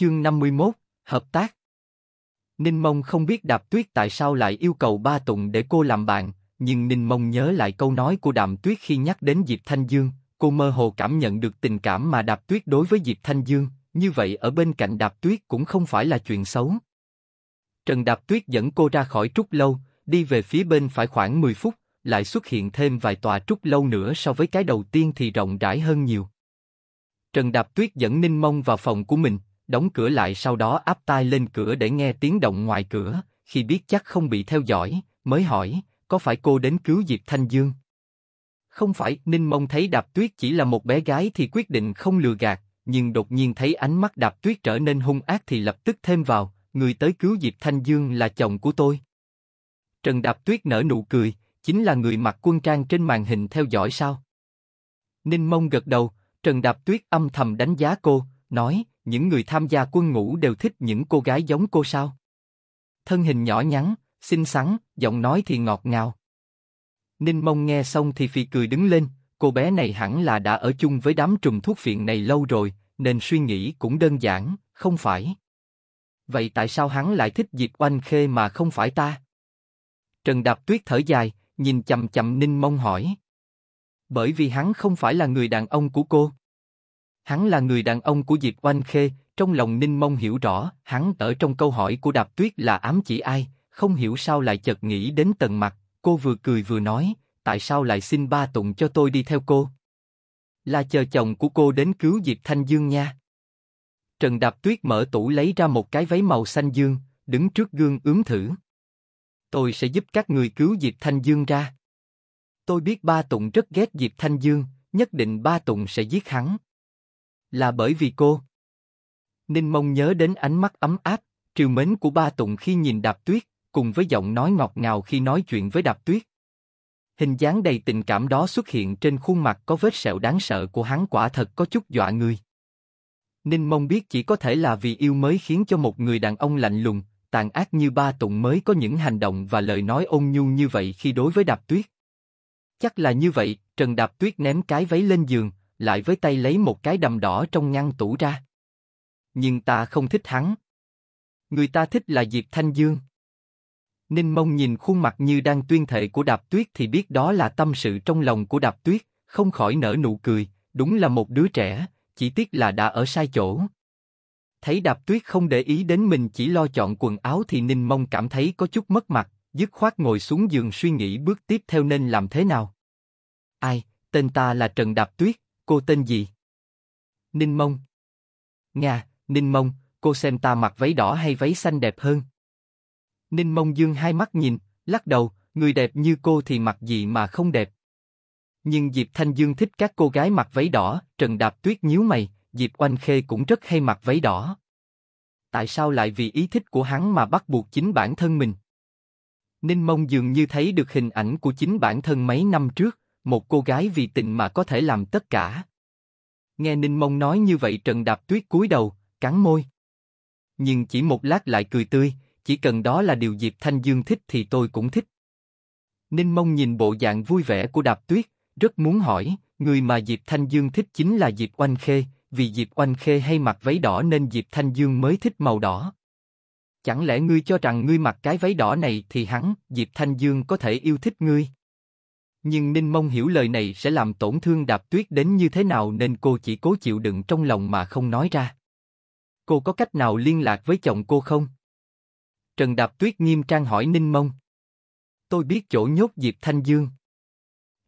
Chương 51, Hợp tác Ninh Mông không biết Đạp Tuyết tại sao lại yêu cầu Ba Tụng để cô làm bạn, nhưng Ninh Mông nhớ lại câu nói của Đàm Tuyết khi nhắc đến Diệp Thanh Dương, cô mơ hồ cảm nhận được tình cảm mà Đạp Tuyết đối với Diệp Thanh Dương, như vậy ở bên cạnh Đạp Tuyết cũng không phải là chuyện xấu. Trần Đạp Tuyết dẫn cô ra khỏi trúc lâu, đi về phía bên phải khoảng 10 phút, lại xuất hiện thêm vài tòa trúc lâu nữa so với cái đầu tiên thì rộng rãi hơn nhiều. Trần Đạp Tuyết dẫn Ninh Mông vào phòng của mình, đóng cửa lại sau đó áp tai lên cửa để nghe tiếng động ngoài cửa, khi biết chắc không bị theo dõi, mới hỏi, có phải cô đến cứu Diệp Thanh Dương? Không phải, Ninh Mông thấy Đạp Tuyết chỉ là một bé gái thì quyết định không lừa gạt, nhưng đột nhiên thấy ánh mắt Đạp Tuyết trở nên hung ác thì lập tức thêm vào, người tới cứu Diệp Thanh Dương là chồng của tôi. Trần Đạp Tuyết nở nụ cười, chính là người mặc quân trang trên màn hình theo dõi sao? Ninh Mông gật đầu, Trần Đạp Tuyết âm thầm đánh giá cô, nói, những người tham gia quân ngũ đều thích những cô gái giống cô sao? Thân hình nhỏ nhắn, xinh xắn, giọng nói thì ngọt ngào. Ninh Mông nghe xong thì phì cười đứng lên, cô bé này hẳn là đã ở chung với đám trùm thuốc phiện này lâu rồi, nên suy nghĩ cũng đơn giản, không phải? Vậy tại sao hắn lại thích Diệp Oanh Khê mà không phải ta? Trần Đạp Tuyết thở dài, nhìn chậm chậm Ninh Mông hỏi. Bởi vì hắn không phải là người đàn ông của cô. Hắn là người đàn ông của Diệp Oanh Khê, trong lòng Ninh Mông hiểu rõ, hắn tở trong câu hỏi của Đạp Tuyết là ám chỉ ai, không hiểu sao lại chợt nghĩ đến Tần mặt cô vừa cười vừa nói, tại sao lại xin ba tụng cho tôi đi theo cô? Là chờ chồng của cô đến cứu Diệp Thanh Dương nha. Trần Đạp Tuyết mở tủ lấy ra một cái váy màu xanh dương, đứng trước gương ướm thử. Tôi sẽ giúp các người cứu Diệp Thanh Dương ra. Tôi biết Ba Tụng rất ghét Diệp Thanh Dương, nhất định Ba Tụng sẽ giết hắn. Là bởi vì cô. Ninh mông nhớ đến ánh mắt ấm áp, triều mến của ba tụng khi nhìn đạp tuyết, cùng với giọng nói ngọt ngào khi nói chuyện với đạp tuyết. Hình dáng đầy tình cảm đó xuất hiện trên khuôn mặt có vết sẹo đáng sợ của hắn quả thật có chút dọa người. Ninh mông biết chỉ có thể là vì yêu mới khiến cho một người đàn ông lạnh lùng, tàn ác như ba tụng mới có những hành động và lời nói ôn nhu như vậy khi đối với đạp tuyết. Chắc là như vậy, Trần Đạp Tuyết ném cái váy lên giường, lại với tay lấy một cái đầm đỏ trong ngăn tủ ra. Nhưng ta không thích hắn. Người ta thích là Diệp Thanh Dương. Ninh Mông nhìn khuôn mặt như đang tuyên thệ của Đạp Tuyết thì biết đó là tâm sự trong lòng của Đạp Tuyết, không khỏi nở nụ cười, đúng là một đứa trẻ, chỉ tiếc là đã ở sai chỗ. Thấy Đạp Tuyết không để ý đến mình chỉ lo chọn quần áo thì Ninh Mông cảm thấy có chút mất mặt, dứt khoát ngồi xuống giường suy nghĩ bước tiếp theo nên làm thế nào. Ai, tên ta là Trần Đạp Tuyết, Cô tên gì? Ninh Mông. Nga, Ninh Mông, cô xem ta mặc váy đỏ hay váy xanh đẹp hơn? Ninh Mông dương hai mắt nhìn, lắc đầu, người đẹp như cô thì mặc gì mà không đẹp. Nhưng Diệp Thanh Dương thích các cô gái mặc váy đỏ, Trần Đạp Tuyết nhíu mày, Diệp Oanh Khê cũng rất hay mặc váy đỏ. Tại sao lại vì ý thích của hắn mà bắt buộc chính bản thân mình? Ninh Mông dường như thấy được hình ảnh của chính bản thân mấy năm trước, một cô gái vì tình mà có thể làm tất cả. Nghe Ninh Mông nói như vậy Trần Đạp Tuyết cúi đầu, cắn môi. Nhưng chỉ một lát lại cười tươi, chỉ cần đó là điều Diệp Thanh Dương thích thì tôi cũng thích. Ninh Mông nhìn bộ dạng vui vẻ của Đạp Tuyết, rất muốn hỏi, người mà Diệp Thanh Dương thích chính là Diệp Oanh Khê, vì Diệp Oanh Khê hay mặc váy đỏ nên Diệp Thanh Dương mới thích màu đỏ. Chẳng lẽ ngươi cho rằng ngươi mặc cái váy đỏ này thì hắn, Diệp Thanh Dương có thể yêu thích ngươi? Nhưng Ninh Mông hiểu lời này sẽ làm tổn thương đạp tuyết đến như thế nào nên cô chỉ cố chịu đựng trong lòng mà không nói ra. Cô có cách nào liên lạc với chồng cô không? Trần Đạp Tuyết nghiêm trang hỏi Ninh Mông. Tôi biết chỗ nhốt Diệp Thanh Dương.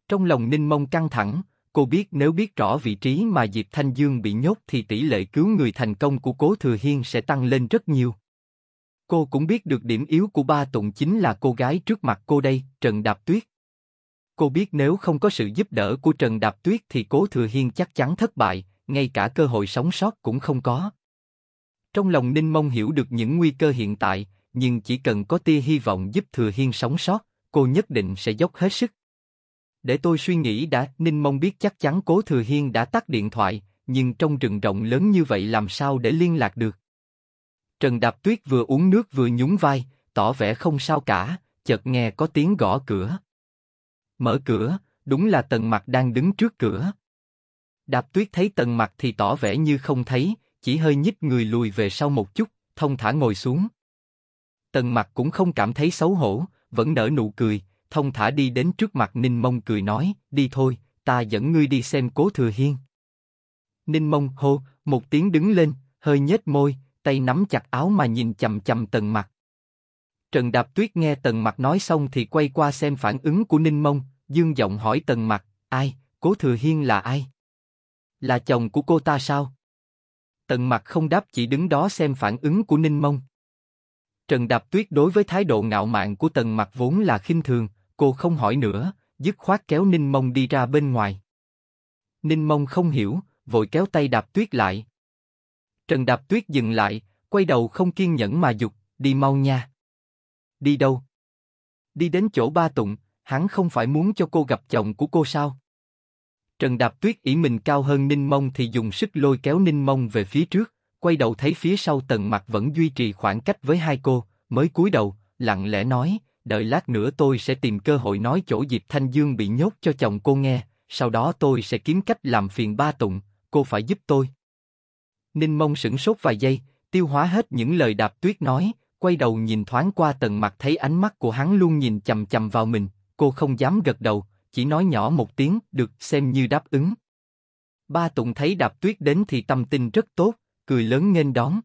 Trong lòng Ninh Mông căng thẳng, cô biết nếu biết rõ vị trí mà Diệp Thanh Dương bị nhốt thì tỷ lệ cứu người thành công của Cố Thừa Hiên sẽ tăng lên rất nhiều. Cô cũng biết được điểm yếu của ba tụng chính là cô gái trước mặt cô đây, Trần Đạp Tuyết. Cô biết nếu không có sự giúp đỡ của Trần Đạp Tuyết thì Cố Thừa Hiên chắc chắn thất bại, ngay cả cơ hội sống sót cũng không có. Trong lòng Ninh Mông hiểu được những nguy cơ hiện tại, nhưng chỉ cần có tia hy vọng giúp Thừa Hiên sống sót, cô nhất định sẽ dốc hết sức. Để tôi suy nghĩ đã, Ninh Mông biết chắc chắn Cố Thừa Hiên đã tắt điện thoại, nhưng trong rừng rộng lớn như vậy làm sao để liên lạc được. Trần Đạp Tuyết vừa uống nước vừa nhún vai, tỏ vẻ không sao cả, chợt nghe có tiếng gõ cửa. Mở cửa, đúng là Tần Mặc đang đứng trước cửa. Đạp Tuyết thấy Tần Mặc thì tỏ vẻ như không thấy, chỉ hơi nhích người lùi về sau một chút, thông thả ngồi xuống. Tần Mặc cũng không cảm thấy xấu hổ, vẫn nở nụ cười, thông thả đi đến trước mặt Ninh Mông cười nói, đi thôi, ta dẫn ngươi đi xem Cố Thừa Hiên. Ninh Mông hô một tiếng đứng lên, hơi nhếch môi, tay nắm chặt áo mà nhìn chầm chầm Tần Mặc. Trần Đạp Tuyết nghe Tần Mặc nói xong thì quay qua xem phản ứng của Ninh Mông, dương giọng hỏi tần mặt, ai, cố thừa hiên là ai? Là chồng của cô ta sao? Tần mặt không đáp chỉ đứng đó xem phản ứng của Ninh Mông. Trần Đạp Tuyết đối với thái độ ngạo mạn của Tần Mặc vốn là khinh thường, cô không hỏi nữa, dứt khoát kéo Ninh Mông đi ra bên ngoài. Ninh Mông không hiểu, vội kéo tay Đạp Tuyết lại. Trần Đạp Tuyết dừng lại, quay đầu không kiên nhẫn mà dục, đi mau nha. Đi đâu? Đi đến chỗ ba tụng, hắn không phải muốn cho cô gặp chồng của cô sao? Trần Đạp Tuyết ý mình cao hơn Ninh Mông thì dùng sức lôi kéo Ninh Mông về phía trước, quay đầu thấy phía sau tầng mặt vẫn duy trì khoảng cách với hai cô, mới cúi đầu, lặng lẽ nói, đợi lát nữa tôi sẽ tìm cơ hội nói chỗ Diệp Thanh Dương bị nhốt cho chồng cô nghe, sau đó tôi sẽ kiếm cách làm phiền ba tụng, cô phải giúp tôi. Ninh Mông sững sốt vài giây, tiêu hóa hết những lời Đạp Tuyết nói, quay đầu nhìn thoáng qua tầng mặt thấy ánh mắt của hắn luôn nhìn chầm chầm vào mình, Cô không dám gật đầu, chỉ nói nhỏ một tiếng, được xem như đáp ứng. Ba Tùng thấy Đạp Tuyết đến thì tâm tình rất tốt, cười lớn nghênh đón.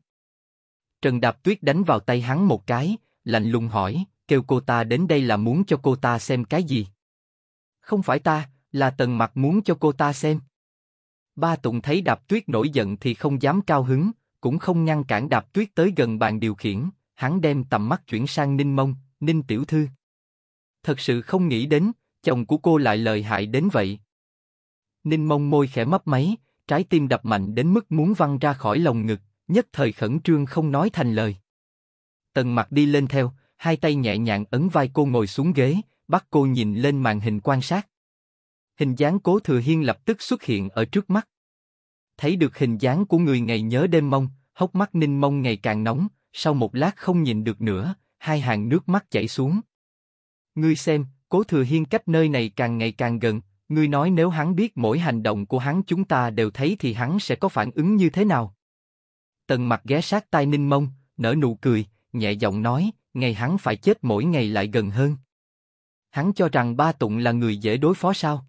Trần Đạp Tuyết đánh vào tay hắn một cái, lạnh lùng hỏi, kêu cô ta đến đây là muốn cho cô ta xem cái gì? Không phải ta, là Tần Mặc muốn cho cô ta xem. Ba Tùng thấy Đạp Tuyết nổi giận thì không dám cao hứng, cũng không ngăn cản Đạp Tuyết tới gần bàn điều khiển, hắn đem tầm mắt chuyển sang Ninh Mông, Ninh Tiểu Thư thật sự không nghĩ đến, chồng của cô lại lợi hại đến vậy. Ninh mông môi khẽ mấp máy, trái tim đập mạnh đến mức muốn văng ra khỏi lồng ngực, nhất thời khẩn trương không nói thành lời. Tần mặt đi lên theo, hai tay nhẹ nhàng ấn vai cô ngồi xuống ghế, bắt cô nhìn lên màn hình quan sát. Hình dáng cố thừa hiên lập tức xuất hiện ở trước mắt. Thấy được hình dáng của người ngày nhớ đêm mong, hốc mắt ninh mông ngày càng nóng, sau một lát không nhìn được nữa, hai hàng nước mắt chảy xuống. Ngươi xem, cố thừa hiên cách nơi này càng ngày càng gần, ngươi nói nếu hắn biết mỗi hành động của hắn chúng ta đều thấy thì hắn sẽ có phản ứng như thế nào? Tần mặt ghé sát tai ninh mông, nở nụ cười, nhẹ giọng nói, ngày hắn phải chết mỗi ngày lại gần hơn. Hắn cho rằng ba tụng là người dễ đối phó sao?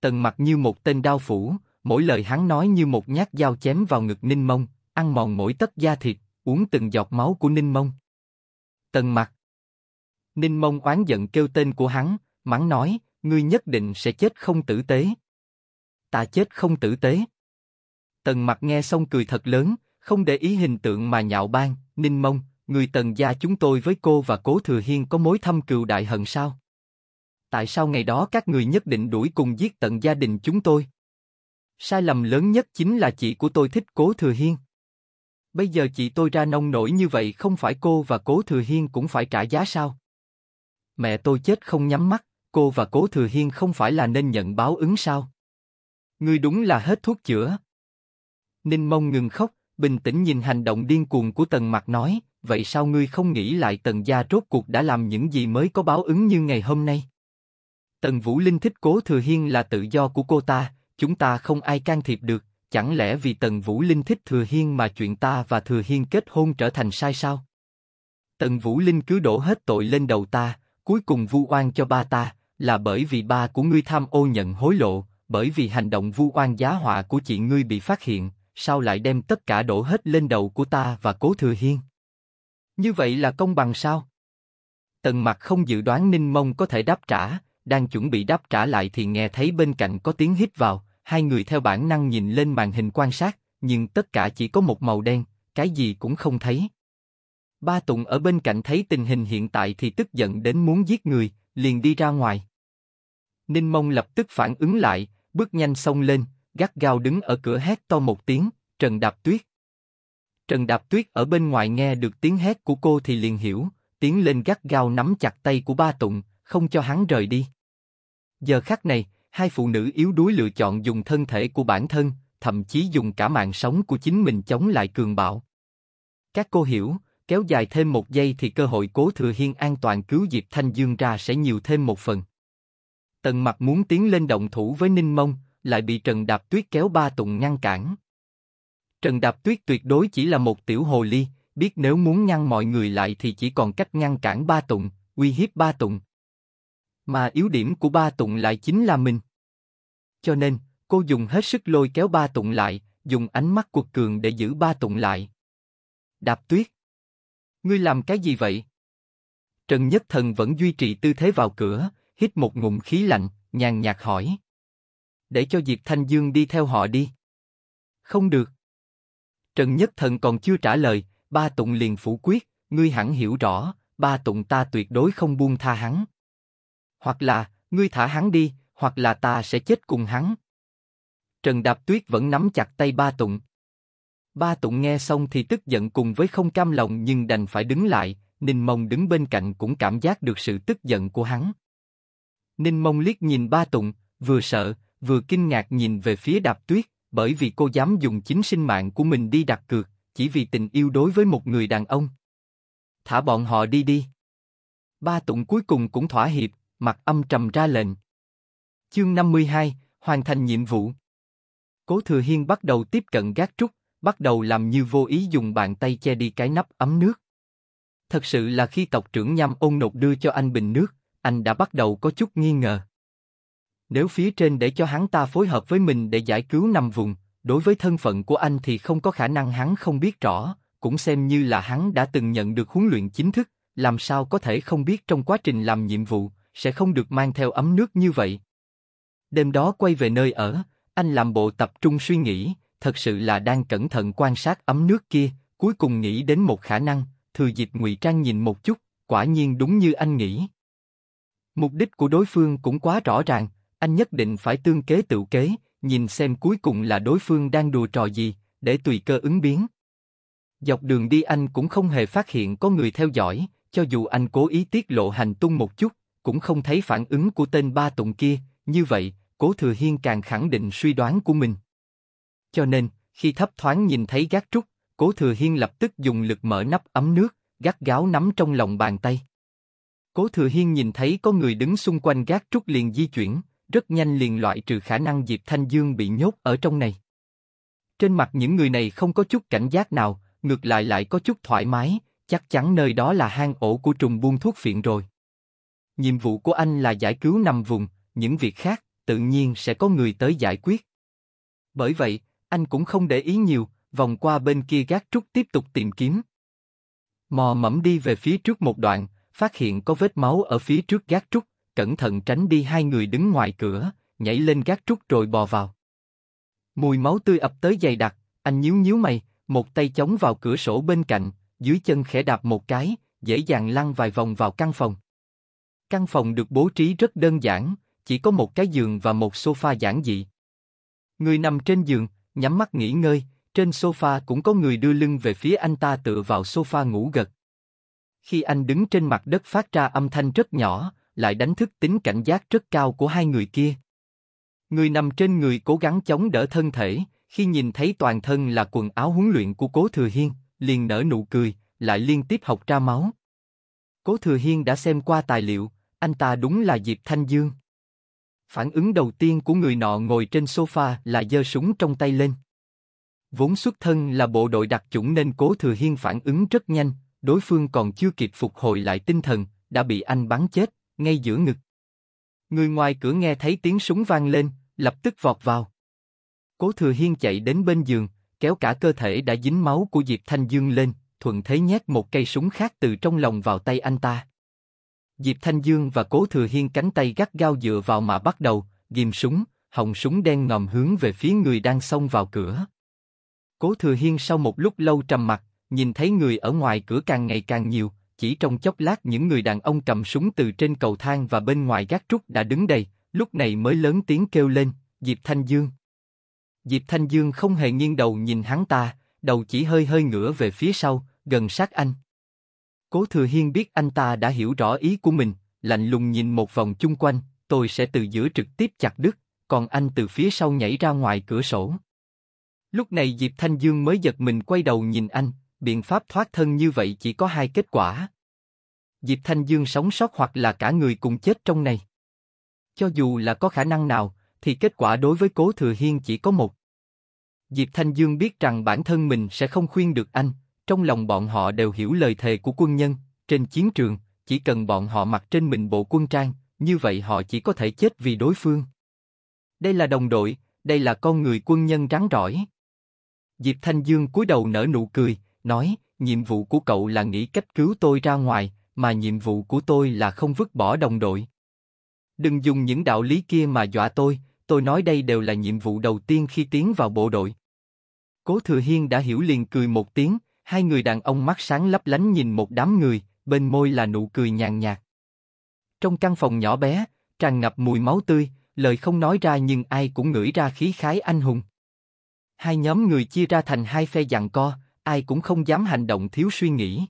Tần mặt như một tên đao phủ, mỗi lời hắn nói như một nhát dao chém vào ngực ninh mông, ăn mòn mỗi tấc da thịt, uống từng giọt máu của ninh mông. Tần mặt, Ninh Mông oán giận kêu tên của hắn, mắng nói, ngươi nhất định sẽ chết không tử tế. Ta chết không tử tế. Tần mặt nghe xong cười thật lớn, không để ý hình tượng mà nhạo ban, Ninh Mông, người tần gia chúng tôi với cô và cố thừa hiên có mối thâm cừu đại hận sao? Tại sao ngày đó các người nhất định đuổi cùng giết tận gia đình chúng tôi? Sai lầm lớn nhất chính là chị của tôi thích cố thừa hiên. Bây giờ chị tôi ra nông nổi như vậy không phải cô và cố thừa hiên cũng phải trả giá sao? mẹ tôi chết không nhắm mắt, cô và cố thừa hiên không phải là nên nhận báo ứng sao? Ngươi đúng là hết thuốc chữa. Ninh mông ngừng khóc, bình tĩnh nhìn hành động điên cuồng của tần mặt nói, vậy sao ngươi không nghĩ lại tần gia rốt cuộc đã làm những gì mới có báo ứng như ngày hôm nay? Tần Vũ Linh thích cố thừa hiên là tự do của cô ta, chúng ta không ai can thiệp được, chẳng lẽ vì Tần Vũ Linh thích Thừa Hiên mà chuyện ta và Thừa Hiên kết hôn trở thành sai sao? Tần Vũ Linh cứ đổ hết tội lên đầu ta, Cuối cùng vu oan cho ba ta, là bởi vì ba của ngươi tham ô nhận hối lộ, bởi vì hành động vu oan giá họa của chị ngươi bị phát hiện, sao lại đem tất cả đổ hết lên đầu của ta và cố thừa hiên? Như vậy là công bằng sao? Tần mặt không dự đoán Ninh Mông có thể đáp trả, đang chuẩn bị đáp trả lại thì nghe thấy bên cạnh có tiếng hít vào, hai người theo bản năng nhìn lên màn hình quan sát, nhưng tất cả chỉ có một màu đen, cái gì cũng không thấy. Ba Tùng ở bên cạnh thấy tình hình hiện tại thì tức giận đến muốn giết người, liền đi ra ngoài. Ninh Mông lập tức phản ứng lại, bước nhanh xông lên, gắt gao đứng ở cửa hét to một tiếng, Trần Đạp Tuyết. Trần Đạp Tuyết ở bên ngoài nghe được tiếng hét của cô thì liền hiểu, tiến lên gắt gao nắm chặt tay của ba Tùng, không cho hắn rời đi. Giờ khắc này, hai phụ nữ yếu đuối lựa chọn dùng thân thể của bản thân, thậm chí dùng cả mạng sống của chính mình chống lại cường bạo. Các cô hiểu, kéo dài thêm một giây thì cơ hội cố thừa hiên an toàn cứu Diệp Thanh Dương ra sẽ nhiều thêm một phần. Tần mặc muốn tiến lên động thủ với Ninh Mông, lại bị Trần Đạp Tuyết kéo ba tùng ngăn cản. Trần Đạp Tuyết tuyệt đối chỉ là một tiểu hồ ly, biết nếu muốn ngăn mọi người lại thì chỉ còn cách ngăn cản ba tùng, uy hiếp ba tùng. Mà yếu điểm của ba tùng lại chính là mình. Cho nên, cô dùng hết sức lôi kéo ba tùng lại, dùng ánh mắt cuộc cường để giữ ba tùng lại. Đạp tuyết, Ngươi làm cái gì vậy? Trần Nhất Thần vẫn duy trì tư thế vào cửa, hít một ngụm khí lạnh, nhàn nhạt hỏi. Để cho Diệp Thanh Dương đi theo họ đi. Không được. Trần Nhất Thần còn chưa trả lời, ba tụng liền phủ quyết, ngươi hẳn hiểu rõ, ba tụng ta tuyệt đối không buông tha hắn. Hoặc là, ngươi thả hắn đi, hoặc là ta sẽ chết cùng hắn. Trần Đạp Tuyết vẫn nắm chặt tay ba tụng. Ba Tụng nghe xong thì tức giận cùng với không cam lòng nhưng đành phải đứng lại, Ninh Mông đứng bên cạnh cũng cảm giác được sự tức giận của hắn. Ninh Mông liếc nhìn Ba Tụng, vừa sợ, vừa kinh ngạc nhìn về phía Đạp Tuyết, bởi vì cô dám dùng chính sinh mạng của mình đi đặt cược, chỉ vì tình yêu đối với một người đàn ông. Thả bọn họ đi đi. Ba Tụng cuối cùng cũng thỏa hiệp, mặt âm trầm ra lệnh. Chương 52, hoàn thành nhiệm vụ. Cố Thừa Hiên bắt đầu tiếp cận gác trúc, bắt đầu làm như vô ý dùng bàn tay che đi cái nắp ấm nước. Thật sự là khi tộc trưởng nham ôn nột đưa cho anh bình nước, anh đã bắt đầu có chút nghi ngờ. Nếu phía trên để cho hắn ta phối hợp với mình để giải cứu năm vùng, đối với thân phận của anh thì không có khả năng hắn không biết rõ, cũng xem như là hắn đã từng nhận được huấn luyện chính thức, làm sao có thể không biết trong quá trình làm nhiệm vụ, sẽ không được mang theo ấm nước như vậy. Đêm đó quay về nơi ở, anh làm bộ tập trung suy nghĩ, thật sự là đang cẩn thận quan sát ấm nước kia, cuối cùng nghĩ đến một khả năng, thừa dịp ngụy trang nhìn một chút, quả nhiên đúng như anh nghĩ. Mục đích của đối phương cũng quá rõ ràng, anh nhất định phải tương kế tự kế, nhìn xem cuối cùng là đối phương đang đùa trò gì, để tùy cơ ứng biến. Dọc đường đi anh cũng không hề phát hiện có người theo dõi, cho dù anh cố ý tiết lộ hành tung một chút, cũng không thấy phản ứng của tên ba tụng kia, như vậy, cố thừa hiên càng khẳng định suy đoán của mình. Cho nên, khi thấp thoáng nhìn thấy gác trúc, cố thừa hiên lập tức dùng lực mở nắp ấm nước, gắt gáo nắm trong lòng bàn tay. Cố thừa hiên nhìn thấy có người đứng xung quanh gác trúc liền di chuyển, rất nhanh liền loại trừ khả năng Diệp Thanh Dương bị nhốt ở trong này. Trên mặt những người này không có chút cảnh giác nào, ngược lại lại có chút thoải mái, chắc chắn nơi đó là hang ổ của trùng buôn thuốc phiện rồi. Nhiệm vụ của anh là giải cứu nằm vùng, những việc khác, tự nhiên sẽ có người tới giải quyết. Bởi vậy, anh cũng không để ý nhiều, vòng qua bên kia gác trúc tiếp tục tìm kiếm. Mò mẫm đi về phía trước một đoạn, phát hiện có vết máu ở phía trước gác trúc, cẩn thận tránh đi hai người đứng ngoài cửa, nhảy lên gác trúc rồi bò vào. Mùi máu tươi ập tới dày đặc, anh nhíu nhíu mày, một tay chống vào cửa sổ bên cạnh, dưới chân khẽ đạp một cái, dễ dàng lăn vài vòng vào căn phòng. Căn phòng được bố trí rất đơn giản, chỉ có một cái giường và một sofa giản dị. Người nằm trên giường, nhắm mắt nghỉ ngơi, trên sofa cũng có người đưa lưng về phía anh ta tựa vào sofa ngủ gật. Khi anh đứng trên mặt đất phát ra âm thanh rất nhỏ, lại đánh thức tính cảnh giác rất cao của hai người kia. Người nằm trên người cố gắng chống đỡ thân thể, khi nhìn thấy toàn thân là quần áo huấn luyện của Cố Thừa Hiên, liền nở nụ cười, lại liên tiếp học ra máu. Cố Thừa Hiên đã xem qua tài liệu, anh ta đúng là Diệp Thanh Dương. Phản ứng đầu tiên của người nọ ngồi trên sofa là giơ súng trong tay lên. Vốn xuất thân là bộ đội đặc chủng nên Cố Thừa Hiên phản ứng rất nhanh, đối phương còn chưa kịp phục hồi lại tinh thần, đã bị anh bắn chết, ngay giữa ngực. Người ngoài cửa nghe thấy tiếng súng vang lên, lập tức vọt vào. Cố Thừa Hiên chạy đến bên giường, kéo cả cơ thể đã dính máu của Diệp Thanh Dương lên, thuận thế nhét một cây súng khác từ trong lòng vào tay anh ta. Diệp Thanh Dương và Cố Thừa Hiên cánh tay gắt gao dựa vào mà bắt đầu, ghim súng, hồng súng đen ngòm hướng về phía người đang xông vào cửa. Cố Thừa Hiên sau một lúc lâu trầm mặt, nhìn thấy người ở ngoài cửa càng ngày càng nhiều, chỉ trong chốc lát những người đàn ông cầm súng từ trên cầu thang và bên ngoài gác trúc đã đứng đầy, lúc này mới lớn tiếng kêu lên, Diệp Thanh Dương. Diệp Thanh Dương không hề nghiêng đầu nhìn hắn ta, đầu chỉ hơi hơi ngửa về phía sau, gần sát anh. Cố Thừa Hiên biết anh ta đã hiểu rõ ý của mình, lạnh lùng nhìn một vòng chung quanh, tôi sẽ từ giữa trực tiếp chặt đứt, còn anh từ phía sau nhảy ra ngoài cửa sổ. Lúc này Diệp Thanh Dương mới giật mình quay đầu nhìn anh, biện pháp thoát thân như vậy chỉ có hai kết quả. Diệp Thanh Dương sống sót hoặc là cả người cùng chết trong này. Cho dù là có khả năng nào, thì kết quả đối với Cố Thừa Hiên chỉ có một. Diệp Thanh Dương biết rằng bản thân mình sẽ không khuyên được anh, trong lòng bọn họ đều hiểu lời thề của quân nhân, trên chiến trường, chỉ cần bọn họ mặc trên mình bộ quân trang, như vậy họ chỉ có thể chết vì đối phương. Đây là đồng đội, đây là con người quân nhân rắn rỏi. Diệp Thanh Dương cúi đầu nở nụ cười, nói, nhiệm vụ của cậu là nghĩ cách cứu tôi ra ngoài, mà nhiệm vụ của tôi là không vứt bỏ đồng đội. Đừng dùng những đạo lý kia mà dọa tôi, tôi nói đây đều là nhiệm vụ đầu tiên khi tiến vào bộ đội. Cố Thừa Hiên đã hiểu liền cười một tiếng, hai người đàn ông mắt sáng lấp lánh nhìn một đám người, bên môi là nụ cười nhàn nhạt. Trong căn phòng nhỏ bé, tràn ngập mùi máu tươi, lời không nói ra nhưng ai cũng ngửi ra khí khái anh hùng. Hai nhóm người chia ra thành hai phe dặn co, ai cũng không dám hành động thiếu suy nghĩ.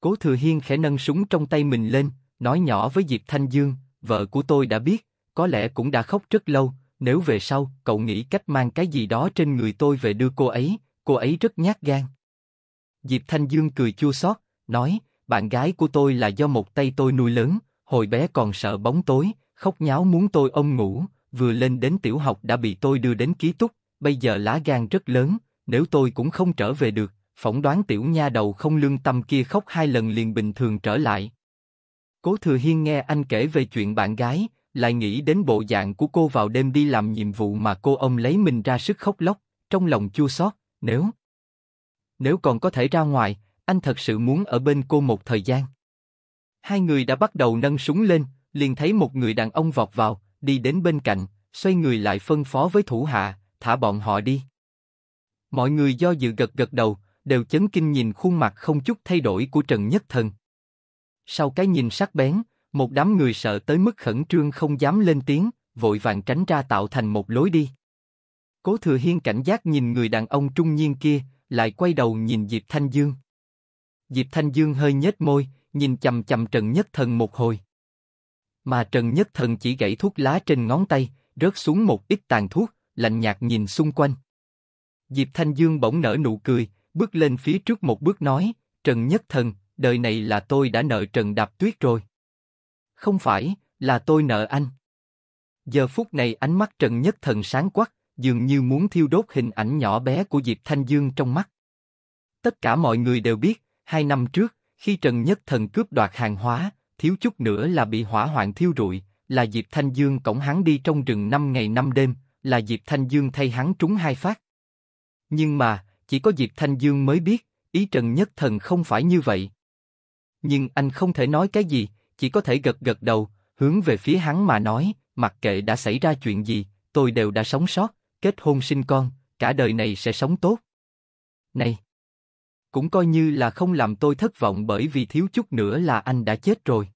Cố Thừa Hiên khẽ nâng súng trong tay mình lên, nói nhỏ với Diệp Thanh Dương, vợ của tôi đã biết, có lẽ cũng đã khóc rất lâu, nếu về sau cậu nghĩ cách mang cái gì đó trên người tôi về đưa cô ấy, cô ấy rất nhát gan. Diệp Thanh Dương cười chua xót, nói, bạn gái của tôi là do một tay tôi nuôi lớn, hồi bé còn sợ bóng tối, khóc nháo muốn tôi ôm ngủ, vừa lên đến tiểu học đã bị tôi đưa đến ký túc, bây giờ lá gan rất lớn, nếu tôi cũng không trở về được, phỏng đoán tiểu nha đầu không lương tâm kia khóc hai lần liền bình thường trở lại. Cố Thừa Hiên nghe anh kể về chuyện bạn gái, lại nghĩ đến bộ dạng của cô vào đêm đi làm nhiệm vụ mà cô ông lấy mình ra sức khóc lóc, trong lòng chua xót. Nếu nếu còn có thể ra ngoài, anh thật sự muốn ở bên cô một thời gian. Hai người đã bắt đầu nâng súng lên, liền thấy một người đàn ông vọt vào, đi đến bên cạnh, xoay người lại phân phó với thủ hạ, thả bọn họ đi. Mọi người do dự gật gật đầu, đều chấn kinh nhìn khuôn mặt không chút thay đổi của Trần Nhất Thần. Sau cái nhìn sắc bén, một đám người sợ tới mức khẩn trương không dám lên tiếng, vội vàng tránh ra tạo thành một lối đi. Cố Thừa Hiên cảnh giác nhìn người đàn ông trung niên kia, lại quay đầu nhìn Diệp Thanh Dương. Diệp Thanh Dương hơi nhếch môi, nhìn chầm chầm Trần Nhất Thần một hồi. Mà Trần Nhất Thần chỉ gãy thuốc lá trên ngón tay, rớt xuống một ít tàn thuốc, lạnh nhạt nhìn xung quanh. Diệp Thanh Dương bỗng nở nụ cười, bước lên phía trước một bước nói, Trần Nhất Thần, đời này là tôi đã nợ Trần Đạp Tuyết rồi. Không phải, là tôi nợ anh. Giờ phút này ánh mắt Trần Nhất Thần sáng quắc, dường như muốn thiêu đốt hình ảnh nhỏ bé của Diệp Thanh Dương trong mắt. Tất cả mọi người đều biết, hai năm trước, khi Trần Nhất Thần cướp đoạt hàng hóa, thiếu chút nữa là bị hỏa hoạn thiêu rụi, là Diệp Thanh Dương cổng hắn đi trong rừng năm ngày năm đêm, là Diệp Thanh Dương thay hắn trúng hai phát. Nhưng mà, chỉ có Diệp Thanh Dương mới biết, ý Trần Nhất Thần không phải như vậy. Nhưng anh không thể nói cái gì, chỉ có thể gật gật đầu, hướng về phía hắn mà nói, mặc kệ đã xảy ra chuyện gì, tôi đều đã sống sót, kết hôn sinh con, cả đời này sẽ sống tốt. Này! Cũng coi như là không làm tôi thất vọng bởi vì thiếu chút nữa là anh đã chết rồi.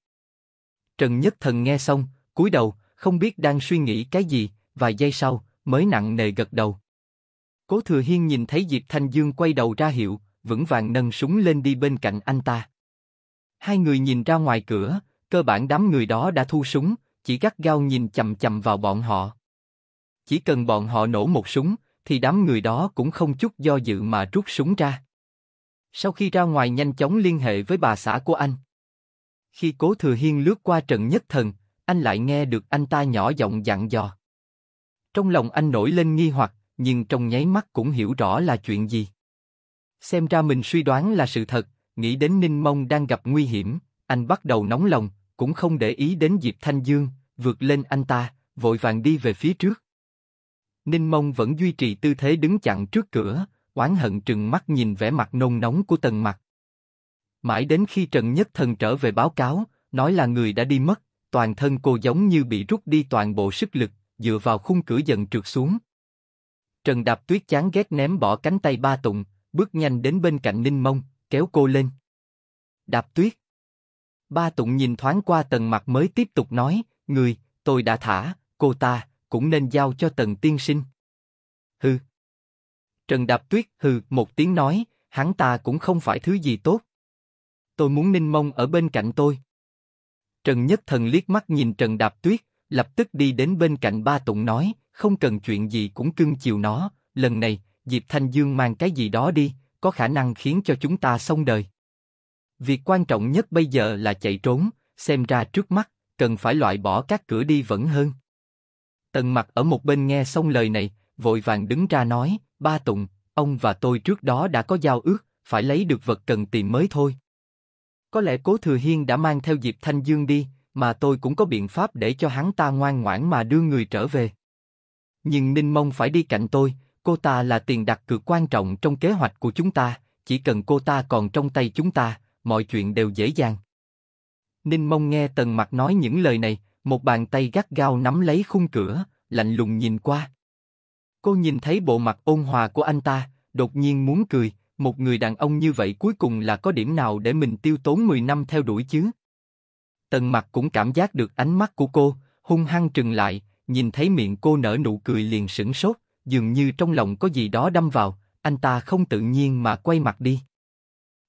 Trần Nhất Thần nghe xong, cúi đầu, không biết đang suy nghĩ cái gì, vài giây sau, mới nặng nề gật đầu. Cố Thừa Hiên nhìn thấy Diệp Thanh Dương quay đầu ra hiệu, vững vàng nâng súng lên đi bên cạnh anh ta. Hai người nhìn ra ngoài cửa, cơ bản đám người đó đã thu súng, chỉ gắt gao nhìn chầm chầm vào bọn họ chỉ cần bọn họ nổ một súng, thì đám người đó cũng không chút do dự mà rút súng ra. Sau khi ra ngoài nhanh chóng liên hệ với bà xã của anh. Khi Cố Thừa Hiên lướt qua trận nhất thần, anh lại nghe được anh ta nhỏ giọng dặn dò. Trong lòng anh nổi lên nghi hoặc, nhưng trong nháy mắt cũng hiểu rõ là chuyện gì. Xem ra mình suy đoán là sự thật, nghĩ đến Ninh Mông đang gặp nguy hiểm, anh bắt đầu nóng lòng, cũng không để ý đến Diệp Thanh Dương, vượt lên anh ta, vội vàng đi về phía trước. Ninh Mông vẫn duy trì tư thế đứng chặn trước cửa, oán hận trừng mắt nhìn vẻ mặt nôn nóng của Tần Mặc. Mãi đến khi Trần Nhất Thần trở về báo cáo, nói là người đã đi mất, toàn thân cô giống như bị rút đi toàn bộ sức lực, dựa vào khung cửa dần trượt xuống. Trần Đạp Tuyết chán ghét ném bỏ cánh tay ba Tùng, bước nhanh đến bên cạnh Ninh Mông, kéo cô lên. Đạp Tuyết. Ba Tùng nhìn thoáng qua Tần Mặc mới tiếp tục nói, người, tôi đã thả, cô ta, cũng nên giao cho Tần Tiên Sinh. Hừ. Trần Đạp Tuyết hừ một tiếng nói, hắn ta cũng không phải thứ gì tốt. Tôi muốn Ninh Mông ở bên cạnh tôi. Trần Nhất Thần liếc mắt nhìn Trần Đạp Tuyết, lập tức đi đến bên cạnh ba tụng nói, không cần chuyện gì cũng cưng chiều nó, lần này, Diệp Thanh Dương mang cái gì đó đi, có khả năng khiến cho chúng ta xong đời. Việc quan trọng nhất bây giờ là chạy trốn, xem ra trước mắt, cần phải loại bỏ các cửa đi vẫn hơn. Tần mặt ở một bên nghe xong lời này, vội vàng đứng ra nói, ba Tùng, ông và tôi trước đó đã có giao ước, phải lấy được vật cần tìm mới thôi. Có lẽ cố thừa hiên đã mang theo Diệp Thanh Dương đi, mà tôi cũng có biện pháp để cho hắn ta ngoan ngoãn mà đưa người trở về. Nhưng Ninh Mông phải đi cạnh tôi, cô ta là tiền đặt cược quan trọng trong kế hoạch của chúng ta, chỉ cần cô ta còn trong tay chúng ta, mọi chuyện đều dễ dàng. Ninh Mông nghe Tần Mặc nói những lời này, một bàn tay gắt gao nắm lấy khung cửa, lạnh lùng nhìn qua. Cô nhìn thấy bộ mặt ôn hòa của anh ta, đột nhiên muốn cười, một người đàn ông như vậy cuối cùng là có điểm nào để mình tiêu tốn 10 năm theo đuổi chứ? Tần mặt cũng cảm giác được ánh mắt của cô, hung hăng trừng lại, nhìn thấy miệng cô nở nụ cười liền sững sốt, dường như trong lòng có gì đó đâm vào, anh ta không tự nhiên mà quay mặt đi.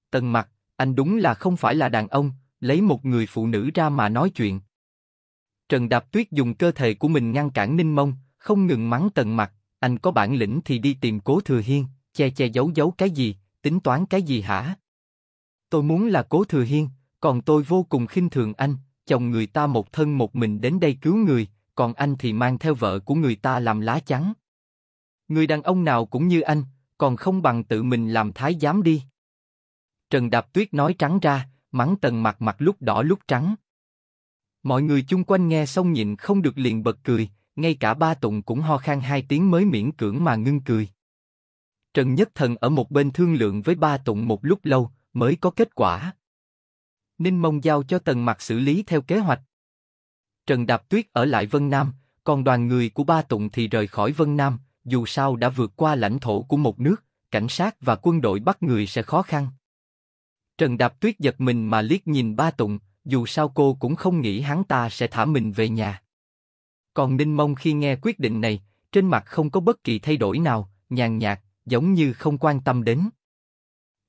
Tần mặt, anh đúng là không phải là đàn ông, lấy một người phụ nữ ra mà nói chuyện, Trần Đạp Tuyết dùng cơ thể của mình ngăn cản Ninh Mông, không ngừng mắng tần mặt, anh có bản lĩnh thì đi tìm cố thừa hiên, che che giấu giấu cái gì, tính toán cái gì hả? Tôi muốn là cố thừa hiên, còn tôi vô cùng khinh thường anh, chồng người ta một thân một mình đến đây cứu người, còn anh thì mang theo vợ của người ta làm lá chắn. Người đàn ông nào cũng như anh, còn không bằng tự mình làm thái giám đi. Trần Đạp Tuyết nói trắng ra, mắng tần mặt mặt lúc đỏ lúc trắng. Mọi người chung quanh nghe xong nhịn không được liền bật cười, ngay cả ba tụng cũng ho khan hai tiếng mới miễn cưỡng mà ngưng cười. Trần Nhất Thần ở một bên thương lượng với ba tụng một lúc lâu, mới có kết quả. Ninh Mông giao cho Tần Mặc xử lý theo kế hoạch. Trần Đạp Tuyết ở lại Vân Nam, còn đoàn người của ba tụng thì rời khỏi Vân Nam, dù sao đã vượt qua lãnh thổ của một nước, cảnh sát và quân đội bắt người sẽ khó khăn. Trần Đạp Tuyết giật mình mà liếc nhìn ba tụng, dù sao cô cũng không nghĩ hắn ta sẽ thả mình về nhà. Còn Ninh Mông khi nghe quyết định này, trên mặt không có bất kỳ thay đổi nào, nhàn nhạt, giống như không quan tâm đến.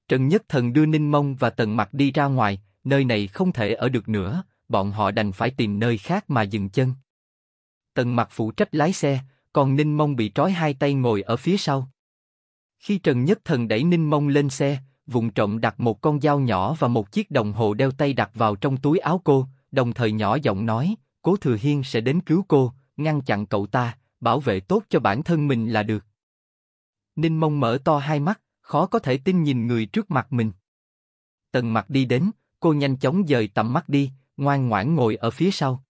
Trần Nhất Thần đưa Ninh Mông và Tần Mặc đi ra ngoài, nơi này không thể ở được nữa, bọn họ đành phải tìm nơi khác mà dừng chân. Tần Mặc phụ trách lái xe, còn Ninh Mông bị trói hai tay ngồi ở phía sau. Khi Trần Nhất Thần đẩy Ninh Mông lên xe, vùng trộm đặt một con dao nhỏ và một chiếc đồng hồ đeo tay đặt vào trong túi áo cô, đồng thời nhỏ giọng nói, Cố Thừa Hiên sẽ đến cứu cô, ngăn chặn cậu ta, bảo vệ tốt cho bản thân mình là được. Ninh Mông mở to hai mắt, khó có thể tin nhìn người trước mặt mình. Tần Mặc đi đến, cô nhanh chóng dời tầm mắt đi, ngoan ngoãn ngồi ở phía sau.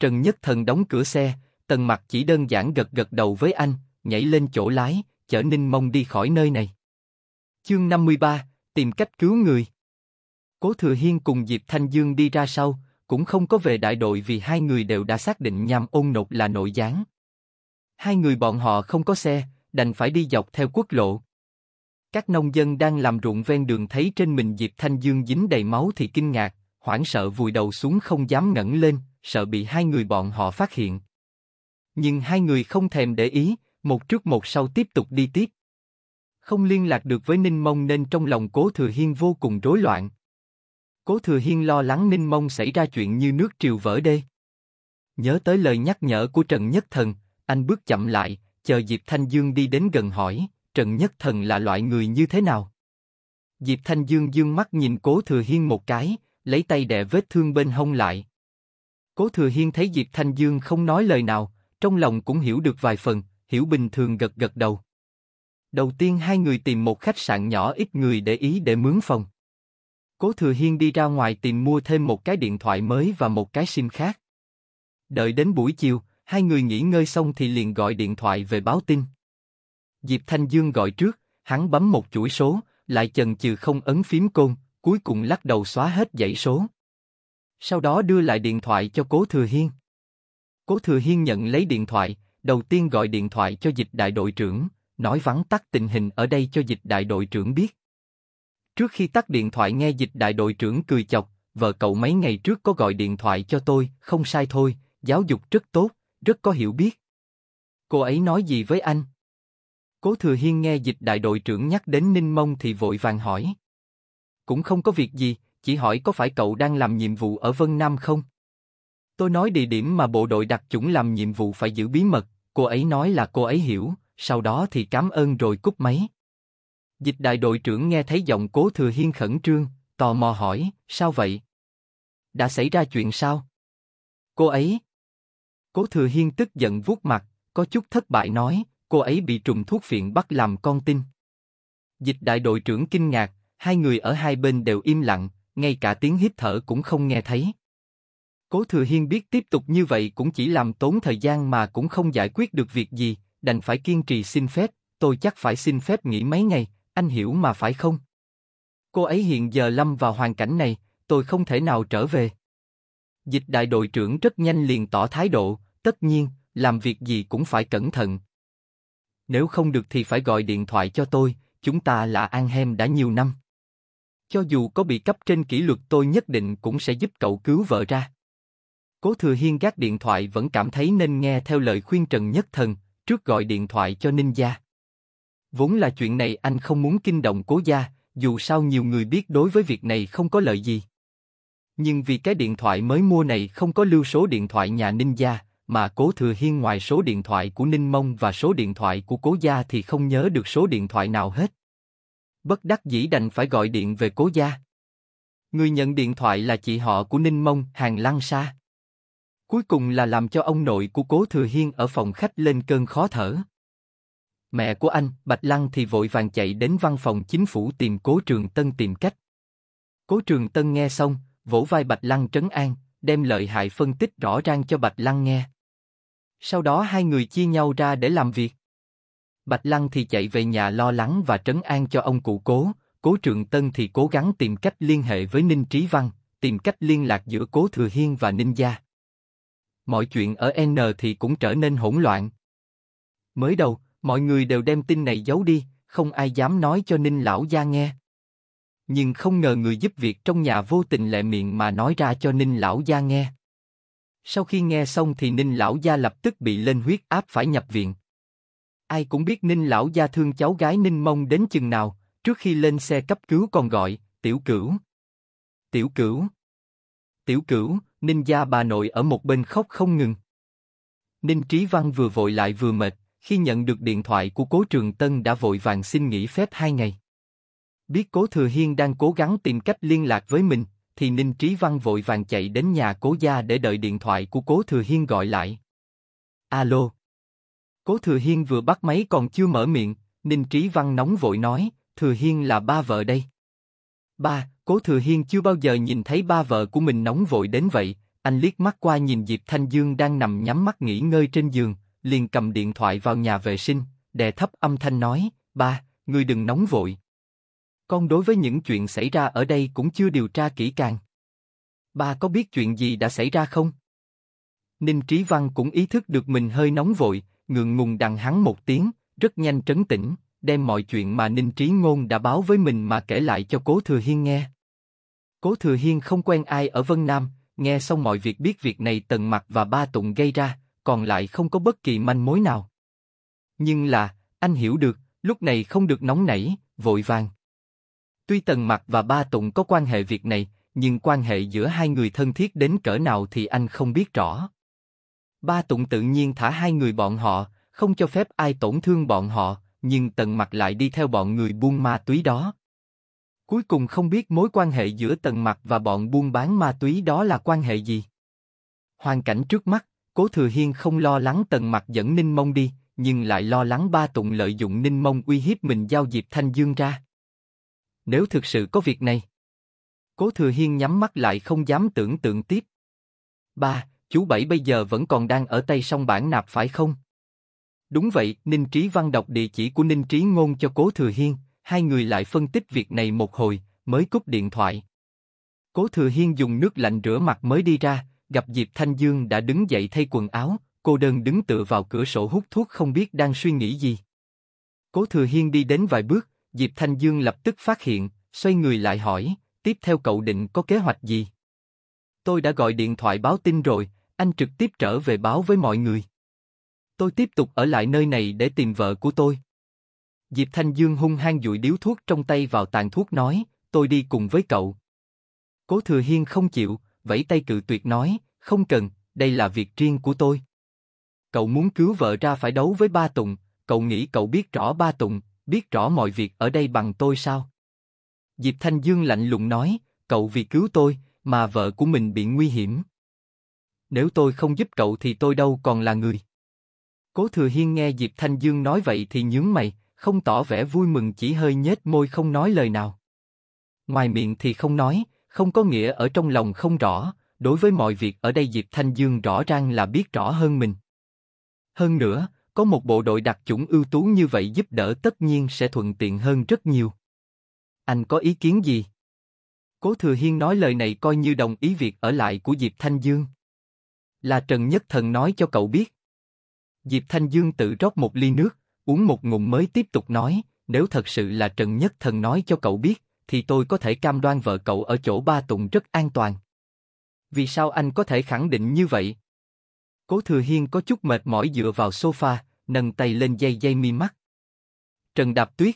Trần Nhất Thần đóng cửa xe, Tần Mặc chỉ đơn giản gật gật đầu với anh, nhảy lên chỗ lái, chở Ninh Mông đi khỏi nơi này. Chương 53, tìm cách cứu người. Cố Thừa Hiên cùng Diệp Thanh Dương đi ra sau, cũng không có về đại đội vì hai người đều đã xác định nhằm ôn nột là nội gián. Hai người bọn họ không có xe, đành phải đi dọc theo quốc lộ. Các nông dân đang làm ruộng ven đường thấy trên mình Diệp Thanh Dương dính đầy máu thì kinh ngạc, hoảng sợ vùi đầu xuống không dám ngẩng lên, sợ bị hai người bọn họ phát hiện. Nhưng hai người không thèm để ý, một trước một sau tiếp tục đi tiếp. Không liên lạc được với Ninh Mông nên trong lòng Cố Thừa Hiên vô cùng rối loạn. Cố Thừa Hiên lo lắng Ninh Mông xảy ra chuyện như nước triều vỡ đê. Nhớ tới lời nhắc nhở của Trần Nhất Thần, anh bước chậm lại, chờ Diệp Thanh Dương đi đến gần hỏi, Trần Nhất Thần là loại người như thế nào? Diệp Thanh Dương dương mắt nhìn Cố Thừa Hiên một cái, lấy tay đè vết thương bên hông lại. Cố Thừa Hiên thấy Diệp Thanh Dương không nói lời nào, trong lòng cũng hiểu được vài phần, hiểu bình thường gật gật đầu. Đầu tiên hai người tìm một khách sạn nhỏ ít người để ý để mướn phòng. Cố Thừa Hiên đi ra ngoài tìm mua thêm một cái điện thoại mới và một cái sim khác. Đợi đến buổi chiều, hai người nghỉ ngơi xong thì liền gọi điện thoại về báo tin. Diệp Thanh Dương gọi trước, hắn bấm một chuỗi số, lại chần chừ không ấn phím côn, cuối cùng lắc đầu xóa hết dãy số. Sau đó đưa lại điện thoại cho Cố Thừa Hiên. Cố Thừa Hiên nhận lấy điện thoại, đầu tiên gọi điện thoại cho dịch đại đội trưởng, nói vắn tắt tình hình ở đây cho dịch đại đội trưởng biết. Trước khi tắt điện thoại nghe dịch đại đội trưởng cười chọc, vợ cậu mấy ngày trước có gọi điện thoại cho tôi, không sai thôi, giáo dục rất tốt, rất có hiểu biết. Cô ấy nói gì với anh? Cố Thừa Hiên nghe dịch đại đội trưởng nhắc đến Ninh Mông thì vội vàng hỏi. Cũng không có việc gì, chỉ hỏi có phải cậu đang làm nhiệm vụ ở Vân Nam không? Tôi nói địa điểm mà bộ đội đặc chủng làm nhiệm vụ phải giữ bí mật, cô ấy nói là cô ấy hiểu, sau đó thì cảm ơn rồi cúp máy. Dịch đại đội trưởng nghe thấy giọng cố thừa hiên khẩn trương, tò mò hỏi, sao vậy? Đã xảy ra chuyện sao? Cô ấy... Cố thừa hiên tức giận vuốt mặt, có chút thất bại nói, cô ấy bị trùng thuốc phiện bắt làm con tin. Dịch đại đội trưởng kinh ngạc, hai người ở hai bên đều im lặng, ngay cả tiếng hít thở cũng không nghe thấy. Cố Thừa Hiên biết tiếp tục như vậy cũng chỉ làm tốn thời gian mà cũng không giải quyết được việc gì, đành phải kiên trì xin phép, tôi chắc phải xin phép nghỉ mấy ngày, anh hiểu mà phải không? Cô ấy hiện giờ lâm vào hoàn cảnh này, tôi không thể nào trở về. Dịch đại đội trưởng rất nhanh liền tỏ thái độ, tất nhiên, làm việc gì cũng phải cẩn thận. Nếu không được thì phải gọi điện thoại cho tôi, chúng ta là anh em đã nhiều năm. Cho dù có bị cấp trên kỷ luật tôi nhất định cũng sẽ giúp cậu cứu vợ ra. Cố Thừa Hiên gác điện thoại vẫn cảm thấy nên nghe theo lời khuyên Trần Nhất Thần, trước gọi điện thoại cho Ninh gia. Vốn là chuyện này anh không muốn kinh động cố gia, dù sao nhiều người biết đối với việc này không có lợi gì. Nhưng vì cái điện thoại mới mua này không có lưu số điện thoại nhà Ninh gia, mà Cố Thừa Hiên ngoài số điện thoại của Ninh Mông và số điện thoại của Cố gia thì không nhớ được số điện thoại nào hết. Bất đắc dĩ đành phải gọi điện về Cố gia. Người nhận điện thoại là chị họ của Ninh Mông, Hàng Lăng Sa. Cuối cùng là làm cho ông nội của Cố Thừa Hiên ở phòng khách lên cơn khó thở. Mẹ của anh, Bạch Lăng thì vội vàng chạy đến văn phòng chính phủ tìm Cố Trường Tân tìm cách. Cố Trường Tân nghe xong, vỗ vai Bạch Lăng trấn an, đem lợi hại phân tích rõ ràng cho Bạch Lăng nghe. Sau đó hai người chia nhau ra để làm việc. Bạch Lăng thì chạy về nhà lo lắng và trấn an cho ông cụ cố, cố trường Tân thì cố gắng tìm cách liên hệ với Ninh Trí Văn, tìm cách liên lạc giữa cố Thừa Hiên và Ninh Gia mọi chuyện ở N thì cũng trở nên hỗn loạn. Mới đầu, mọi người đều đem tin này giấu đi, không ai dám nói cho Ninh lão gia nghe. Nhưng không ngờ người giúp việc trong nhà vô tình lệ miệng mà nói ra cho Ninh lão gia nghe. Sau khi nghe xong thì Ninh lão gia lập tức bị lên huyết áp phải nhập viện. Ai cũng biết Ninh lão gia thương cháu gái Ninh Mông đến chừng nào, trước khi lên xe cấp cứu còn gọi, "Tiểu Cửu." "Tiểu Cửu." "Tiểu Cửu." Ninh gia bà nội ở một bên khóc không ngừng. Ninh Trí Văn vừa vội lại vừa mệt, khi nhận được điện thoại của Cố Trường Tân đã vội vàng xin nghỉ phép hai ngày. Biết Cố Thừa Hiên đang cố gắng tìm cách liên lạc với mình, thì Ninh Trí Văn vội vàng chạy đến nhà Cố gia để đợi điện thoại của Cố Thừa Hiên gọi lại. Alo. Cố Thừa Hiên vừa bắt máy còn chưa mở miệng, Ninh Trí Văn nóng vội nói, Thừa Hiên là ba vợ đây. Ba, Cố Thừa Hiên chưa bao giờ nhìn thấy ba vợ của mình nóng vội đến vậy, anh liếc mắt qua nhìn Diệp Thanh Dương đang nằm nhắm mắt nghỉ ngơi trên giường, liền cầm điện thoại vào nhà vệ sinh, đè thấp âm thanh nói, ba, người đừng nóng vội. Con đối với những chuyện xảy ra ở đây cũng chưa điều tra kỹ càng. Ba có biết chuyện gì đã xảy ra không? Ninh Trí Văn cũng ý thức được mình hơi nóng vội, ngượng ngùng đằng hắn một tiếng, rất nhanh trấn tĩnh, đem mọi chuyện mà Ninh Trí Ngôn đã báo với mình mà kể lại cho Cố Thừa Hiên nghe. Cố Thừa Hiên không quen ai ở Vân Nam, nghe xong mọi việc biết việc này Tần Mặc và Ba Tụng gây ra, còn lại không có bất kỳ manh mối nào. Nhưng là, anh hiểu được, lúc này không được nóng nảy, vội vàng. Tuy Tần Mặc và Ba Tụng có quan hệ việc này, nhưng quan hệ giữa hai người thân thiết đến cỡ nào thì anh không biết rõ. Ba Tụng tự nhiên thả hai người bọn họ, không cho phép ai tổn thương bọn họ, nhưng tần mặt lại đi theo bọn người buôn ma túy đó. Cuối cùng không biết mối quan hệ giữa tần mặt và bọn buôn bán ma túy đó là quan hệ gì. Hoàn cảnh trước mắt, cố thừa hiên không lo lắng tần mặt dẫn ninh mông đi, nhưng lại lo lắng ba tụng lợi dụng ninh mông uy hiếp mình giao dịp thanh dương ra. Nếu thực sự có việc này, cố thừa hiên nhắm mắt lại không dám tưởng tượng tiếp. Ba, chú bảy bây giờ vẫn còn đang ở tây Song bản nạp phải không? Đúng vậy, Ninh Trí Văn đọc địa chỉ của Ninh Trí Ngôn cho Cố Thừa Hiên, hai người lại phân tích việc này một hồi, mới cúp điện thoại. Cố Thừa Hiên dùng nước lạnh rửa mặt mới đi ra, gặp Diệp Thanh Dương đã đứng dậy thay quần áo, cô đơn đứng tựa vào cửa sổ hút thuốc không biết đang suy nghĩ gì. Cố Thừa Hiên đi đến vài bước, Diệp Thanh Dương lập tức phát hiện, xoay người lại hỏi, tiếp theo cậu định có kế hoạch gì? Tôi đã gọi điện thoại báo tin rồi, anh trực tiếp trở về báo với mọi người. Tôi tiếp tục ở lại nơi này để tìm vợ của tôi. Diệp Thanh Dương hung hăng dụi điếu thuốc trong tay vào tàn thuốc nói, tôi đi cùng với cậu. Cố Thừa Hiên không chịu, vẫy tay cự tuyệt nói, không cần, đây là việc riêng của tôi. Cậu muốn cứu vợ ra phải đấu với Ba Tùng, cậu nghĩ cậu biết rõ Ba Tùng, biết rõ mọi việc ở đây bằng tôi sao? Diệp Thanh Dương lạnh lùng nói, cậu vì cứu tôi, mà vợ của mình bị nguy hiểm. Nếu tôi không giúp cậu thì tôi đâu còn là người. Cố Thừa Hiên nghe Diệp Thanh Dương nói vậy thì nhướng mày, không tỏ vẻ vui mừng chỉ hơi nhếch môi không nói lời nào. Ngoài miệng thì không nói, không có nghĩa ở trong lòng không rõ, đối với mọi việc ở đây Diệp Thanh Dương rõ ràng là biết rõ hơn mình. Hơn nữa, có một bộ đội đặc chủng ưu tú như vậy giúp đỡ tất nhiên sẽ thuận tiện hơn rất nhiều. Anh có ý kiến gì? Cố Thừa Hiên nói lời này coi như đồng ý việc ở lại của Diệp Thanh Dương. Là Trần Nhất Thần nói cho cậu biết. Diệp Thanh Dương tự rót một ly nước, uống một ngụm mới tiếp tục nói, nếu thật sự là Trần Nhất Thần nói cho cậu biết, thì tôi có thể cam đoan vợ cậu ở chỗ ba tùng rất an toàn. Vì sao anh có thể khẳng định như vậy? Cố Thừa Hiên có chút mệt mỏi dựa vào sofa, nâng tay lên dây dây mi mắt. Trần Đạp Tuyết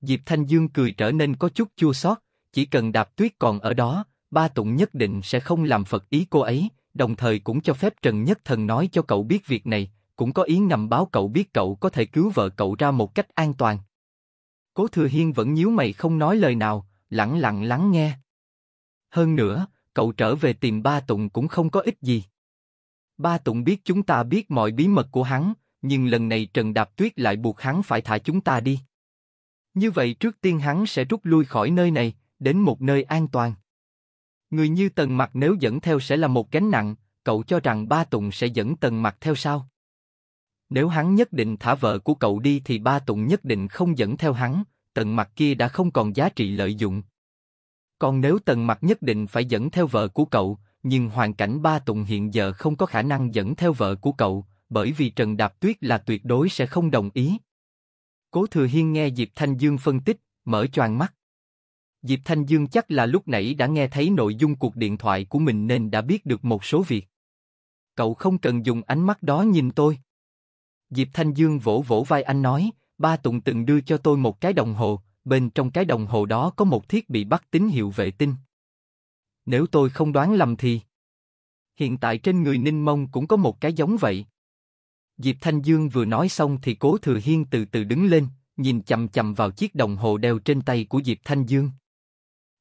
Diệp Thanh Dương cười trở nên có chút chua xót, chỉ cần Đạp Tuyết còn ở đó, ba tụng nhất định sẽ không làm phật ý cô ấy, đồng thời cũng cho phép Trần Nhất Thần nói cho cậu biết việc này, cũng có ý ngầm báo cậu biết cậu có thể cứu vợ cậu ra một cách an toàn. Cố Thừa Hiên vẫn nhíu mày không nói lời nào, lặng lặng lắng nghe. Hơn nữa, cậu trở về tìm Ba tùng cũng không có ích gì. Ba tùng biết chúng ta biết mọi bí mật của hắn, nhưng lần này Trần Đạp Tuyết lại buộc hắn phải thả chúng ta đi. Như vậy trước tiên hắn sẽ rút lui khỏi nơi này, đến một nơi an toàn. Người như Tần Mặc nếu dẫn theo sẽ là một gánh nặng, cậu cho rằng Ba tùng sẽ dẫn Tần Mặc theo sao? Nếu hắn nhất định thả vợ của cậu đi thì ba tụng nhất định không dẫn theo hắn, tần mặt kia đã không còn giá trị lợi dụng. Còn nếu tần mặt nhất định phải dẫn theo vợ của cậu, nhưng hoàn cảnh ba tụng hiện giờ không có khả năng dẫn theo vợ của cậu, bởi vì Trần Đạp Tuyết là tuyệt đối sẽ không đồng ý. Cố Thừa Hiên nghe Diệp Thanh Dương phân tích, mở choàng mắt. Diệp Thanh Dương chắc là lúc nãy đã nghe thấy nội dung cuộc điện thoại của mình nên đã biết được một số việc. Cậu không cần dùng ánh mắt đó nhìn tôi. Diệp Thanh Dương vỗ vỗ vai anh nói, ba Tùng từng đưa cho tôi một cái đồng hồ, bên trong cái đồng hồ đó có một thiết bị bắt tín hiệu vệ tinh. Nếu tôi không đoán lầm thì... Hiện tại trên người Ninh Mông cũng có một cái giống vậy. Diệp Thanh Dương vừa nói xong thì Cố Thừa Hiên từ từ đứng lên, nhìn chầm chầm vào chiếc đồng hồ đeo trên tay của Diệp Thanh Dương.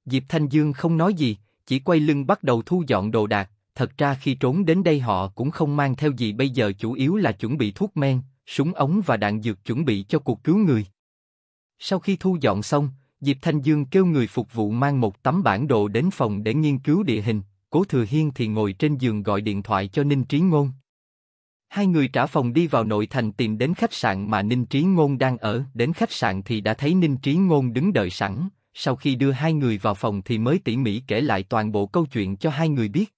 Diệp Thanh Dương không nói gì, chỉ quay lưng bắt đầu thu dọn đồ đạc, thật ra khi trốn đến đây họ cũng không mang theo gì bây giờ chủ yếu là chuẩn bị thuốc men, súng ống và đạn dược chuẩn bị cho cuộc cứu người. Sau khi thu dọn xong, Diệp Thanh Dương kêu người phục vụ mang một tấm bản đồ đến phòng để nghiên cứu địa hình, Cố Thừa Hiên thì ngồi trên giường gọi điện thoại cho Ninh Trí Ngôn. Hai người trả phòng đi vào nội thành tìm đến khách sạn mà Ninh Trí Ngôn đang ở, đến khách sạn thì đã thấy Ninh Trí Ngôn đứng đợi sẵn, sau khi đưa hai người vào phòng thì mới tỉ mỉ kể lại toàn bộ câu chuyện cho hai người biết.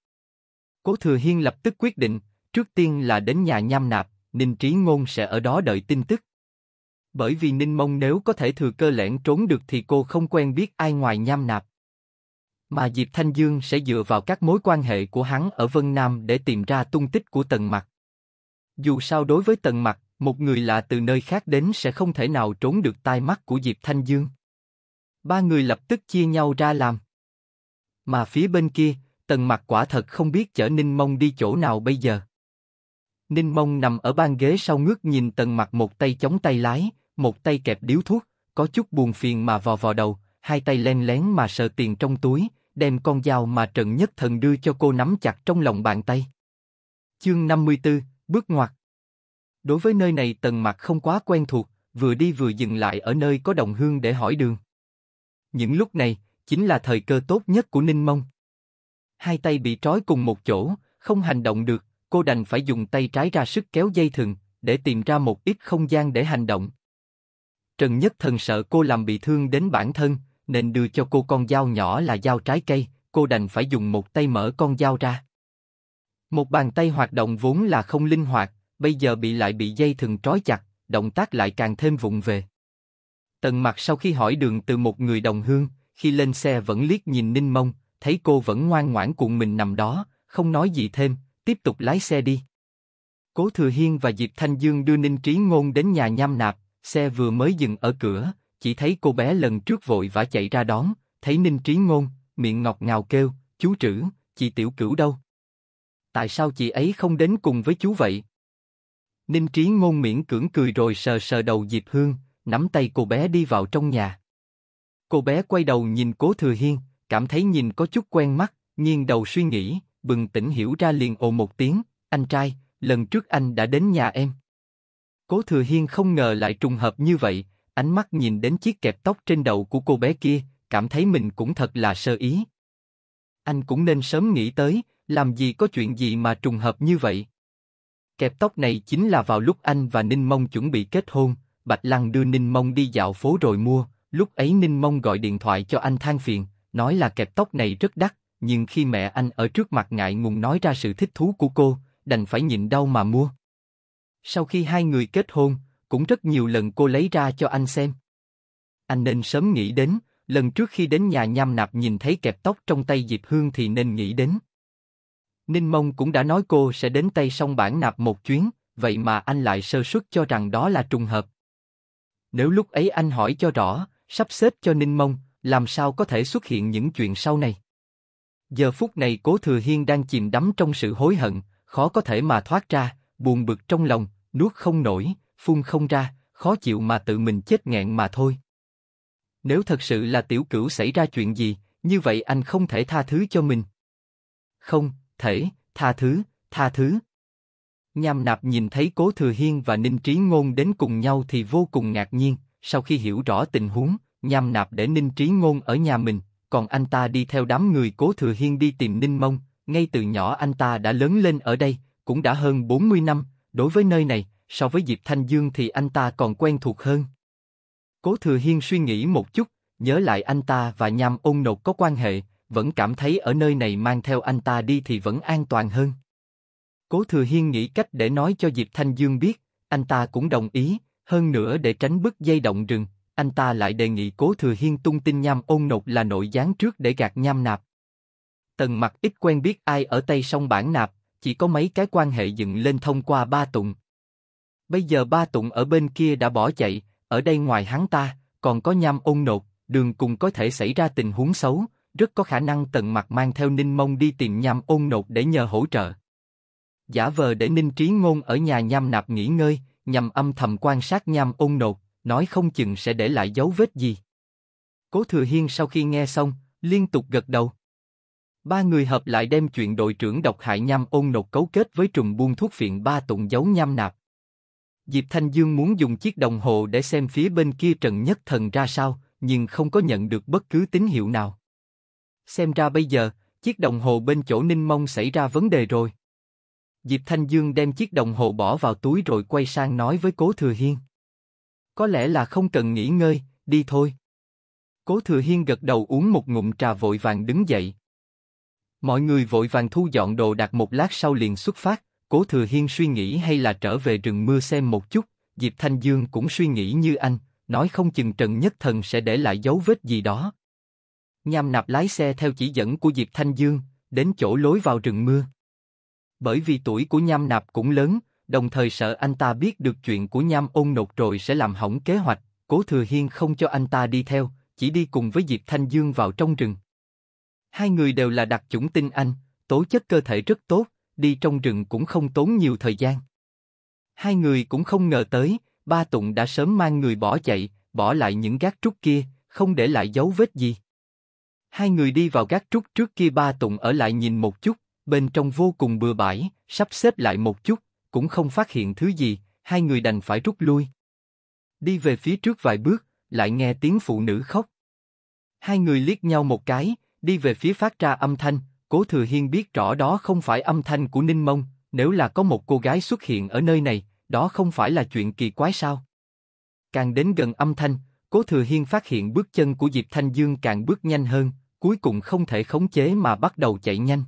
Cố Thừa Hiên lập tức quyết định, trước tiên là đến nhà nham nạp, Ninh Trí Ngôn sẽ ở đó đợi tin tức. Bởi vì Ninh Mông nếu có thể thừa cơ lẻn trốn được thì cô không quen biết ai ngoài nham nạp. Mà Diệp Thanh Dương sẽ dựa vào các mối quan hệ của hắn ở Vân Nam để tìm ra tung tích của Tần Mặc. Dù sao đối với Tần Mặc, một người lạ từ nơi khác đến sẽ không thể nào trốn được tai mắt của Diệp Thanh Dương. Ba người lập tức chia nhau ra làm. Mà phía bên kia, tần mặt quả thật không biết chở ninh mông đi chỗ nào bây giờ. Ninh Mông nằm ở ban ghế sau ngước nhìn Tần Mặc một tay chống tay lái, một tay kẹp điếu thuốc, có chút buồn phiền mà vò vò đầu, hai tay len lén mà sờ tiền trong túi, đem con dao mà Trần Nhất Thần đưa cho cô nắm chặt trong lòng bàn tay. Chương 54, bước ngoặt. Đối với nơi này Tần Mặc không quá quen thuộc, vừa đi vừa dừng lại ở nơi có đồng hương để hỏi đường. Những lúc này chính là thời cơ tốt nhất của Ninh Mông hai tay bị trói cùng một chỗ, không hành động được, cô đành phải dùng tay trái ra sức kéo dây thừng, để tìm ra một ít không gian để hành động. Trần Nhất Thần sợ cô làm bị thương đến bản thân, nên đưa cho cô con dao nhỏ là dao trái cây, cô đành phải dùng một tay mở con dao ra. Một bàn tay hoạt động vốn là không linh hoạt, bây giờ bị lại bị dây thừng trói chặt, động tác lại càng thêm vụng về. Tần Mặc sau khi hỏi đường từ một người đồng hương, khi lên xe vẫn liếc nhìn Ninh Mông, thấy cô vẫn ngoan ngoãn cuộn mình nằm đó, không nói gì thêm, tiếp tục lái xe đi. Cố Thừa Hiên và Diệp Thanh Dương đưa Ninh Trí Ngôn đến nhà nham nạp, xe vừa mới dừng ở cửa, chỉ thấy cô bé lần trước vội vã chạy ra đón, thấy Ninh Trí Ngôn, miệng ngọt ngào kêu, chú trữ, chị Tiểu Cửu đâu? Tại sao chị ấy không đến cùng với chú vậy? Ninh Trí Ngôn miễn cưỡng cười rồi sờ sờ đầu Diệp Hương, nắm tay cô bé đi vào trong nhà. Cô bé quay đầu nhìn Cố Thừa Hiên, cảm thấy nhìn có chút quen mắt, nghiêng đầu suy nghĩ, bừng tỉnh hiểu ra liền ồ một tiếng, anh trai, lần trước anh đã đến nhà em. Cố Thừa Hiên không ngờ lại trùng hợp như vậy, ánh mắt nhìn đến chiếc kẹp tóc trên đầu của cô bé kia, cảm thấy mình cũng thật là sơ ý. Anh cũng nên sớm nghĩ tới, làm gì có chuyện gì mà trùng hợp như vậy. Kẹp tóc này chính là vào lúc anh và Ninh Mông chuẩn bị kết hôn, Bạch Lăng đưa Ninh Mông đi dạo phố rồi mua, lúc ấy Ninh Mông gọi điện thoại cho anh than phiền, Nói là kẹp tóc này rất đắt, nhưng khi mẹ anh ở trước mặt ngại ngùng nói ra sự thích thú của cô, đành phải nhịn đau mà mua. Sau khi hai người kết hôn, cũng rất nhiều lần cô lấy ra cho anh xem. Anh nên sớm nghĩ đến, lần trước khi đến nhà nham nạp nhìn thấy kẹp tóc trong tay Diệp Hương thì nên nghĩ đến. Ninh Mông cũng đã nói cô sẽ đến tay Sông Bản nạp một chuyến, vậy mà anh lại sơ suất cho rằng đó là trùng hợp. Nếu lúc ấy anh hỏi cho rõ, sắp xếp cho Ninh Mông, làm sao có thể xuất hiện những chuyện sau này? Giờ phút này Cố Thừa Hiên đang chìm đắm trong sự hối hận, khó có thể mà thoát ra, buồn bực trong lòng, nuốt không nổi, phun không ra, khó chịu mà tự mình chết nghẹn mà thôi. Nếu thật sự là tiểu cửu xảy ra chuyện gì, như vậy anh không thể tha thứ cho mình. Không, thể, tha thứ, tha thứ. Nham nạp nhìn thấy Cố Thừa Hiên và Ninh Trí Ngôn đến cùng nhau thì vô cùng ngạc nhiên, sau khi hiểu rõ tình huống, nhằm nạp để Ninh Trí Ngôn ở nhà mình, còn anh ta đi theo đám người cố thừa hiên đi tìm Ninh Mông, ngay từ nhỏ anh ta đã lớn lên ở đây, cũng đã hơn 40 năm, đối với nơi này, so với Diệp Thanh Dương thì anh ta còn quen thuộc hơn. Cố thừa hiên suy nghĩ một chút, nhớ lại anh ta và nhằm ôn nột có quan hệ, vẫn cảm thấy ở nơi này mang theo anh ta đi thì vẫn an toàn hơn. Cố Thừa Hiên nghĩ cách để nói cho Diệp Thanh Dương biết, anh ta cũng đồng ý, hơn nữa để tránh bức dây động rừng, anh ta lại đề nghị Cố Thừa Hiên tung tin nham ôn nột là nội gián trước để gạt nham nạp. Tần mặt ít quen biết ai ở Tây sông Bản Nạp, chỉ có mấy cái quan hệ dựng lên thông qua ba tụng. Bây giờ ba tụng ở bên kia đã bỏ chạy, ở đây ngoài hắn ta, còn có nham ôn nột, đường cùng có thể xảy ra tình huống xấu, rất có khả năng tần mặt mang theo ninh mông đi tìm nham ôn nột để nhờ hỗ trợ. Giả vờ để ninh trí ngôn ở nhà nham nạp nghỉ ngơi, nhằm âm thầm quan sát nham ôn nột, nói không chừng sẽ để lại dấu vết gì. Cố Thừa Hiên sau khi nghe xong, liên tục gật đầu. Ba người hợp lại đem chuyện đội trưởng độc hại nham ôn nột cấu kết với trùng buôn thuốc phiện ba tụng dấu nham nạp. Diệp Thanh Dương muốn dùng chiếc đồng hồ để xem phía bên kia Trần Nhất Thần ra sao, nhưng không có nhận được bất cứ tín hiệu nào. Xem ra bây giờ, chiếc đồng hồ bên chỗ Ninh Mông xảy ra vấn đề rồi. Diệp Thanh Dương đem chiếc đồng hồ bỏ vào túi rồi quay sang nói với Cố Thừa Hiên. Có lẽ là không cần nghỉ ngơi, đi thôi. Cố Thừa Hiên gật đầu uống một ngụm trà vội vàng đứng dậy. Mọi người vội vàng thu dọn đồ đạc một lát sau liền xuất phát, Cố Thừa Hiên suy nghĩ hay là trở về rừng mưa xem một chút, Diệp Thanh Dương cũng suy nghĩ như anh, nói không chừng Trần Nhất Thần sẽ để lại dấu vết gì đó. Nham nạp lái xe theo chỉ dẫn của Diệp Thanh Dương, đến chỗ lối vào rừng mưa. Bởi vì tuổi của Nham nạp cũng lớn, đồng thời sợ anh ta biết được chuyện của nham ôn nột rồi sẽ làm hỏng kế hoạch. Cố Thừa Hiên không cho anh ta đi theo, chỉ đi cùng với Diệp Thanh Dương vào trong rừng. Hai người đều là đặc chủng tinh anh, tố chất cơ thể rất tốt, đi trong rừng cũng không tốn nhiều thời gian. Hai người cũng không ngờ tới, Ba Tụng đã sớm mang người bỏ chạy, bỏ lại những gác trúc kia, không để lại dấu vết gì. Hai người đi vào gác trúc trước kia Ba Tụng ở lại nhìn một chút, bên trong vô cùng bừa bãi, sắp xếp lại một chút, cũng không phát hiện thứ gì, hai người đành phải rút lui. Đi về phía trước vài bước, lại nghe tiếng phụ nữ khóc. Hai người liếc nhau một cái, đi về phía phát ra âm thanh, Cố Thừa Hiên biết rõ đó không phải âm thanh của Ninh Mông, nếu là có một cô gái xuất hiện ở nơi này, đó không phải là chuyện kỳ quái sao? Càng đến gần âm thanh, Cố Thừa Hiên phát hiện bước chân của Diệp Thanh Dương càng bước nhanh hơn, cuối cùng không thể khống chế mà bắt đầu chạy nhanh.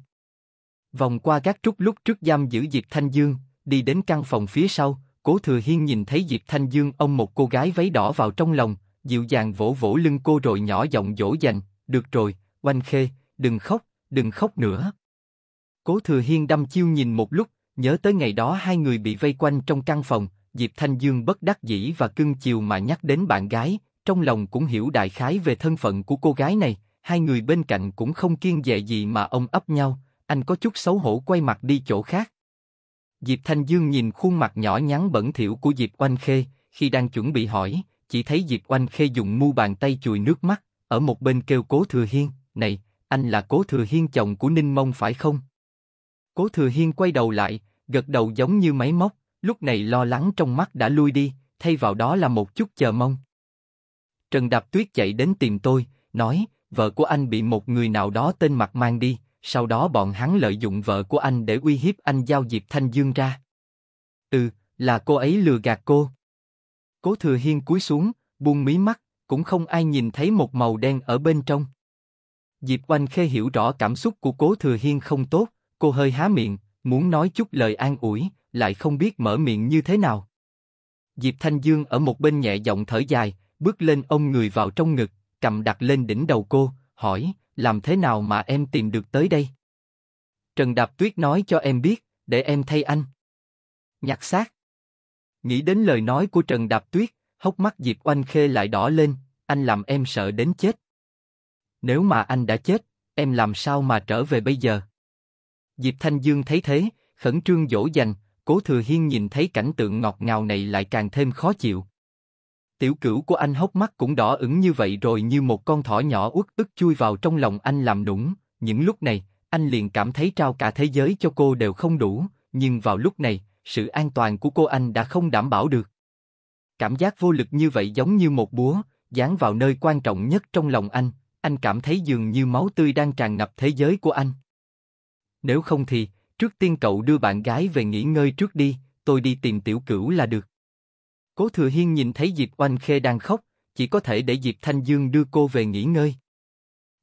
Vòng qua các trúc lúc trước giam giữ Diệp Thanh Dương, Đi đến căn phòng phía sau, Cố Thừa Hiên nhìn thấy Diệp Thanh Dương ông một cô gái váy đỏ vào trong lòng, dịu dàng vỗ vỗ lưng cô rồi nhỏ giọng dỗ dành, được rồi, oanh khê, đừng khóc, đừng khóc nữa. Cố Thừa Hiên đâm chiêu nhìn một lúc, nhớ tới ngày đó hai người bị vây quanh trong căn phòng, Diệp Thanh Dương bất đắc dĩ và cưng chiều mà nhắc đến bạn gái, trong lòng cũng hiểu đại khái về thân phận của cô gái này, hai người bên cạnh cũng không kiên dè gì mà ông ấp nhau, anh có chút xấu hổ quay mặt đi chỗ khác. Diệp Thanh Dương nhìn khuôn mặt nhỏ nhắn bẩn thỉu của Diệp Oanh Khê, khi đang chuẩn bị hỏi, chỉ thấy Diệp Oanh Khê dùng mu bàn tay chùi nước mắt, ở một bên kêu Cố Thừa Hiên, này, anh là Cố Thừa Hiên chồng của Ninh Mông phải không? Cố Thừa Hiên quay đầu lại, gật đầu giống như máy móc, lúc này lo lắng trong mắt đã lui đi, thay vào đó là một chút chờ mong. Trần Đạp Tuyết chạy đến tìm tôi, nói, vợ của anh bị một người nào đó tên mặt mang đi, sau đó bọn hắn lợi dụng vợ của anh để uy hiếp anh giao Diệp Thanh Dương ra. Ừ, là cô ấy lừa gạt cô. Cố Thừa Hiên cúi xuống, buông mí mắt, cũng không ai nhìn thấy một màu đen ở bên trong. Diệp Oanh Khê hiểu rõ cảm xúc của Cố Thừa Hiên không tốt, cô hơi há miệng, muốn nói chút lời an ủi, lại không biết mở miệng như thế nào. Diệp Thanh Dương ở một bên nhẹ giọng thở dài, bước lên ôm người vào trong ngực, cầm đặt lên đỉnh đầu cô, hỏi, làm thế nào mà em tìm được tới đây? Trần Đạp Tuyết nói cho em biết, để em thay anh. Nhặt xác. Nghĩ đến lời nói của Trần Đạp Tuyết, hốc mắt Diệp Oanh Khê lại đỏ lên, anh làm em sợ đến chết. Nếu mà anh đã chết, em làm sao mà trở về bây giờ? Diệp Thanh Dương thấy thế, khẩn trương dỗ dành, cố thừa hiên nhìn thấy cảnh tượng ngọt ngào này lại càng thêm khó chịu tiểu cửu của anh hốc mắt cũng đỏ ửng như vậy rồi như một con thỏ nhỏ uất ức chui vào trong lòng anh làm nũng, những lúc này, anh liền cảm thấy trao cả thế giới cho cô đều không đủ, nhưng vào lúc này, sự an toàn của cô anh đã không đảm bảo được. Cảm giác vô lực như vậy giống như một búa, dán vào nơi quan trọng nhất trong lòng anh, anh cảm thấy dường như máu tươi đang tràn ngập thế giới của anh. Nếu không thì, trước tiên cậu đưa bạn gái về nghỉ ngơi trước đi, tôi đi tìm tiểu cửu là được. Cố Thừa Hiên nhìn thấy Diệp Oanh Khê đang khóc, chỉ có thể để Diệp Thanh Dương đưa cô về nghỉ ngơi.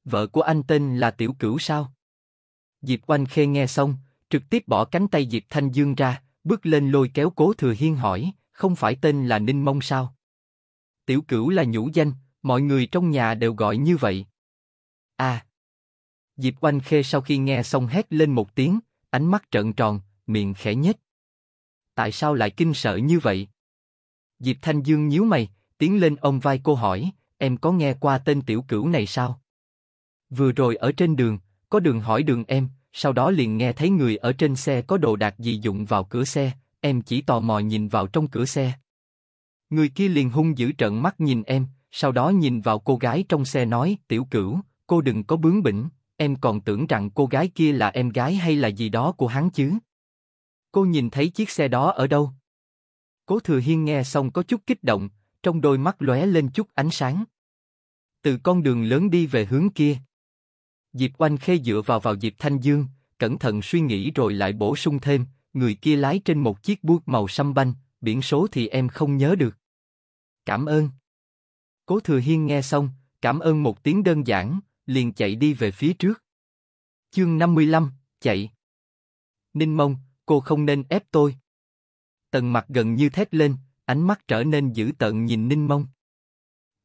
Vợ của anh tên là Tiểu Cửu sao? Diệp Oanh Khê nghe xong, trực tiếp bỏ cánh tay Diệp Thanh Dương ra, bước lên lôi kéo Cố Thừa Hiên hỏi, không phải tên là Ninh Mông sao? Tiểu Cửu là nhũ danh, mọi người trong nhà đều gọi như vậy. À. Diệp Oanh Khê sau khi nghe xong hét lên một tiếng, ánh mắt trợn tròn, miệng khẽ nhếch. Tại sao lại kinh sợ như vậy? Diệp Thanh Dương nhíu mày, tiến lên ông vai cô hỏi, em có nghe qua tên tiểu cửu này sao? Vừa rồi ở trên đường, có đường hỏi đường em, sau đó liền nghe thấy người ở trên xe có đồ đạc gì dụng vào cửa xe, em chỉ tò mò nhìn vào trong cửa xe. Người kia liền hung dữ trợn mắt nhìn em, sau đó nhìn vào cô gái trong xe nói, tiểu cửu, cô đừng có bướng bỉnh, em còn tưởng rằng cô gái kia là em gái hay là gì đó của hắn chứ. Cô nhìn thấy chiếc xe đó ở đâu? Cố Thừa Hiên nghe xong có chút kích động, trong đôi mắt lóe lên chút ánh sáng. Từ con đường lớn đi về hướng kia. Diệp Oanh Khê dựa vào vào Diệp Thanh Dương, cẩn thận suy nghĩ rồi lại bổ sung thêm, người kia lái trên một chiếc buốt màu xăm banh, biển số thì em không nhớ được. Cảm ơn. Cố Thừa Hiên nghe xong, cảm ơn một tiếng đơn giản, liền chạy đi về phía trước. Chương 55, chạy. Ninh Mông, cô không nên ép tôi. Tần mặt gần như thét lên, ánh mắt trở nên dữ tợn nhìn Ninh Mông.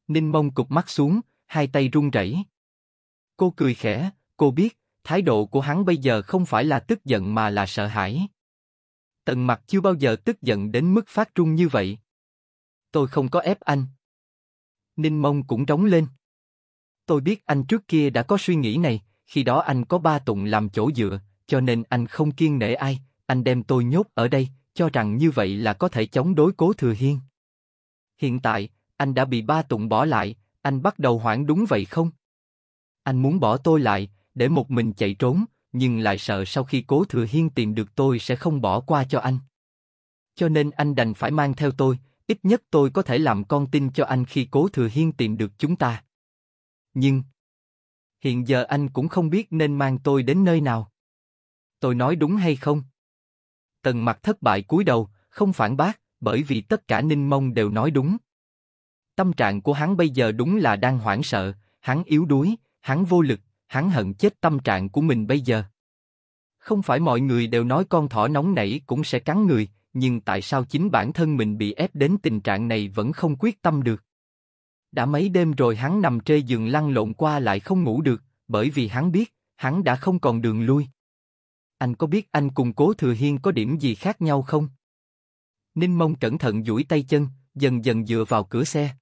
Ninh Mông cụp mắt xuống, hai tay run rẩy. Cô cười khẽ, cô biết, thái độ của hắn bây giờ không phải là tức giận mà là sợ hãi. Tần mặt chưa bao giờ tức giận đến mức phát run như vậy. Tôi không có ép anh. Ninh Mông cũng trống lên. Tôi biết anh trước kia đã có suy nghĩ này, khi đó anh có ba tụng làm chỗ dựa, cho nên anh không kiên nể ai, anh đem tôi nhốt ở đây, cho rằng như vậy là có thể chống đối Cố Thừa Hiên. Hiện tại, anh đã bị ba tụng bỏ lại, anh bắt đầu hoảng đúng vậy không? Anh muốn bỏ tôi lại, để một mình chạy trốn, nhưng lại sợ sau khi Cố Thừa Hiên tìm được tôi sẽ không bỏ qua cho anh. Cho nên anh đành phải mang theo tôi, ít nhất tôi có thể làm con tin cho anh khi Cố Thừa Hiên tìm được chúng ta. Nhưng, hiện giờ anh cũng không biết nên mang tôi đến nơi nào. Tôi nói đúng hay không? Tần mặt thất bại cúi đầu, không phản bác, bởi vì tất cả Ninh Mông đều nói đúng. Tâm trạng của hắn bây giờ đúng là đang hoảng sợ, hắn yếu đuối, hắn vô lực, hắn hận chết tâm trạng của mình bây giờ. Không phải mọi người đều nói con thỏ nóng nảy cũng sẽ cắn người, nhưng tại sao chính bản thân mình bị ép đến tình trạng này vẫn không quyết tâm được? Đã mấy đêm rồi hắn nằm trê giường lăn lộn qua lại không ngủ được, bởi vì hắn biết, hắn đã không còn đường lui. Anh có biết anh cùng Cố Thừa Hiên có điểm gì khác nhau không? Ninh Mông cẩn thận duỗi tay chân, dần dần dựa vào cửa xe.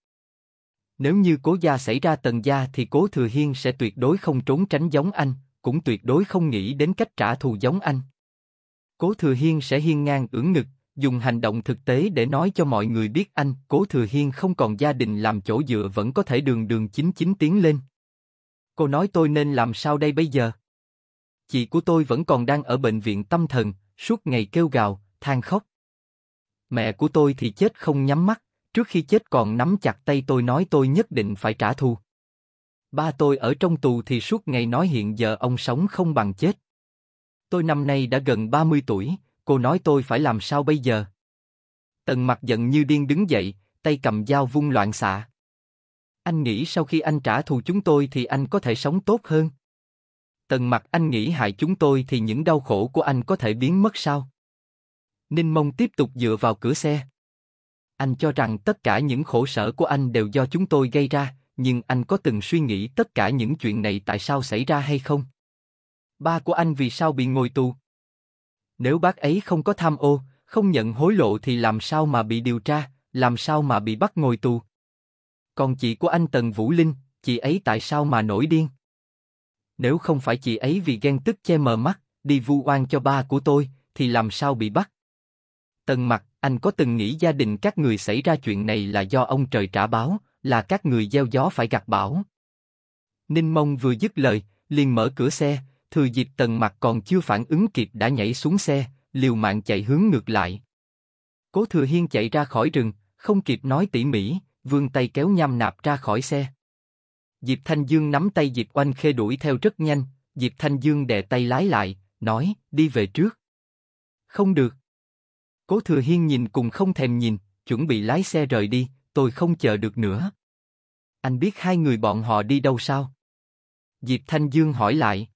Nếu như cố gia xảy ra tần gia thì cố thừa hiên sẽ tuyệt đối không trốn tránh giống anh, cũng tuyệt đối không nghĩ đến cách trả thù giống anh. Cố thừa hiên sẽ hiên ngang ưỡn ngực, dùng hành động thực tế để nói cho mọi người biết anh, cố thừa hiên không còn gia đình làm chỗ dựa vẫn có thể đường đường chính chính tiến lên. Cô nói tôi nên làm sao đây bây giờ? Chị của tôi vẫn còn đang ở bệnh viện tâm thần, suốt ngày kêu gào, than khóc. Mẹ của tôi thì chết không nhắm mắt, trước khi chết còn nắm chặt tay tôi nói tôi nhất định phải trả thù. Ba tôi ở trong tù thì suốt ngày nói hiện giờ ông sống không bằng chết. Tôi năm nay đã gần 30 tuổi, cô nói tôi phải làm sao bây giờ? Tần mặt giận như điên đứng dậy, tay cầm dao vung loạn xạ. Anh nghĩ sau khi anh trả thù chúng tôi thì anh có thể sống tốt hơn. Tần mặt anh nghĩ hại chúng tôi thì những đau khổ của anh có thể biến mất sao? Ninh Mông tiếp tục dựa vào cửa xe. Anh cho rằng tất cả những khổ sở của anh đều do chúng tôi gây ra, nhưng anh có từng suy nghĩ tất cả những chuyện này tại sao xảy ra hay không? Ba của anh vì sao bị ngồi tù? Nếu bác ấy không có tham ô, không nhận hối lộ thì làm sao mà bị điều tra, làm sao mà bị bắt ngồi tù? Còn chị của anh Tần Vũ Linh, chị ấy tại sao mà nổi điên? nếu không phải chị ấy vì ghen tức che mờ mắt, đi vu oan cho ba của tôi, thì làm sao bị bắt? Tần mặt, anh có từng nghĩ gia đình các người xảy ra chuyện này là do ông trời trả báo, là các người gieo gió phải gặt bão. Ninh Mông vừa dứt lời, liền mở cửa xe, thừa dịp tần mặt còn chưa phản ứng kịp đã nhảy xuống xe, liều mạng chạy hướng ngược lại. Cố Thừa Hiên chạy ra khỏi rừng, không kịp nói tỉ mỉ, vươn tay kéo nham nạp ra khỏi xe. Diệp Thanh Dương nắm tay Diệp Oanh Khê đuổi theo rất nhanh, Diệp Thanh Dương đè tay lái lại, nói, đi về trước. Không được. Cố Thừa Hiên nhìn cùng không thèm nhìn, chuẩn bị lái xe rời đi, tôi không chờ được nữa. Anh biết hai người bọn họ đi đâu sao? Diệp Thanh Dương hỏi lại.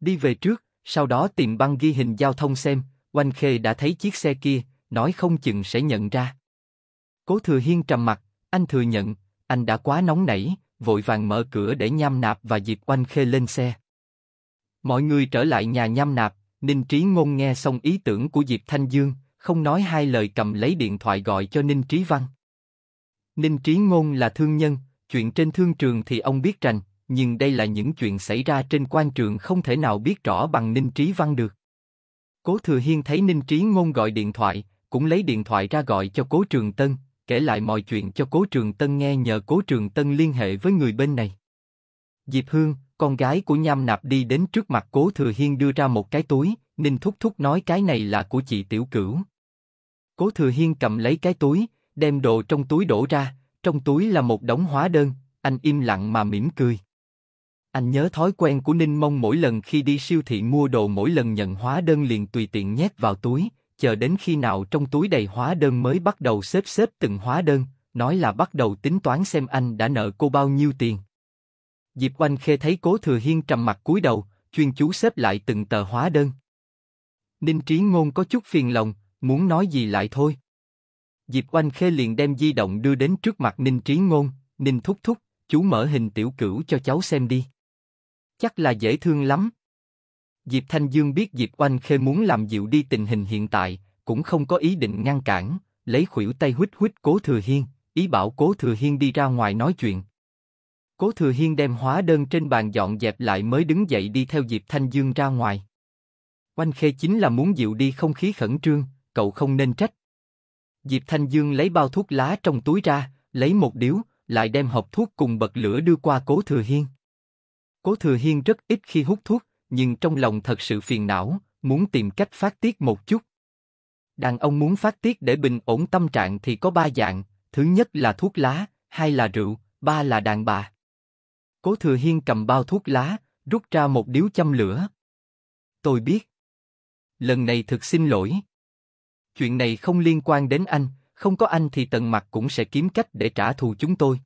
Đi về trước, sau đó tìm băng ghi hình giao thông xem, Oanh Khê đã thấy chiếc xe kia, nói không chừng sẽ nhận ra. Cố Thừa Hiên trầm mặt, anh thừa nhận, anh đã quá nóng nảy, vội vàng mở cửa để Nham Nạp và dịp Oanh Khê lên xe. Mọi người trở lại nhà Nham Nạp, Ninh Trí Ngôn nghe xong ý tưởng của Diệp Thanh Dương, không nói hai lời cầm lấy điện thoại gọi cho Ninh Trí Văn. Ninh Trí Ngôn là thương nhân, chuyện trên thương trường thì ông biết rành, nhưng đây là những chuyện xảy ra trên quan trường không thể nào biết rõ bằng Ninh Trí Văn được. Cố Thừa Hiên thấy Ninh Trí Ngôn gọi điện thoại, cũng lấy điện thoại ra gọi cho Cố Trường Tân, kể lại mọi chuyện cho Cố Trường Tân nghe nhờ Cố Trường Tân liên hệ với người bên này. Diệp Hương, con gái của Nham Nạp đi đến trước mặt Cố Thừa Hiên đưa ra một cái túi, Ninh Thúc Thúc nói cái này là của chị Tiểu Cửu. Cố Thừa Hiên cầm lấy cái túi, đem đồ trong túi đổ ra, trong túi là một đống hóa đơn, anh im lặng mà mỉm cười. Anh nhớ thói quen của Ninh Mông mỗi lần khi đi siêu thị mua đồ mỗi lần nhận hóa đơn liền tùy tiện nhét vào túi, chờ đến khi nào trong túi đầy hóa đơn mới bắt đầu xếp xếp từng hóa đơn, nói là bắt đầu tính toán xem anh đã nợ cô bao nhiêu tiền. Diệp Oanh Khê thấy Cố Thừa Hiên trầm mặt cúi đầu, chuyên chú xếp lại từng tờ hóa đơn. Ninh Trí Ngôn có chút phiền lòng, muốn nói gì lại thôi. Diệp Oanh Khê liền đem di động đưa đến trước mặt Ninh Trí Ngôn, Ninh thúc thúc, chú mở hình tiểu cửu cho cháu xem đi. Chắc là dễ thương lắm, Diệp Thanh Dương biết Diệp Oanh Khê muốn làm dịu đi tình hình hiện tại, cũng không có ý định ngăn cản, lấy khuỷu tay huýt huýt Cố Thừa Hiên, ý bảo Cố Thừa Hiên đi ra ngoài nói chuyện. Cố Thừa Hiên đem hóa đơn trên bàn dọn dẹp lại mới đứng dậy đi theo Diệp Thanh Dương ra ngoài. Oanh Khê chính là muốn dịu đi không khí khẩn trương, cậu không nên trách. Diệp Thanh Dương lấy bao thuốc lá trong túi ra, lấy một điếu, lại đem hộp thuốc cùng bật lửa đưa qua Cố Thừa Hiên. Cố Thừa Hiên rất ít khi hút thuốc, nhưng trong lòng thật sự phiền não, muốn tìm cách phát tiết một chút. Đàn ông muốn phát tiết để bình ổn tâm trạng thì có ba dạng, thứ nhất là thuốc lá, hai là rượu, ba là đàn bà. Cố Thừa Hiên cầm bao thuốc lá, rút ra một điếu châm lửa. Tôi biết. Lần này thực xin lỗi. Chuyện này không liên quan đến anh, không có anh thì Tần Mặc cũng sẽ kiếm cách để trả thù chúng tôi.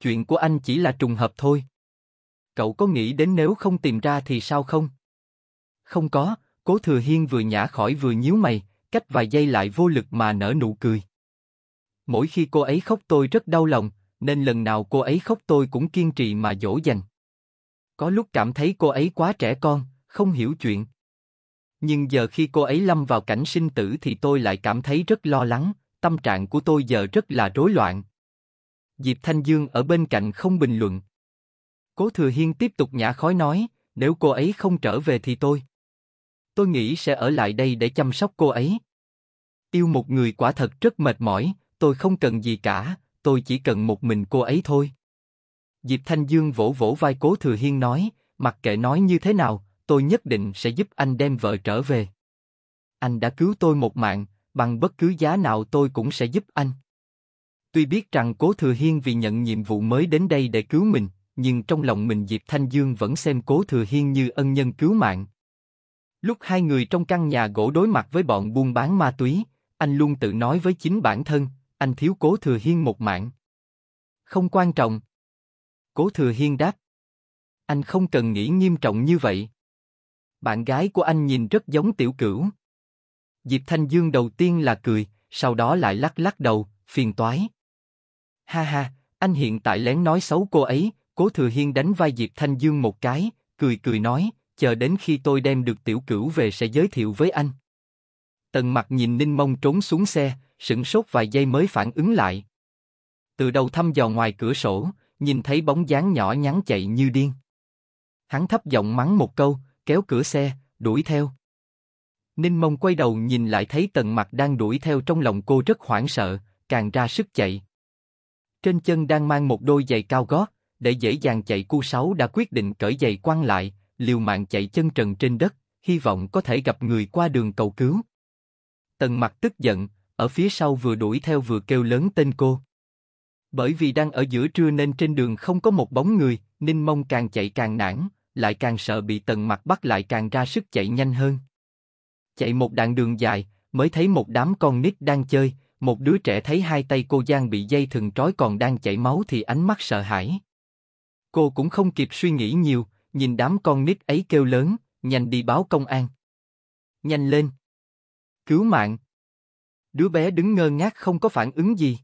Chuyện của anh chỉ là trùng hợp thôi. Cậu có nghĩ đến nếu không tìm ra thì sao không? Không có, Cố Thừa Hiên vừa nhả khỏi vừa nhíu mày, cách vài giây lại vô lực mà nở nụ cười. Mỗi khi cô ấy khóc tôi rất đau lòng, nên lần nào cô ấy khóc tôi cũng kiên trì mà dỗ dành. Có lúc cảm thấy cô ấy quá trẻ con, không hiểu chuyện. Nhưng giờ khi cô ấy lâm vào cảnh sinh tử thì tôi lại cảm thấy rất lo lắng, tâm trạng của tôi giờ rất là rối loạn. Diệp Thanh Dương ở bên cạnh không bình luận. Cố Thừa Hiên tiếp tục nhả khói nói, nếu cô ấy không trở về thì tôi. Tôi nghĩ sẽ ở lại đây để chăm sóc cô ấy. Yêu một người quả thật rất mệt mỏi, tôi không cần gì cả, tôi chỉ cần một mình cô ấy thôi. Diệp Thanh Dương vỗ vỗ vai Cố Thừa Hiên nói, mặc kệ nói như thế nào, tôi nhất định sẽ giúp anh đem vợ trở về. Anh đã cứu tôi một mạng, bằng bất cứ giá nào tôi cũng sẽ giúp anh. Tuy biết rằng Cố Thừa Hiên vì nhận nhiệm vụ mới đến đây để cứu mình, nhưng trong lòng mình Diệp Thanh Dương vẫn xem Cố Thừa Hiên như ân nhân cứu mạng. Lúc hai người trong căn nhà gỗ đối mặt với bọn buôn bán ma túy, anh luôn tự nói với chính bản thân, anh thiếu Cố Thừa Hiên một mạng. Không quan trọng. Cố Thừa Hiên đáp. Anh không cần nghĩ nghiêm trọng như vậy. Bạn gái của anh nhìn rất giống tiểu cửu. Diệp Thanh Dương đầu tiên là cười, sau đó lại lắc lắc đầu, phiền toái. Ha ha, anh hiện tại lén nói xấu cô ấy, Cố Thừa Hiên đánh vai Diệp Thanh Dương một cái, cười cười nói, chờ đến khi tôi đem được tiểu cửu về sẽ giới thiệu với anh. Tần mặt nhìn Ninh Mông trốn xuống xe, sững sốt vài giây mới phản ứng lại. Từ đầu thăm dò ngoài cửa sổ, nhìn thấy bóng dáng nhỏ nhắn chạy như điên. Hắn thấp giọng mắng một câu, kéo cửa xe, đuổi theo. Ninh Mông quay đầu nhìn lại thấy Tần Mặc đang đuổi theo trong lòng cô rất hoảng sợ, càng ra sức chạy. Trên chân đang mang một đôi giày cao gót, để dễ dàng chạy cu sáu đã quyết định cởi giày quăng lại, liều mạng chạy chân trần trên đất, hy vọng có thể gặp người qua đường cầu cứu. Tần mặt tức giận, ở phía sau vừa đuổi theo vừa kêu lớn tên cô. Bởi vì đang ở giữa trưa nên trên đường không có một bóng người, Ninh Mông càng chạy càng nản, lại càng sợ bị tần mặt bắt lại càng ra sức chạy nhanh hơn. Chạy một đoạn đường dài, mới thấy một đám con nít đang chơi, một đứa trẻ thấy hai tay cô Giang bị dây thừng trói còn đang chảy máu thì ánh mắt sợ hãi. Cô cũng không kịp suy nghĩ nhiều, nhìn đám con nít ấy kêu lớn, nhanh đi báo công an. Nhanh lên. Cứu mạng. Đứa bé đứng ngơ ngác không có phản ứng gì.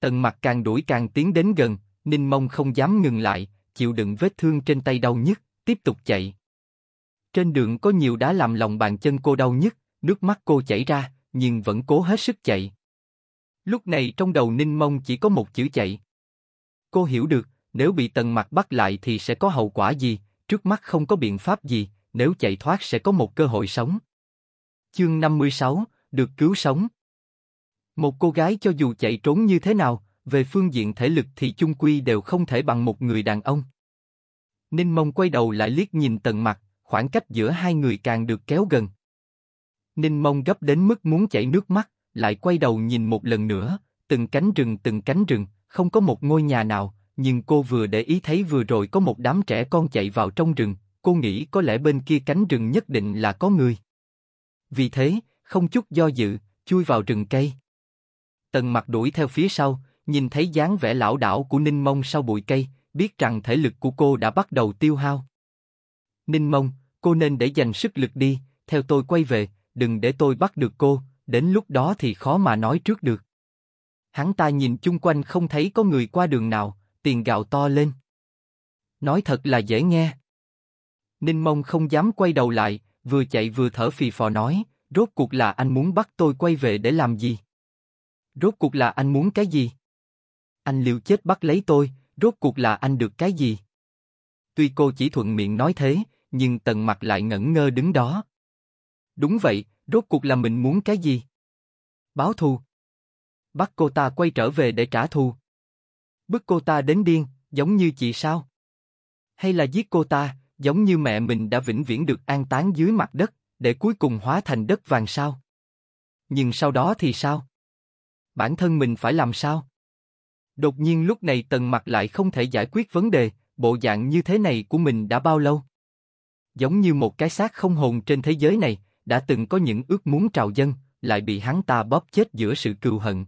Tần mặt càng đuổi càng tiến đến gần, Ninh Mông không dám ngừng lại, chịu đựng vết thương trên tay đau nhức, tiếp tục chạy. Trên đường có nhiều đá làm lòng bàn chân cô đau nhức, nước mắt cô chảy ra, nhưng vẫn cố hết sức chạy. Lúc này trong đầu Ninh Mông chỉ có một chữ chạy. Cô hiểu được, nếu bị tần mặt bắt lại thì sẽ có hậu quả gì, trước mắt không có biện pháp gì, nếu chạy thoát sẽ có một cơ hội sống. Chương 56, được cứu sống. Một cô gái cho dù chạy trốn như thế nào, về phương diện thể lực thì chung quy đều không thể bằng một người đàn ông. Ninh Mông quay đầu lại liếc nhìn tần mặt, khoảng cách giữa hai người càng được kéo gần. Ninh Mông gấp đến mức muốn chảy nước mắt, lại quay đầu nhìn một lần nữa, từng cánh rừng từng cánh rừng, không có một ngôi nhà nào, nhưng cô vừa để ý thấy vừa rồi có một đám trẻ con chạy vào trong rừng, cô nghĩ có lẽ bên kia cánh rừng nhất định là có người. Vì thế, không chút do dự, chui vào rừng cây. Tần mặt đuổi theo phía sau, nhìn thấy dáng vẻ lão đảo của Ninh Mông sau bụi cây, biết rằng thể lực của cô đã bắt đầu tiêu hao. Ninh Mông, cô nên để dành sức lực đi, theo tôi quay về, đừng để tôi bắt được cô, đến lúc đó thì khó mà nói trước được. Hắn ta nhìn chung quanh không thấy có người qua đường nào, tiền gạo to lên. Nói thật là dễ nghe. Ninh Mông không dám quay đầu lại, vừa chạy vừa thở phì phò nói, rốt cuộc là anh muốn bắt tôi quay về để làm gì? Rốt cuộc là anh muốn cái gì? Anh liều chết bắt lấy tôi, rốt cuộc là anh được cái gì? Tuy cô chỉ thuận miệng nói thế, nhưng tần mặt lại ngẩn ngơ đứng đó. Đúng vậy, rốt cuộc là mình muốn cái gì? Báo thù. Bắt cô ta quay trở về để trả thù. Bức cô ta đến điên, giống như chị sao? Hay là giết cô ta, giống như mẹ mình đã vĩnh viễn được an táng dưới mặt đất, để cuối cùng hóa thành đất vàng sao? Nhưng sau đó thì sao? Bản thân mình phải làm sao? Đột nhiên lúc này Tần mặt lại không thể giải quyết vấn đề, bộ dạng như thế này của mình đã bao lâu? Giống như một cái xác không hồn trên thế giới này, đã từng có những ước muốn trào dân, lại bị hắn ta bóp chết giữa sự cừu hận.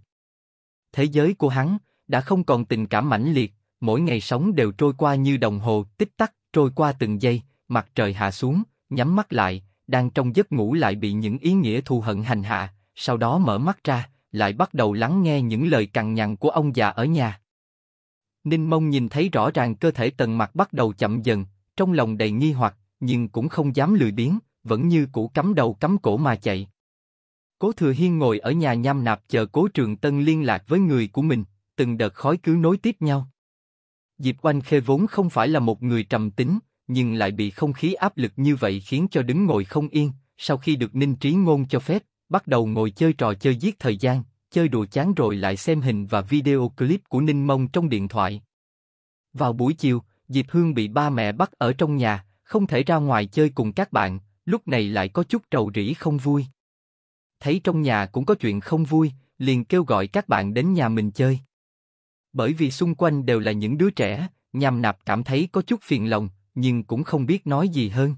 Thế giới của hắn, đã không còn tình cảm mãnh liệt, mỗi ngày sống đều trôi qua như đồng hồ, tích tắc, trôi qua từng giây, mặt trời hạ xuống, nhắm mắt lại, đang trong giấc ngủ lại bị những ý nghĩa thù hận hành hạ, sau đó mở mắt ra, lại bắt đầu lắng nghe những lời cằn nhằn của ông già ở nhà. Ninh Mông nhìn thấy rõ ràng cơ thể Tần Mặc bắt đầu chậm dần, trong lòng đầy nghi hoặc, nhưng cũng không dám lười biếng, vẫn như cũ cắm đầu cắm cổ mà chạy. Cố Thừa Hiên ngồi ở nhà nham nạp chờ Cố Trường Tân liên lạc với người của mình, từng đợt khói cứ nối tiếp nhau. Diệp Oanh Khê vốn không phải là một người trầm tính, nhưng lại bị không khí áp lực như vậy khiến cho đứng ngồi không yên. Sau khi được Ninh Trí Ngôn cho phép, bắt đầu ngồi chơi trò chơi giết thời gian, chơi đùa chán rồi lại xem hình và video clip của Ninh Mông trong điện thoại. Vào buổi chiều, Diệp Hương bị ba mẹ bắt ở trong nhà, không thể ra ngoài chơi cùng các bạn, lúc này lại có chút trầu rĩ không vui. Thấy trong nhà cũng có chuyện không vui, liền kêu gọi các bạn đến nhà mình chơi bởi vì xung quanh đều là những đứa trẻ, nhằm nạp cảm thấy có chút phiền lòng, nhưng cũng không biết nói gì hơn.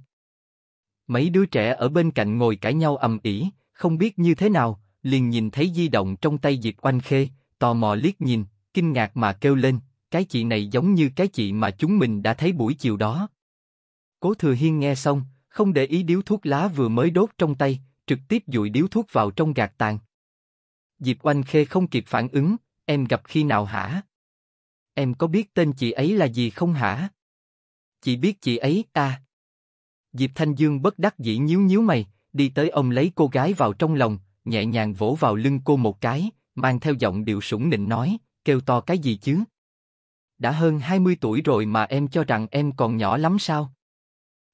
Mấy đứa trẻ ở bên cạnh ngồi cãi nhau ầm ĩ, không biết như thế nào, liền nhìn thấy di động trong tay Diệp Oanh Khê, tò mò liếc nhìn, kinh ngạc mà kêu lên, cái chị này giống như cái chị mà chúng mình đã thấy buổi chiều đó. Cố Thừa Hiên nghe xong, không để ý điếu thuốc lá vừa mới đốt trong tay, trực tiếp dụi điếu thuốc vào trong gạt tàn. Diệp Oanh Khê không kịp phản ứng, Em gặp khi nào hả? Em có biết tên chị ấy là gì không hả? Chị biết chị ấy, ta. Diệp Thanh Dương bất đắc dĩ nhíu nhíu mày, đi tới ông lấy cô gái vào trong lòng, nhẹ nhàng vỗ vào lưng cô một cái, mang theo giọng điệu sủng nịnh nói, kêu to cái gì chứ? Đã hơn 20 tuổi rồi mà em cho rằng em còn nhỏ lắm sao?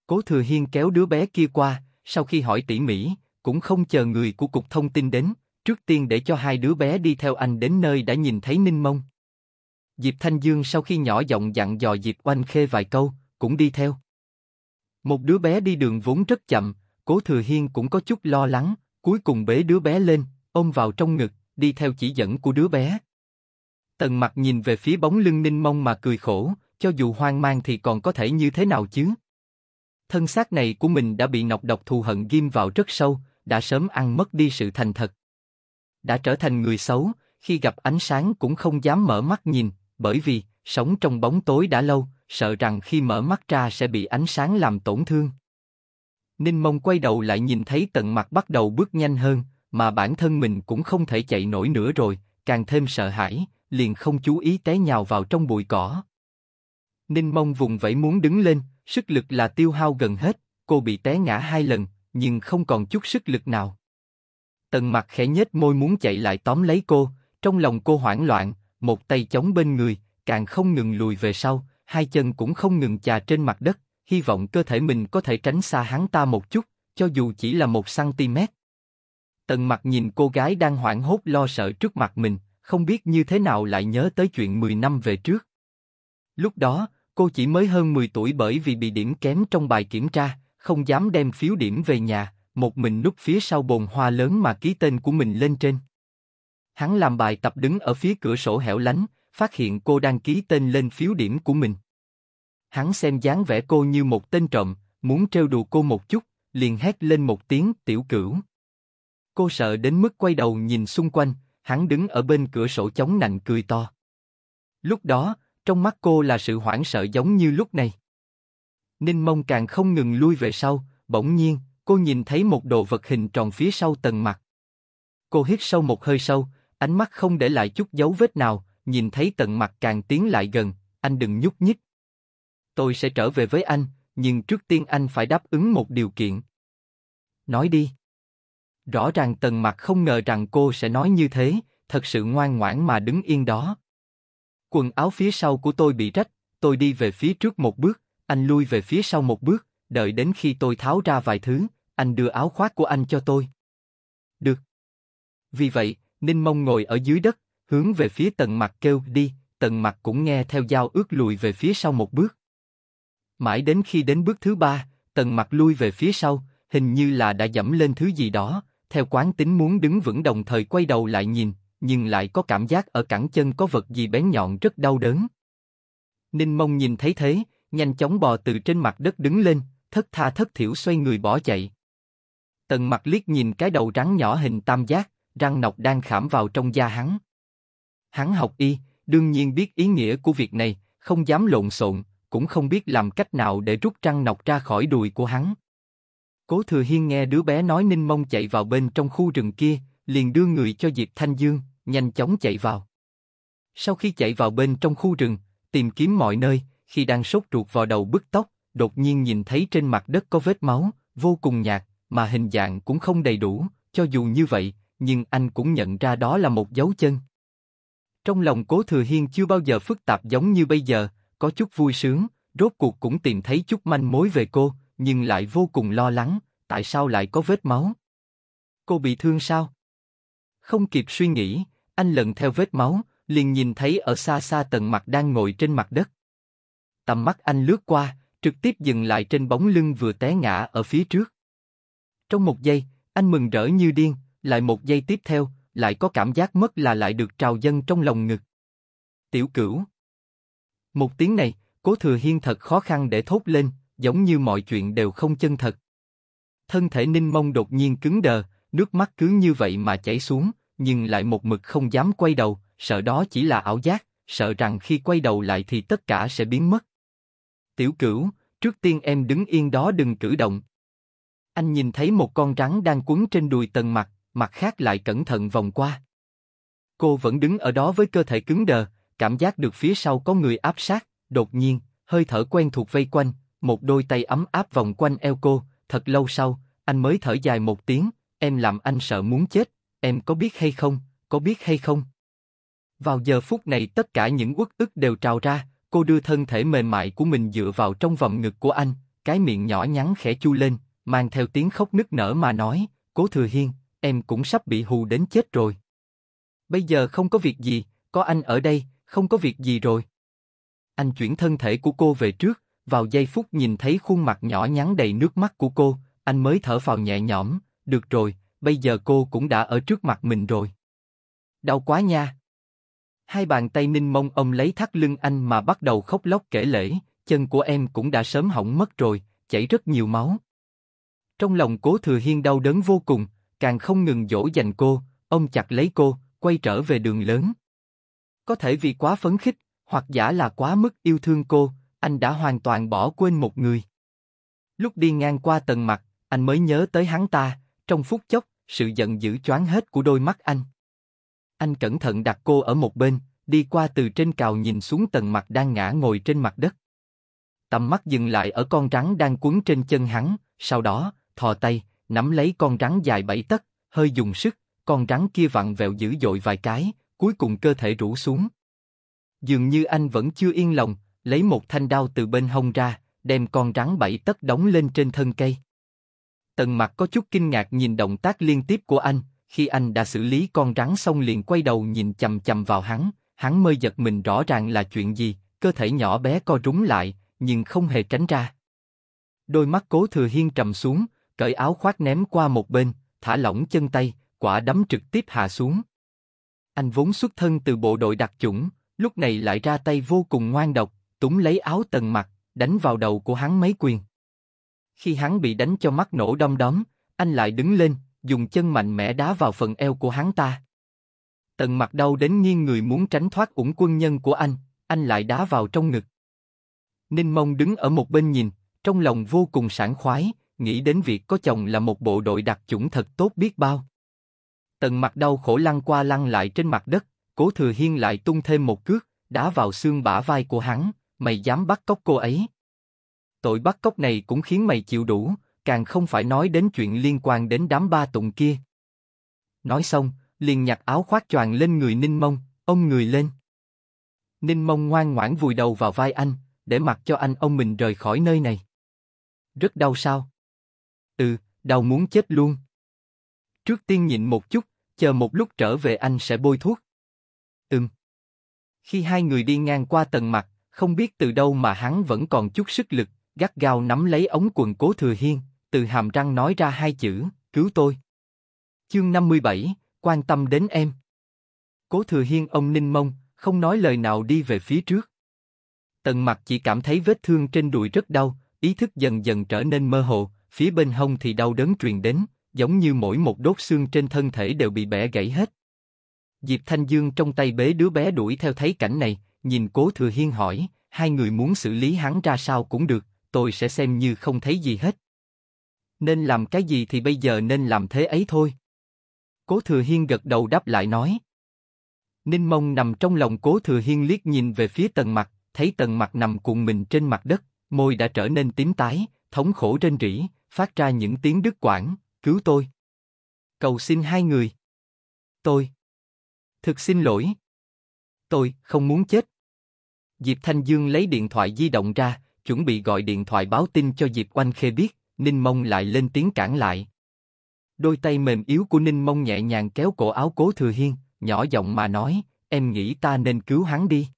Cố Thừa Hiên kéo đứa bé kia qua, sau khi hỏi tỉ mỉ, cũng không chờ người của cục thông tin đến, Trước tiên để cho hai đứa bé đi theo anh đến nơi đã nhìn thấy Ninh Mông. Diệp Thanh Dương sau khi nhỏ giọng dặn dò Diệp Oanh Khê vài câu, cũng đi theo. Một đứa bé đi đường vốn rất chậm, Cố Thừa Hiên cũng có chút lo lắng, cuối cùng bế đứa bé lên, ôm vào trong ngực, đi theo chỉ dẫn của đứa bé. Tần mặt nhìn về phía bóng lưng ninh mông mà cười khổ, cho dù hoang mang thì còn có thể như thế nào chứ? Thân xác này của mình đã bị nọc độc thù hận ghim vào rất sâu, đã sớm ăn mất đi sự thành thật đã trở thành người xấu, khi gặp ánh sáng cũng không dám mở mắt nhìn, bởi vì, sống trong bóng tối đã lâu, sợ rằng khi mở mắt ra sẽ bị ánh sáng làm tổn thương. Ninh Mông quay đầu lại nhìn thấy tận mặt bắt đầu bước nhanh hơn, mà bản thân mình cũng không thể chạy nổi nữa rồi, càng thêm sợ hãi, liền không chú ý té nhào vào trong bụi cỏ. Ninh Mông vùng vẫy muốn đứng lên, sức lực là tiêu hao gần hết, cô bị té ngã hai lần, nhưng không còn chút sức lực nào. Tần mặt khẽ nhếch môi muốn chạy lại tóm lấy cô, trong lòng cô hoảng loạn, một tay chống bên người, càng không ngừng lùi về sau, hai chân cũng không ngừng chà trên mặt đất, hy vọng cơ thể mình có thể tránh xa hắn ta một chút, cho dù chỉ là một cm. Tần mặt nhìn cô gái đang hoảng hốt lo sợ trước mặt mình, không biết như thế nào lại nhớ tới chuyện 10 năm về trước. Lúc đó, cô chỉ mới hơn 10 tuổi bởi vì bị điểm kém trong bài kiểm tra, không dám đem phiếu điểm về nhà, một mình núp phía sau bồn hoa lớn mà ký tên của mình lên trên. Hắn làm bài tập đứng ở phía cửa sổ hẻo lánh, phát hiện cô đang ký tên lên phiếu điểm của mình. Hắn xem dáng vẻ cô như một tên trộm, muốn trêu đùa cô một chút, liền hét lên một tiếng tiểu cửu. Cô sợ đến mức quay đầu nhìn xung quanh, hắn đứng ở bên cửa sổ chống nạnh cười to. Lúc đó, trong mắt cô là sự hoảng sợ giống như lúc này. Ninh Mông càng không ngừng lui về sau, bỗng nhiên, Cô nhìn thấy một đồ vật hình tròn phía sau tầng mặt. Cô hít sâu một hơi sâu, ánh mắt không để lại chút dấu vết nào, nhìn thấy tầng mặt càng tiến lại gần, anh đừng nhúc nhích. Tôi sẽ trở về với anh, nhưng trước tiên anh phải đáp ứng một điều kiện. Nói đi. Rõ ràng tần mặt không ngờ rằng cô sẽ nói như thế, thật sự ngoan ngoãn mà đứng yên đó. Quần áo phía sau của tôi bị rách, tôi đi về phía trước một bước, anh lui về phía sau một bước, đợi đến khi tôi tháo ra vài thứ, anh đưa áo khoác của anh cho tôi. Được. Vì vậy, Ninh Mông ngồi ở dưới đất, hướng về phía tầng mặt kêu đi, tầng mặt cũng nghe theo dao ướt lùi về phía sau một bước. Mãi đến khi đến bước thứ ba, tầng mặt lui về phía sau, hình như là đã dẫm lên thứ gì đó, theo quán tính muốn đứng vững đồng thời quay đầu lại nhìn, nhưng lại có cảm giác ở cẳng chân có vật gì bén nhọn rất đau đớn. Ninh Mông nhìn thấy thế, nhanh chóng bò từ trên mặt đất đứng lên, thất tha thất thiểu xoay người bỏ chạy. Tần mặt liếc nhìn cái đầu rắn nhỏ hình tam giác, răng nọc đang khảm vào trong da hắn. Hắn học y, đương nhiên biết ý nghĩa của việc này, không dám lộn xộn, cũng không biết làm cách nào để rút răng nọc ra khỏi đùi của hắn. Cố Thừa Hiên nghe đứa bé nói Ninh Mông chạy vào bên trong khu rừng kia, liền đưa người cho Diệp Thanh Dương, nhanh chóng chạy vào. Sau khi chạy vào bên trong khu rừng, tìm kiếm mọi nơi, khi đang sốt ruột vào đầu bứt tóc, đột nhiên nhìn thấy trên mặt đất có vết máu, vô cùng nhạt, mà hình dạng cũng không đầy đủ, cho dù như vậy, nhưng anh cũng nhận ra đó là một dấu chân. Trong lòng Cố Thừa Hiên chưa bao giờ phức tạp giống như bây giờ, có chút vui sướng, rốt cuộc cũng tìm thấy chút manh mối về cô, nhưng lại vô cùng lo lắng, tại sao lại có vết máu? Cô bị thương sao? Không kịp suy nghĩ, anh lần theo vết máu, liền nhìn thấy ở xa xa tầng mặt đang ngồi trên mặt đất. Tầm mắt anh lướt qua, trực tiếp dừng lại trên bóng lưng vừa té ngã ở phía trước. Trong một giây, anh mừng rỡ như điên, lại một giây tiếp theo, lại có cảm giác mất là lại được trào dâng trong lòng ngực. Tiểu cửu. Một tiếng này, cố thừa hiên thật khó khăn để thốt lên, giống như mọi chuyện đều không chân thật. Thân thể ninh mông đột nhiên cứng đờ, nước mắt cứ như vậy mà chảy xuống, nhưng lại một mực không dám quay đầu, sợ đó chỉ là ảo giác, sợ rằng khi quay đầu lại thì tất cả sẽ biến mất. Tiểu cửu, trước tiên em đứng yên đó đừng cử động, anh nhìn thấy một con rắn đang quấn trên đùi tần mặt, mặt khác lại cẩn thận vòng qua. Cô vẫn đứng ở đó với cơ thể cứng đờ, cảm giác được phía sau có người áp sát, đột nhiên, hơi thở quen thuộc vây quanh, một đôi tay ấm áp vòng quanh eo cô, thật lâu sau, anh mới thở dài một tiếng, em làm anh sợ muốn chết, em có biết hay không, có biết hay không? Vào giờ phút này tất cả những uất ức đều trào ra, cô đưa thân thể mềm mại của mình dựa vào trong vòng ngực của anh, cái miệng nhỏ nhắn khẽ chu lên, mang theo tiếng khóc nức nở mà nói, Cố Thừa Hiên, em cũng sắp bị hù đến chết rồi. Bây giờ không có việc gì, có anh ở đây, không có việc gì rồi. Anh chuyển thân thể của cô về trước, vào giây phút nhìn thấy khuôn mặt nhỏ nhắn đầy nước mắt của cô, anh mới thở phào nhẹ nhõm, được rồi, bây giờ cô cũng đã ở trước mặt mình rồi. Đau quá nha. Hai bàn tay ninh mông ông lấy thắt lưng anh mà bắt đầu khóc lóc kể lể, chân của em cũng đã sớm hỏng mất rồi, chảy rất nhiều máu. Trong lòng cố thừa hiên đau đớn vô cùng, càng không ngừng dỗ dành cô, ông chặt lấy cô, quay trở về đường lớn. Có thể vì quá phấn khích, hoặc giả là quá mức yêu thương cô, anh đã hoàn toàn bỏ quên một người. Lúc đi ngang qua tầng mặt, anh mới nhớ tới hắn ta, trong phút chốc, sự giận dữ choáng hết của đôi mắt anh. Anh cẩn thận đặt cô ở một bên, đi qua từ trên cào nhìn xuống tầng mặt đang ngã ngồi trên mặt đất. Tầm mắt dừng lại ở con rắn đang cuốn trên chân hắn, sau đó, thò tay, nắm lấy con rắn dài bảy tấc, hơi dùng sức, con rắn kia vặn vẹo dữ dội vài cái, cuối cùng cơ thể rũ xuống. Dường như anh vẫn chưa yên lòng, lấy một thanh đao từ bên hông ra, đem con rắn bảy tấc đóng lên trên thân cây. Tần mặt có chút kinh ngạc nhìn động tác liên tiếp của anh, khi anh đã xử lý con rắn xong liền quay đầu nhìn chầm chầm vào hắn, hắn mơ giật mình rõ ràng là chuyện gì, cơ thể nhỏ bé co rúm lại, nhưng không hề tránh ra. Đôi mắt cố thừa hiên trầm xuống, cởi áo khoác ném qua một bên, thả lỏng chân tay, quả đấm trực tiếp hạ xuống. Anh vốn xuất thân từ bộ đội đặc chủng, lúc này lại ra tay vô cùng ngoan độc, túm lấy áo tần mặt, đánh vào đầu của hắn mấy quyền. Khi hắn bị đánh cho mắt nổ đom đóm, anh lại đứng lên, dùng chân mạnh mẽ đá vào phần eo của hắn ta. Tần mặt đau đến nghiêng người muốn tránh thoát ủng quân nhân của anh, anh lại đá vào trong ngực. Ninh Mông đứng ở một bên nhìn, trong lòng vô cùng sảng khoái, nghĩ đến việc có chồng là một bộ đội đặc chủng thật tốt biết bao. Tần mặt đau khổ lăn qua lăn lại trên mặt đất, cố thừa hiên lại tung thêm một cước, đá vào xương bả vai của hắn, mày dám bắt cóc cô ấy. Tội bắt cóc này cũng khiến mày chịu đủ, càng không phải nói đến chuyện liên quan đến đám ba tụng kia. Nói xong, liền nhặt áo khoác choàng lên người Ninh Mông, ông người lên. Ninh Mông ngoan ngoãn vùi đầu vào vai anh, để mặc cho anh ông mình rời khỏi nơi này. Rất đau sao? Ừ, đau muốn chết luôn. Trước tiên nhịn một chút, chờ một lúc trở về anh sẽ bôi thuốc. Ừm. Khi hai người đi ngang qua tầng mặt, không biết từ đâu mà hắn vẫn còn chút sức lực, gắt gao nắm lấy ống quần cố thừa hiên, từ hàm răng nói ra hai chữ, cứu tôi. Chương 57, quan tâm đến em. Cố thừa hiên ông ninh mông, không nói lời nào đi về phía trước. Tần mặt chỉ cảm thấy vết thương trên đùi rất đau, ý thức dần dần trở nên mơ hồ, phía bên hông thì đau đớn truyền đến, giống như mỗi một đốt xương trên thân thể đều bị bẻ gãy hết. Diệp Thanh Dương trong tay bế đứa bé đuổi theo thấy cảnh này, nhìn Cố Thừa Hiên hỏi, hai người muốn xử lý hắn ra sao cũng được, tôi sẽ xem như không thấy gì hết. Nên làm cái gì thì bây giờ nên làm thế ấy thôi. Cố Thừa Hiên gật đầu đáp lại nói. Ninh Mông nằm trong lòng Cố Thừa Hiên liếc nhìn về phía tầng mặt, thấy tầng mặt nằm cùng mình trên mặt đất, môi đã trở nên tím tái, thống khổ trên rỉ, phát ra những tiếng đứt quãng, cứu tôi. Cầu xin hai người. Tôi. Thực xin lỗi. Tôi không muốn chết. Diệp Thanh Dương lấy điện thoại di động ra, chuẩn bị gọi điện thoại báo tin cho Diệp Oanh Khê biết, Ninh Mông lại lên tiếng cản lại. Đôi tay mềm yếu của Ninh Mông nhẹ nhàng kéo cổ áo Cố Thừa Hiên, nhỏ giọng mà nói, em nghĩ ta nên cứu hắn đi.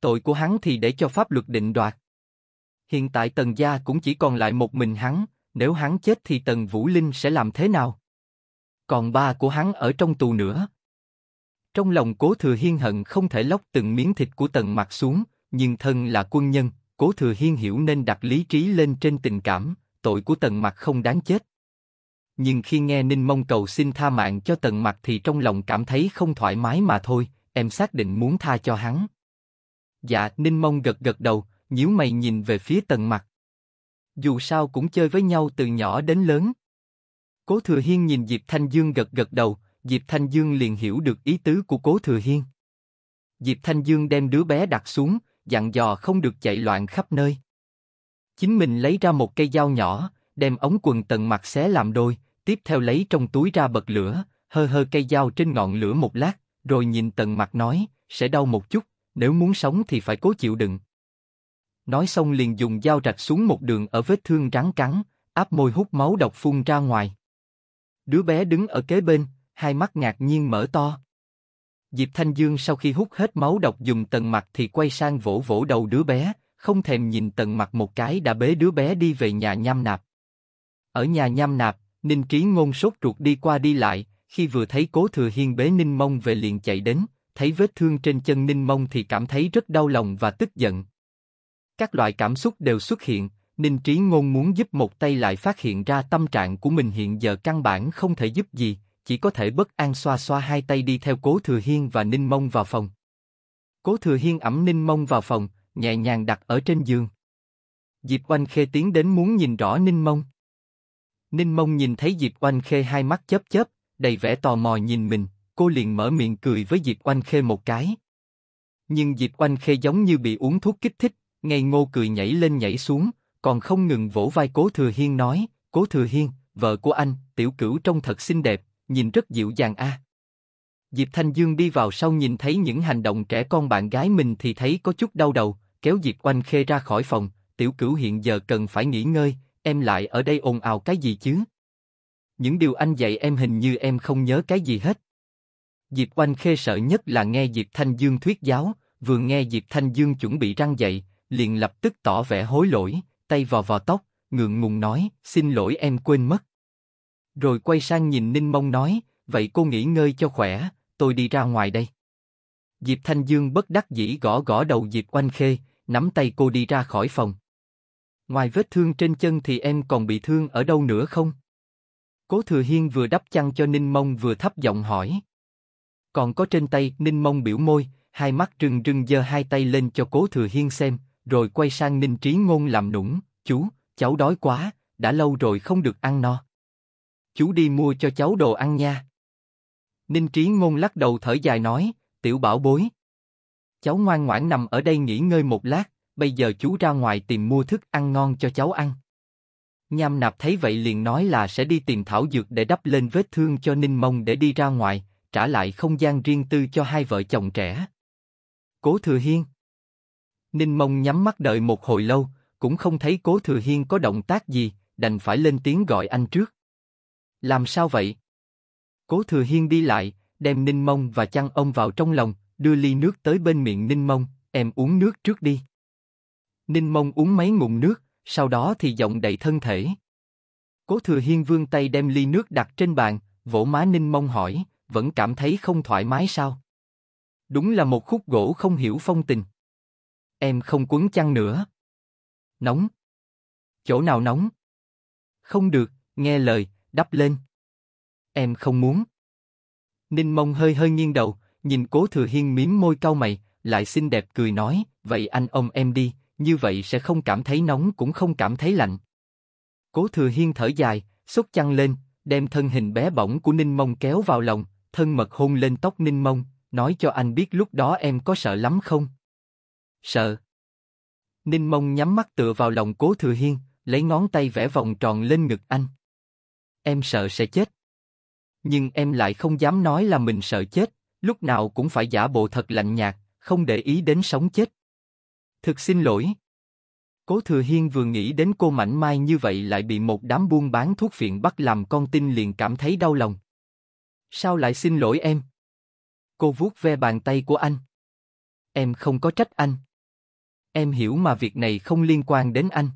Tội của hắn thì để cho pháp luật định đoạt. Hiện tại Tần Gia cũng chỉ còn lại một mình hắn, nếu hắn chết thì Tần Vũ Linh sẽ làm thế nào? Còn ba của hắn ở trong tù nữa. Trong lòng Cố Thừa Hiên hận không thể lóc từng miếng thịt của Tần Mặc xuống, nhưng thân là quân nhân, Cố Thừa Hiên hiểu nên đặt lý trí lên trên tình cảm, tội của Tần Mặc không đáng chết. Nhưng khi nghe Ninh Mông cầu xin tha mạng cho Tần Mặc thì trong lòng cảm thấy không thoải mái mà thôi, em xác định muốn tha cho hắn. Dạ, Ninh Mông gật gật đầu, nhíu mày nhìn về phía Tần Mặc dù sao cũng chơi với nhau từ nhỏ đến lớn. Cố Thừa Hiên nhìn Diệp Thanh Dương gật gật đầu, Diệp Thanh Dương liền hiểu được ý tứ của Cố Thừa Hiên. Diệp Thanh Dương đem đứa bé đặt xuống, dặn dò không được chạy loạn khắp nơi. Chính mình lấy ra một cây dao nhỏ, đem ống quần tận mặt xé làm đôi, tiếp theo lấy trong túi ra bật lửa, hơ hơ cây dao trên ngọn lửa một lát, rồi nhìn tận mặt nói, sẽ đau một chút, nếu muốn sống thì phải cố chịu đựng, nói xong liền dùng dao rạch xuống một đường ở vết thương rắn cắn, áp môi hút máu độc phun ra ngoài. Đứa bé đứng ở kế bên, hai mắt ngạc nhiên mở to. Diệp Thanh Dương sau khi hút hết máu độc dùng tần mặt thì quay sang vỗ vỗ đầu đứa bé, không thèm nhìn tần mặt một cái đã bế đứa bé đi về nhà nham nạp. Ở nhà nham nạp, Ninh Trí Ngôn sốt ruột đi qua đi lại, khi vừa thấy Cố Thừa Hiên bế Ninh Mông về liền chạy đến, thấy vết thương trên chân Ninh Mông thì cảm thấy rất đau lòng và tức giận. Các loại cảm xúc đều xuất hiện, Ninh Trí Ngôn muốn giúp một tay lại phát hiện ra tâm trạng của mình hiện giờ căn bản không thể giúp gì, chỉ có thể bất an xoa xoa hai tay đi theo Cố Thừa Hiên và Ninh Mông vào phòng. Cố Thừa Hiên ẩm Ninh Mông vào phòng, nhẹ nhàng đặt ở trên giường. Diệp Oanh Khê tiến đến muốn nhìn rõ Ninh Mông. Ninh Mông nhìn thấy Diệp Oanh Khê hai mắt chớp chớp, đầy vẻ tò mò nhìn mình, cô liền mở miệng cười với Diệp Oanh Khê một cái. Nhưng Diệp Oanh Khê giống như bị uống thuốc kích thích, Ngày ngô cười nhảy lên nhảy xuống, còn không ngừng vỗ vai cố thừa hiên nói, cố thừa hiên, vợ của anh, tiểu cửu trông thật xinh đẹp, nhìn rất dịu dàng a. Diệp Thanh Dương đi vào sau nhìn thấy những hành động trẻ con bạn gái mình thì thấy có chút đau đầu, kéo Diệp Oanh Khê ra khỏi phòng, tiểu cửu hiện giờ cần phải nghỉ ngơi, em lại ở đây ồn ào cái gì chứ? Những điều anh dạy em hình như em không nhớ cái gì hết. Diệp Oanh Khê sợ nhất là nghe Diệp Thanh Dương thuyết giáo, vừa nghe Diệp Thanh Dương chuẩn bị răng dậy liền lập tức tỏ vẻ hối lỗi, tay vò vò tóc, ngượng ngùng nói, xin lỗi em quên mất. Rồi quay sang nhìn Ninh Mông nói, vậy cô nghỉ ngơi cho khỏe, tôi đi ra ngoài đây. Diệp Thanh Dương bất đắc dĩ gõ gõ đầu Diệp Oanh Khê, nắm tay cô đi ra khỏi phòng. Ngoài vết thương trên chân thì em còn bị thương ở đâu nữa không? Cố Thừa Hiên vừa đắp chăn cho Ninh Mông vừa thấp giọng hỏi. Còn có trên tay, Ninh Mông biểu môi, hai mắt rưng rưng giơ hai tay lên cho Cố Thừa Hiên xem, rồi quay sang Ninh Trí Ngôn làm nũng, chú, cháu đói quá, đã lâu rồi không được ăn no. Chú đi mua cho cháu đồ ăn nha. Ninh Trí Ngôn lắc đầu thở dài nói, tiểu bảo bối. Cháu ngoan ngoãn nằm ở đây nghỉ ngơi một lát, bây giờ chú ra ngoài tìm mua thức ăn ngon cho cháu ăn. Nham nạp thấy vậy liền nói là sẽ đi tìm thảo dược để đắp lên vết thương cho Ninh Mông để đi ra ngoài, trả lại không gian riêng tư cho hai vợ chồng trẻ. Cố Thừa Hiên Ninh Mông nhắm mắt đợi một hồi lâu, cũng không thấy Cố Thừa Hiên có động tác gì, đành phải lên tiếng gọi anh trước. Làm sao vậy? Cố Thừa Hiên đi lại, đem Ninh Mông và chăn ông vào trong lòng, đưa ly nước tới bên miệng Ninh Mông, em uống nước trước đi. Ninh Mông uống mấy ngụm nước, sau đó thì giọng đầy thân thể. Cố Thừa Hiên vươn tay đem ly nước đặt trên bàn, vỗ má Ninh Mông hỏi, vẫn cảm thấy không thoải mái sao? Đúng là một khúc gỗ không hiểu phong tình. Em không quấn chăn nữa. Nóng. Chỗ nào nóng? Không được, nghe lời, đắp lên. Em không muốn. Ninh mông hơi hơi nghiêng đầu, nhìn cố thừa hiên mím môi cau mày, lại xinh đẹp cười nói, vậy anh ôm em đi, như vậy sẽ không cảm thấy nóng cũng không cảm thấy lạnh. Cố thừa hiên thở dài, xốc chăn lên, đem thân hình bé bỏng của Ninh Mông kéo vào lòng, thân mật hôn lên tóc Ninh Mông, nói cho anh biết lúc đó em có sợ lắm không? sợ. Ninh Mông nhắm mắt tựa vào lòng Cố Thừa Hiên, lấy ngón tay vẽ vòng tròn lên ngực anh. Em sợ sẽ chết. Nhưng em lại không dám nói là mình sợ chết, lúc nào cũng phải giả bộ thật lạnh nhạt, không để ý đến sống chết. Thực xin lỗi. Cố Thừa Hiên vừa nghĩ đến cô mảnh mai như vậy lại bị một đám buôn bán thuốc phiện bắt làm con tin liền cảm thấy đau lòng. Sao lại xin lỗi em? Cô vuốt ve bàn tay của anh. Em không có trách anh. Em hiểu mà việc này không liên quan đến anh.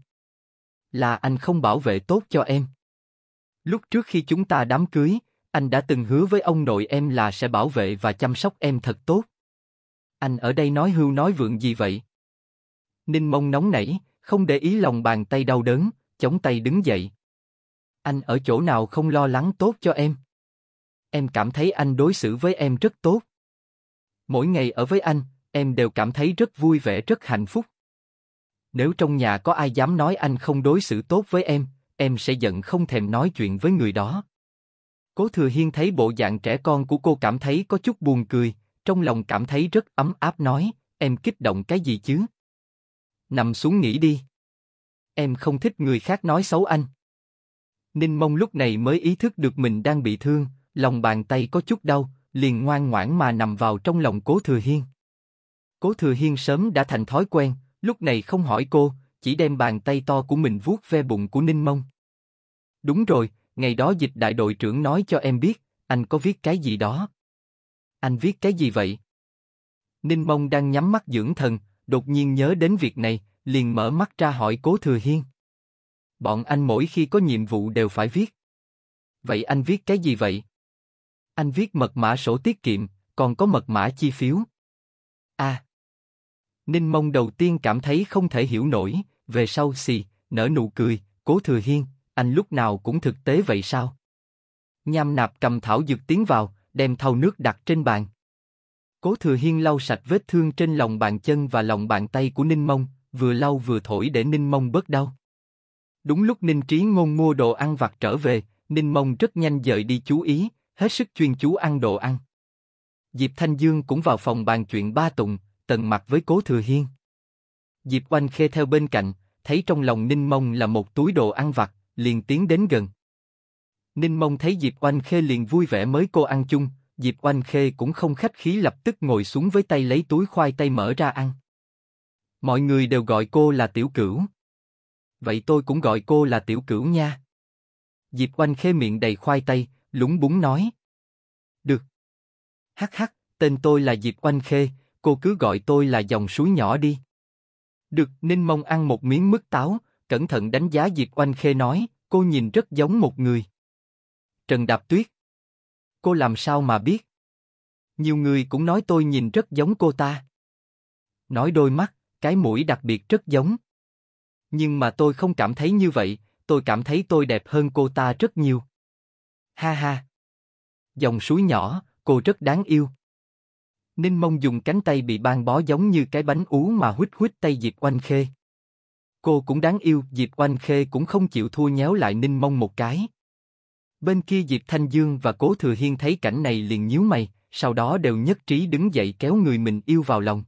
Là anh không bảo vệ tốt cho em. Lúc trước khi chúng ta đám cưới, anh đã từng hứa với ông nội em là sẽ bảo vệ và chăm sóc em thật tốt. Anh ở đây nói hưu nói vượng gì vậy? Ninh mông nóng nảy, không để ý lòng bàn tay đau đớn, chống tay đứng dậy. Anh ở chỗ nào không lo lắng tốt cho em? Em cảm thấy anh đối xử với em rất tốt. Mỗi ngày ở với anh, em đều cảm thấy rất vui vẻ rất hạnh phúc. Nếu trong nhà có ai dám nói anh không đối xử tốt với em, em sẽ giận không thèm nói chuyện với người đó. Cố Thừa Hiên thấy bộ dạng trẻ con của cô cảm thấy có chút buồn cười, trong lòng cảm thấy rất ấm áp nói, em kích động cái gì chứ? Nằm xuống nghỉ đi. Em không thích người khác nói xấu anh. Ninh Mông lúc này mới ý thức được mình đang bị thương, lòng bàn tay có chút đau, liền ngoan ngoãn mà nằm vào trong lòng Cố Thừa Hiên. Cố Thừa Hiên sớm đã thành thói quen, lúc này không hỏi cô, chỉ đem bàn tay to của mình vuốt ve bụng của Ninh Mông. Đúng rồi, ngày đó dịch đại đội trưởng nói cho em biết, anh có viết cái gì đó. Anh viết cái gì vậy? Ninh Mông đang nhắm mắt dưỡng thần, đột nhiên nhớ đến việc này, liền mở mắt ra hỏi Cố Thừa Hiên. Bọn anh mỗi khi có nhiệm vụ đều phải viết. Vậy anh viết cái gì vậy? Anh viết mật mã sổ tiết kiệm, còn có mật mã chi phiếu. À, Ninh Mông đầu tiên cảm thấy không thể hiểu nổi, về sau xì, nở nụ cười, cố thừa hiên, anh lúc nào cũng thực tế vậy sao? Nham nạp cầm thảo dược tiến vào, đem thau nước đặt trên bàn. Cố thừa hiên lau sạch vết thương trên lòng bàn chân và lòng bàn tay của Ninh Mông, vừa lau vừa thổi để Ninh Mông bớt đau. Đúng lúc Ninh Trí Ngôn mua đồ ăn vặt trở về, Ninh Mông rất nhanh dời đi chú ý, hết sức chuyên chú ăn đồ ăn. Diệp Thanh Dương cũng vào phòng bàn chuyện ba tùng, tần mặt với cố thừa hiên. Diệp Oanh khê theo bên cạnh, thấy trong lòng Ninh Mông là một túi đồ ăn vặt, liền tiến đến gần. Ninh Mông thấy Diệp Oanh khê liền vui vẻ mới cô ăn chung, Diệp Oanh khê cũng không khách khí lập tức ngồi xuống với tay lấy túi khoai tây mở ra ăn. Mọi người đều gọi cô là tiểu cửu. Vậy tôi cũng gọi cô là tiểu cửu nha. Diệp Oanh khê miệng đầy khoai tây, lúng búng nói. Được. Hắc hắc, tên tôi là Diệp Oanh Khê, cô cứ gọi tôi là dòng suối nhỏ đi. Được, Ninh Mông ăn một miếng mứt táo, cẩn thận đánh giá Diệp Oanh Khê nói, cô nhìn rất giống một người. Trần Đạp Tuyết. Cô làm sao mà biết? Nhiều người cũng nói tôi nhìn rất giống cô ta. Nói đôi mắt, cái mũi đặc biệt rất giống. Nhưng mà tôi không cảm thấy như vậy, tôi cảm thấy tôi đẹp hơn cô ta rất nhiều. Ha ha. Dòng suối nhỏ, cô rất đáng yêu. Ninh Mông dùng cánh tay bị ban bó giống như cái bánh ú mà huýt huýt tay Diệp Oanh Khê. Cô cũng đáng yêu, Diệp Oanh Khê cũng không chịu thua nhéo lại Ninh Mông một cái. Bên kia Diệp Thanh Dương và Cố Thừa Hiên thấy cảnh này liền nhíu mày, sau đó đều nhất trí đứng dậy kéo người mình yêu vào lòng.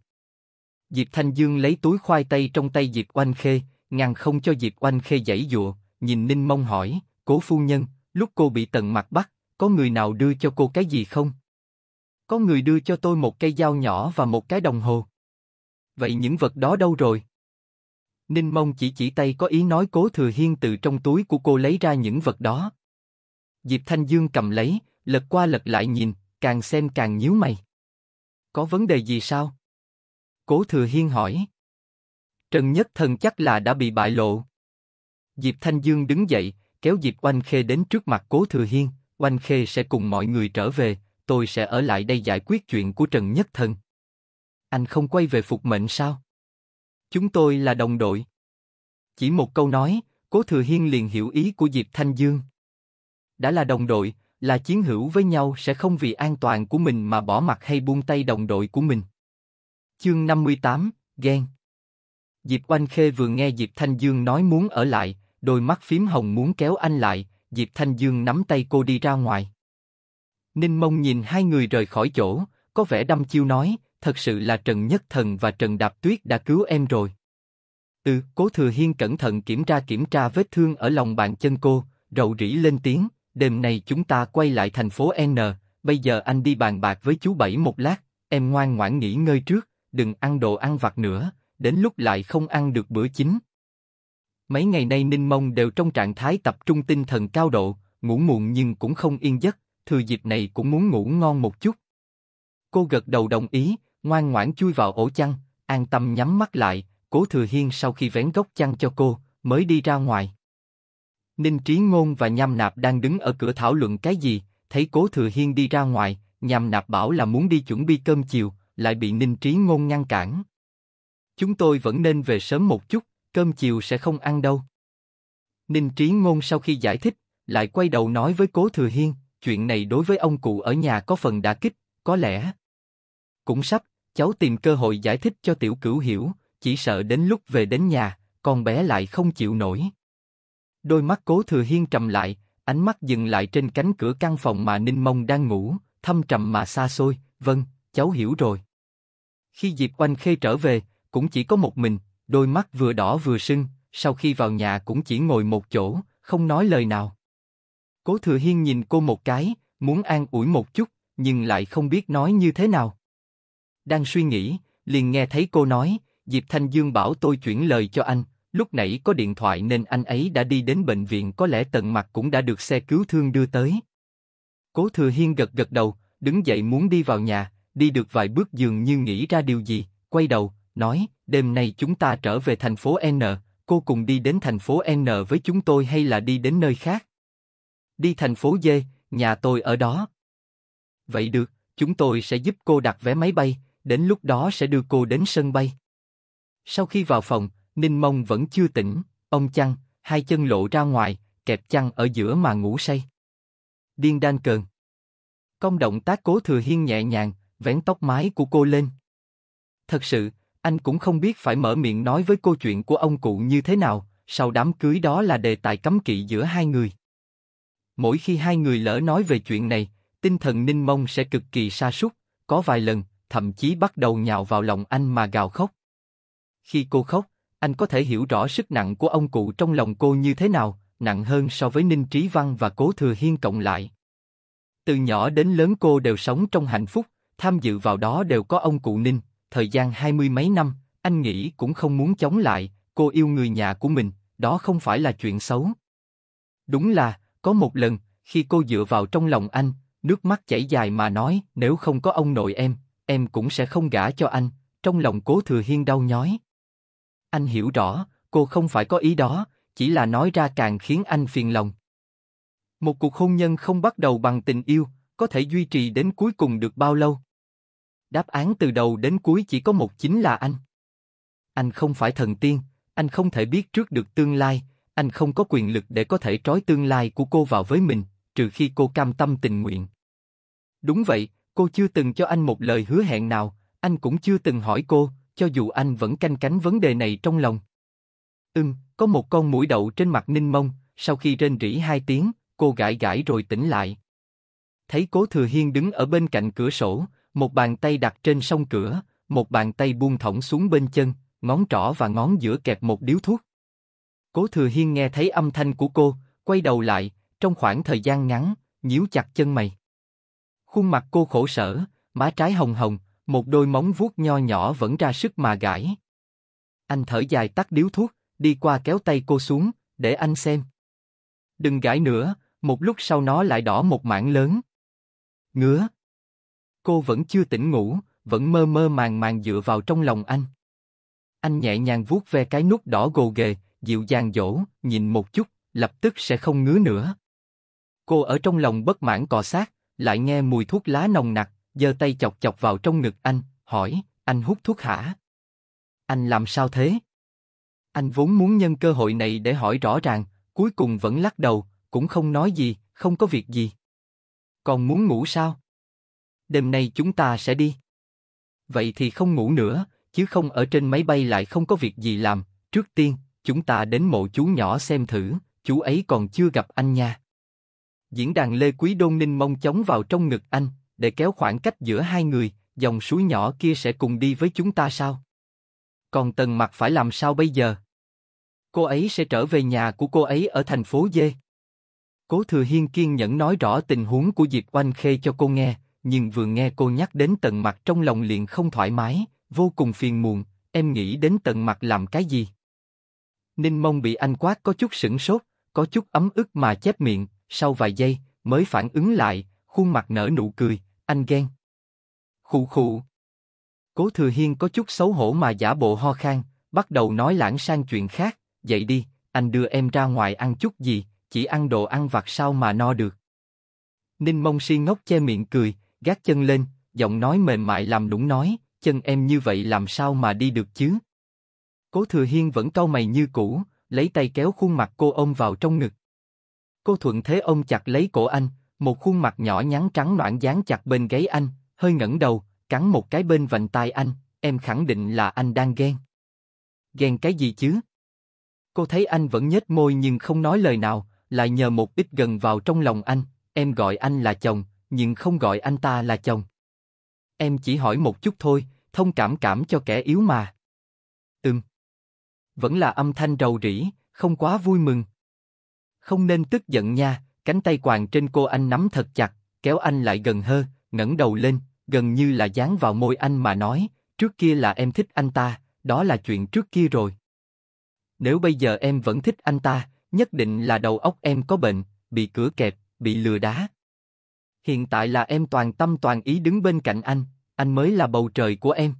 Diệp Thanh Dương lấy túi khoai tây trong tay Diệp Oanh Khê, ngăn không cho Diệp Oanh Khê giãy dụa, nhìn Ninh Mông hỏi, Cố Phu Nhân, lúc cô bị tận mặt bắt, có người nào đưa cho cô cái gì không? Có người đưa cho tôi một cây dao nhỏ và một cái đồng hồ. Vậy những vật đó đâu rồi? Ninh Mông chỉ chỉ tay có ý nói Cố Thừa Hiên từ trong túi của cô lấy ra những vật đó. Diệp Thanh Dương cầm lấy, lật qua lật lại nhìn, càng xem càng nhíu mày. Có vấn đề gì sao? Cố Thừa Hiên hỏi. Trần Nhất Thần chắc là đã bị bại lộ. Diệp Thanh Dương đứng dậy, kéo Diệp Oanh Khê đến trước mặt Cố Thừa Hiên. Oanh Khê sẽ cùng mọi người trở về, tôi sẽ ở lại đây giải quyết chuyện của Trần Nhất Thần. Anh không quay về phục mệnh sao? Chúng tôi là đồng đội. Chỉ một câu nói, Cố Thừa Hiên liền hiểu ý của Diệp Thanh Dương. Đã là đồng đội, là chiến hữu với nhau sẽ không vì an toàn của mình mà bỏ mặt hay buông tay đồng đội của mình. Chương 58, ghen. Diệp Oanh Khê vừa nghe Diệp Thanh Dương nói muốn ở lại, đôi mắt phím hồng muốn kéo anh lại, Diệp Thanh Dương nắm tay cô đi ra ngoài. Ninh Mông nhìn hai người rời khỏi chỗ, có vẻ đăm chiêu nói, thật sự là Trần Nhất Thần và Trần Đạp Tuyết đã cứu em rồi. Ừ, Cố Thừa Hiên cẩn thận kiểm tra kiểm tra vết thương ở lòng bàn chân cô, rầu rĩ lên tiếng, đêm nay chúng ta quay lại thành phố N, bây giờ anh đi bàn bạc với chú Bảy một lát, em ngoan ngoãn nghỉ ngơi trước, đừng ăn đồ ăn vặt nữa, đến lúc lại không ăn được bữa chính. Mấy ngày nay Ninh Mông đều trong trạng thái tập trung tinh thần cao độ, ngủ muộn nhưng cũng không yên giấc, thừa dịp này cũng muốn ngủ ngon một chút. Cô gật đầu đồng ý, ngoan ngoãn chui vào ổ chăn, an tâm nhắm mắt lại, cố thừa hiên sau khi vén góc chăn cho cô, mới đi ra ngoài. Ninh Trí Ngôn và Nham Nạp đang đứng ở cửa thảo luận cái gì, thấy Cố Thừa Hiên đi ra ngoài, Nham Nạp bảo là muốn đi chuẩn bị cơm chiều, lại bị Ninh Trí Ngôn ngăn cản. Chúng tôi vẫn nên về sớm một chút, cơm chiều sẽ không ăn đâu. Ninh Trí Ngôn sau khi giải thích, lại quay đầu nói với Cố Thừa Hiên, chuyện này đối với ông cụ ở nhà có phần đã kích, có lẽ. Cũng sắp, cháu tìm cơ hội giải thích cho tiểu cửu hiểu, chỉ sợ đến lúc về đến nhà, con bé lại không chịu nổi. Đôi mắt cố thừa hiên trầm lại, ánh mắt dừng lại trên cánh cửa căn phòng mà Ninh Mông đang ngủ, thâm trầm mà xa xôi, vâng, cháu hiểu rồi. Khi Diệp Oanh Khê trở về, cũng chỉ có một mình, đôi mắt vừa đỏ vừa sưng, sau khi vào nhà cũng chỉ ngồi một chỗ, không nói lời nào. Cố Thừa Hiên nhìn cô một cái, muốn an ủi một chút, nhưng lại không biết nói như thế nào. Đang suy nghĩ, liền nghe thấy cô nói, Diệp Thanh Dương bảo tôi chuyển lời cho anh, lúc nãy có điện thoại nên anh ấy đã đi đến bệnh viện có lẽ tận mặt cũng đã được xe cứu thương đưa tới. Cố Thừa Hiên gật gật đầu, đứng dậy muốn đi vào nhà, đi được vài bước giường như nghĩ ra điều gì, quay đầu, nói, đêm nay chúng ta trở về thành phố N, cô cùng đi đến thành phố N với chúng tôi hay là đi đến nơi khác? Đi thành phố dê, nhà tôi ở đó. Vậy được, chúng tôi sẽ giúp cô đặt vé máy bay, đến lúc đó sẽ đưa cô đến sân bay. Sau khi vào phòng, Ninh Mông vẫn chưa tỉnh, ông chăn, hai chân lộ ra ngoài, kẹp chăn ở giữa mà ngủ say. Điên đan cờn. Công động tác cố thừa hiên nhẹ nhàng, vén tóc mái của cô lên. Thật sự, anh cũng không biết phải mở miệng nói với cô chuyện của ông cụ như thế nào, sau đám cưới đó là đề tài cấm kỵ giữa hai người. Mỗi khi hai người lỡ nói về chuyện này, tinh thần Ninh Mông sẽ cực kỳ sa sút, có vài lần, thậm chí bắt đầu nhào vào lòng anh mà gào khóc. Khi cô khóc, anh có thể hiểu rõ sức nặng của ông cụ trong lòng cô như thế nào, nặng hơn so với Ninh Trí Văn và Cố Thừa Hiên cộng lại. Từ nhỏ đến lớn cô đều sống trong hạnh phúc, tham dự vào đó đều có ông cụ Ninh, thời gian hai mươi mấy năm, anh nghĩ cũng không muốn chống lại, cô yêu người nhà của mình, đó không phải là chuyện xấu. Đúng là, có một lần, khi cô dựa vào trong lòng anh, nước mắt chảy dài mà nói, nếu không có ông nội em, em cũng sẽ không gả cho anh, trong lòng cố thừa hiên đau nhói. Anh hiểu rõ, cô không phải có ý đó, chỉ là nói ra càng khiến anh phiền lòng. Một cuộc hôn nhân không bắt đầu bằng tình yêu, có thể duy trì đến cuối cùng được bao lâu? Đáp án từ đầu đến cuối chỉ có một chính là anh. Anh không phải thần tiên, anh không thể biết trước được tương lai, anh không có quyền lực để có thể trói tương lai của cô vào với mình, trừ khi cô cam tâm tình nguyện. Đúng vậy, cô chưa từng cho anh một lời hứa hẹn nào, anh cũng chưa từng hỏi cô, cho dù anh vẫn canh cánh vấn đề này trong lòng. Ừm, có một con mũi đậu trên mặt Ninh Mông, sau khi rên rỉ hai tiếng, cô gãi gãi rồi tỉnh lại. Thấy Cố Thừa Hiên đứng ở bên cạnh cửa sổ, một bàn tay đặt trên song cửa, một bàn tay buông thõng xuống bên chân, ngón trỏ và ngón giữa kẹp một điếu thuốc. Cố Thừa Hiên nghe thấy âm thanh của cô, quay đầu lại, trong khoảng thời gian ngắn, nhíu chặt chân mày. Khuôn mặt cô khổ sở, má trái hồng hồng, một đôi móng vuốt nho nhỏ vẫn ra sức mà gãi. Anh thở dài tắt điếu thuốc, đi qua kéo tay cô xuống, để anh xem. Đừng gãi nữa, một lúc sau nó lại đỏ một mảng lớn. Ngứa. Cô vẫn chưa tỉnh ngủ, vẫn mơ mơ màng màng dựa vào trong lòng anh. Anh nhẹ nhàng vuốt ve cái nút đỏ gồ ghề, dịu dàng dỗ, nhìn một chút, lập tức sẽ không ngứa nữa. Cô ở trong lòng bất mãn cọ sát, lại nghe mùi thuốc lá nồng nặc, giơ tay chọc chọc vào trong ngực anh, hỏi, anh hút thuốc hả? Anh làm sao thế? Anh vốn muốn nhân cơ hội này để hỏi rõ ràng, cuối cùng vẫn lắc đầu, cũng không nói gì, không có việc gì. Còn muốn ngủ sao? Đêm nay chúng ta sẽ đi. Vậy thì không ngủ nữa, chứ không ở trên máy bay lại không có việc gì làm, trước tiên, chúng ta đến mộ chú nhỏ xem thử, chú ấy còn chưa gặp anh nha. Diễn đàn Lê Quý Đôn Ninh mong chóng vào trong ngực anh, để kéo khoảng cách giữa hai người, dòng suối nhỏ kia sẽ cùng đi với chúng ta sao? Còn Tần Mặc phải làm sao bây giờ? Cô ấy sẽ trở về nhà của cô ấy ở thành phố Dê. Cố Thừa Hiên kiên nhẫn nói rõ tình huống của Diệp Oanh Khê cho cô nghe, nhưng vừa nghe cô nhắc đến Tần Mặc trong lòng liền không thoải mái, vô cùng phiền muộn, em nghĩ đến Tần Mặc làm cái gì? Ninh Mông bị anh quát có chút sững sốt, có chút ấm ức mà chép miệng, sau vài giây, mới phản ứng lại, khuôn mặt nở nụ cười, anh ghen. Khụ khụ. Cố Thừa Hiên có chút xấu hổ mà giả bộ ho khan, bắt đầu nói lãng sang chuyện khác, dậy đi, anh đưa em ra ngoài ăn chút gì, chỉ ăn đồ ăn vặt sao mà no được. Ninh Mông si ngốc che miệng cười, gác chân lên, giọng nói mềm mại làm đúng nói, chân em như vậy làm sao mà đi được chứ? Cố Thừa Hiên vẫn cau mày như cũ, lấy tay kéo khuôn mặt cô ôm vào trong ngực. Cô thuận thế ôm chặt lấy cổ anh, một khuôn mặt nhỏ nhắn trắng noãn dán chặt bên gáy anh, hơi ngẩng đầu, cắn một cái bên vành tai anh, em khẳng định là anh đang ghen. Ghen cái gì chứ? Cô thấy anh vẫn nhếch môi nhưng không nói lời nào, lại nhờ một ít gần vào trong lòng anh, em gọi anh là chồng, nhưng không gọi anh ta là chồng. Em chỉ hỏi một chút thôi, thông cảm cảm cho kẻ yếu mà. Ừm vẫn là âm thanh rầu rĩ, không quá vui mừng. Không nên tức giận nha, cánh tay quàng trên cô anh nắm thật chặt, kéo anh lại gần hơn, ngẩng đầu lên, gần như là dán vào môi anh mà nói, trước kia là em thích anh ta, đó là chuyện trước kia rồi. Nếu bây giờ em vẫn thích anh ta, nhất định là đầu óc em có bệnh, bị cửa kẹp, bị lừa đá. Hiện tại là em toàn tâm toàn ý đứng bên cạnh anh, anh mới là bầu trời của em.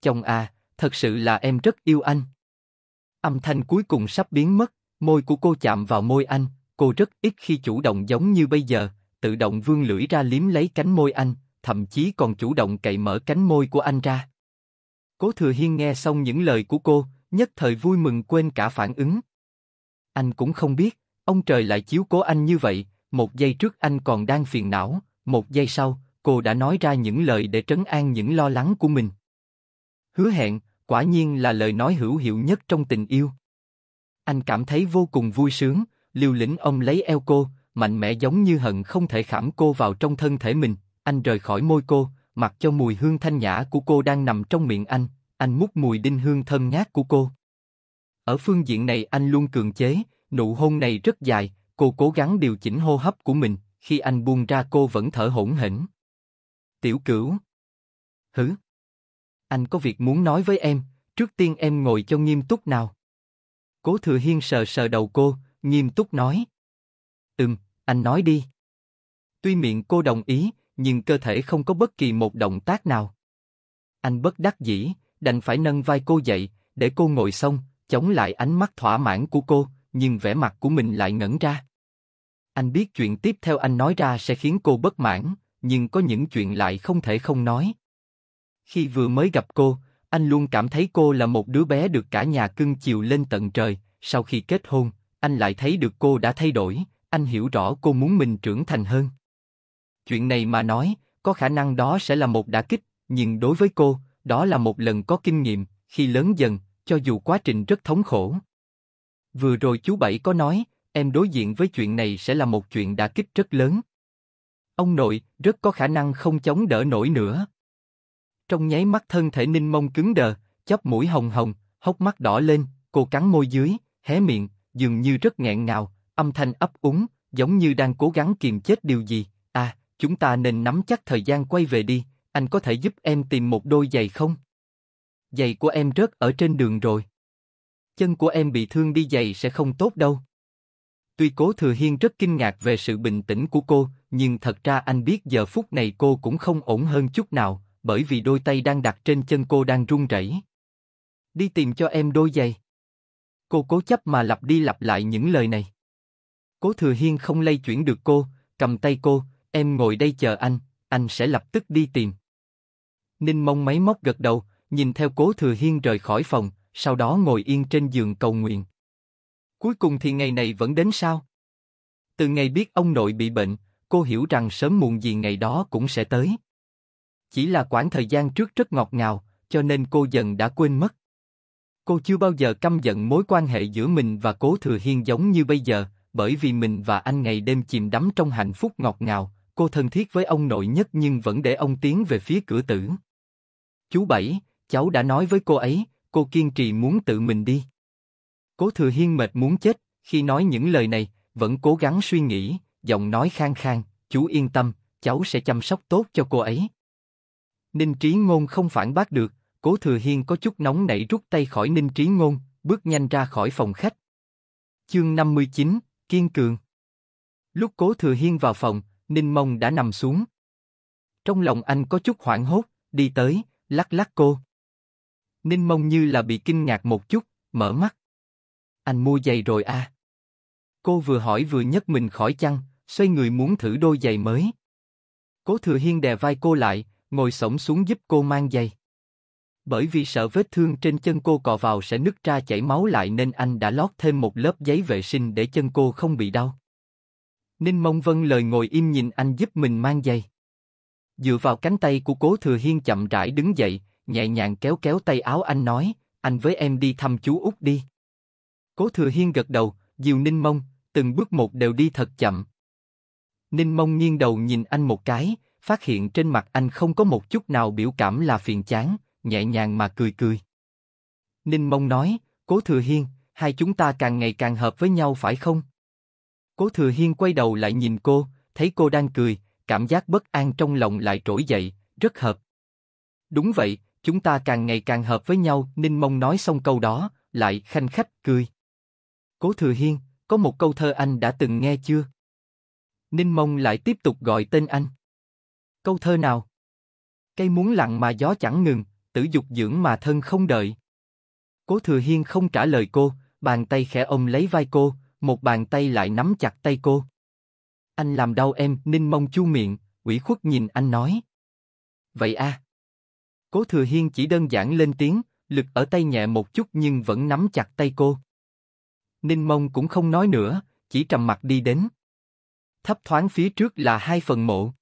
Chồng à, thật sự là em rất yêu anh. Âm thanh cuối cùng sắp biến mất, môi của cô chạm vào môi anh, cô rất ít khi chủ động giống như bây giờ, tự động vươn lưỡi ra liếm lấy cánh môi anh, thậm chí còn chủ động cậy mở cánh môi của anh ra. Cố Thừa Hiên nghe xong những lời của cô, nhất thời vui mừng quên cả phản ứng. Anh cũng không biết, ông trời lại chiếu cố anh như vậy, một giây trước anh còn đang phiền não, một giây sau, cô đã nói ra những lời để trấn an những lo lắng của mình. Hứa hẹn, quả nhiên là lời nói hữu hiệu nhất trong tình yêu. Anh cảm thấy vô cùng vui sướng, liều lĩnh ông lấy eo cô, mạnh mẽ giống như hận không thể khảm cô vào trong thân thể mình. Anh rời khỏi môi cô, mặc cho mùi hương thanh nhã của cô đang nằm trong miệng anh, anh mút mùi đinh hương thơm ngát của cô. Ở phương diện này anh luôn cường chế, nụ hôn này rất dài, cô cố gắng điều chỉnh hô hấp của mình, khi anh buông ra cô vẫn thở hổn hển. Tiểu cửu. Hứ anh có việc muốn nói với em, trước tiên em ngồi cho nghiêm túc nào. Cố Thừa Hiên sờ sờ đầu cô, nghiêm túc nói. Ừm, anh nói đi. Tuy miệng cô đồng ý, nhưng cơ thể không có bất kỳ một động tác nào. Anh bất đắc dĩ, đành phải nâng vai cô dậy, để cô ngồi xong, chống lại ánh mắt thỏa mãn của cô, nhưng vẻ mặt của mình lại ngẩn ra. Anh biết chuyện tiếp theo anh nói ra sẽ khiến cô bất mãn, nhưng có những chuyện lại không thể không nói. Khi vừa mới gặp cô, anh luôn cảm thấy cô là một đứa bé được cả nhà cưng chiều lên tận trời. Sau khi kết hôn, anh lại thấy được cô đã thay đổi, anh hiểu rõ cô muốn mình trưởng thành hơn. Chuyện này mà nói, có khả năng đó sẽ là một đả kích, nhưng đối với cô, đó là một lần có kinh nghiệm, khi lớn dần, cho dù quá trình rất thống khổ. Vừa rồi chú Bảy có nói, em đối diện với chuyện này sẽ là một chuyện đả kích rất lớn. Ông nội, rất có khả năng không chống đỡ nổi nữa. Trong nháy mắt thân thể Ninh Mông cứng đờ, chớp mũi hồng hồng, hốc mắt đỏ lên, cô cắn môi dưới, hé miệng, dường như rất nghẹn ngào, âm thanh ấp úng, giống như đang cố gắng kiềm chết điều gì. À, chúng ta nên nắm chắc thời gian quay về đi, anh có thể giúp em tìm một đôi giày không? Giày của em rớt ở trên đường rồi. Chân của em bị thương đi giày sẽ không tốt đâu. Tuy Cố Thừa Hiên rất kinh ngạc về sự bình tĩnh của cô, nhưng thật ra anh biết giờ phút này cô cũng không ổn hơn chút nào, bởi vì đôi tay đang đặt trên chân cô đang run rẩy. Đi tìm cho em đôi giày. Cô cố chấp mà lặp đi lặp lại những lời này. Cố Thừa Hiên không lay chuyển được cô, cầm tay cô, em ngồi đây chờ anh, anh sẽ lập tức đi tìm. Ninh mông máy móc gật đầu, nhìn theo Cố Thừa Hiên rời khỏi phòng, sau đó ngồi yên trên giường cầu nguyện. Cuối cùng thì ngày này vẫn đến sao? Từ ngày biết ông nội bị bệnh, cô hiểu rằng sớm muộn gì ngày đó cũng sẽ tới. Chỉ là quãng thời gian trước rất ngọt ngào, cho nên cô dần đã quên mất. Cô chưa bao giờ căm giận mối quan hệ giữa mình và Cố Thừa Hiên giống như bây giờ, bởi vì mình và anh ngày đêm chìm đắm trong hạnh phúc ngọt ngào, cô thân thiết với ông nội nhất nhưng vẫn để ông tiến về phía cửa tử. Chú Bảy, cháu đã nói với cô ấy, cô kiên trì muốn tự mình đi. Cố Thừa Hiên mệt muốn chết, khi nói những lời này, vẫn cố gắng suy nghĩ, giọng nói khang khang, chú yên tâm, cháu sẽ chăm sóc tốt cho cô ấy. Ninh Trí Ngôn không phản bác được, Cố Thừa Hiên có chút nóng nảy rút tay khỏi Ninh Trí Ngôn, bước nhanh ra khỏi phòng khách. Chương 59, Kiên Cường Lúc Cố Thừa Hiên vào phòng, Ninh Mông đã nằm xuống. Trong lòng anh có chút hoảng hốt, đi tới, lắc lắc cô. Ninh Mông như là bị kinh ngạc một chút, mở mắt. Anh mua giày rồi à? Cô vừa hỏi vừa nhấc mình khỏi chăn, xoay người muốn thử đôi giày mới. Cố Thừa Hiên đè vai cô lại, ngồi sổng xuống giúp cô mang giày. Bởi vì sợ vết thương trên chân cô cò vào sẽ nứt ra chảy máu lại nên anh đã lót thêm một lớp giấy vệ sinh để chân cô không bị đau. Ninh Mông Vân lời ngồi im nhìn anh giúp mình mang giày. Dựa vào cánh tay của Cố Thừa Hiên chậm rãi đứng dậy, nhẹ nhàng kéo kéo tay áo anh nói, anh với em đi thăm chú út đi. Cố Thừa Hiên gật đầu, Diều Ninh Mông, từng bước một đều đi thật chậm. Ninh Mông nghiêng đầu nhìn anh một cái, phát hiện trên mặt anh không có một chút nào biểu cảm là phiền chán, nhẹ nhàng mà cười cười. Ninh Mông nói, Cố Thừa Hiên, hai chúng ta càng ngày càng hợp với nhau phải không? Cố Thừa Hiên quay đầu lại nhìn cô, thấy cô đang cười, cảm giác bất an trong lòng lại trỗi dậy, rất hợp. Đúng vậy, chúng ta càng ngày càng hợp với nhau. Ninh Mông nói xong câu đó, lại khanh khách cười. Cố Thừa Hiên, có một câu thơ anh đã từng nghe chưa? Ninh Mông lại tiếp tục gọi tên anh. Câu thơ nào? Cây muốn lặng mà gió chẳng ngừng, tử dục dưỡng mà thân không đợi. Cố Thừa Hiên không trả lời cô, bàn tay khẽ ôm lấy vai cô, một bàn tay lại nắm chặt tay cô. Anh làm đau em, Ninh Mông chu miệng, quỷ khuất nhìn anh nói. Vậy a? À? Cố Thừa Hiên chỉ đơn giản lên tiếng, lực ở tay nhẹ một chút nhưng vẫn nắm chặt tay cô. Ninh Mông cũng không nói nữa, chỉ trầm mặt đi đến. Thấp thoáng phía trước là hai phần mộ.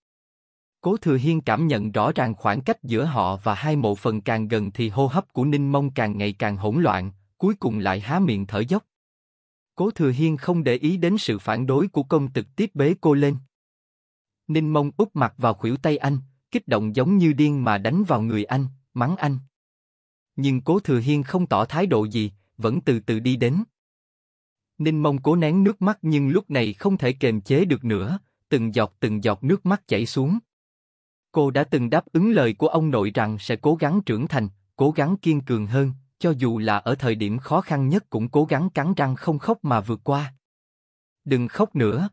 Cố Thừa Hiên cảm nhận rõ ràng khoảng cách giữa họ và hai mộ phần càng gần thì hô hấp của Ninh Mông càng ngày càng hỗn loạn, cuối cùng lại há miệng thở dốc. Cố Thừa Hiên không để ý đến sự phản đối của công tực tiếp bế cô lên. Ninh Mông úp mặt vào khuỷu tay anh, kích động giống như điên mà đánh vào người anh, mắng anh. Nhưng Cố Thừa Hiên không tỏ thái độ gì, vẫn từ từ đi đến. Ninh Mông cố nén nước mắt nhưng lúc này không thể kềm chế được nữa, từng giọt từng giọt nước mắt chảy xuống. Cô đã từng đáp ứng lời của ông nội rằng sẽ cố gắng trưởng thành, cố gắng kiên cường hơn, cho dù là ở thời điểm khó khăn nhất cũng cố gắng cắn răng không khóc mà vượt qua. Đừng khóc nữa.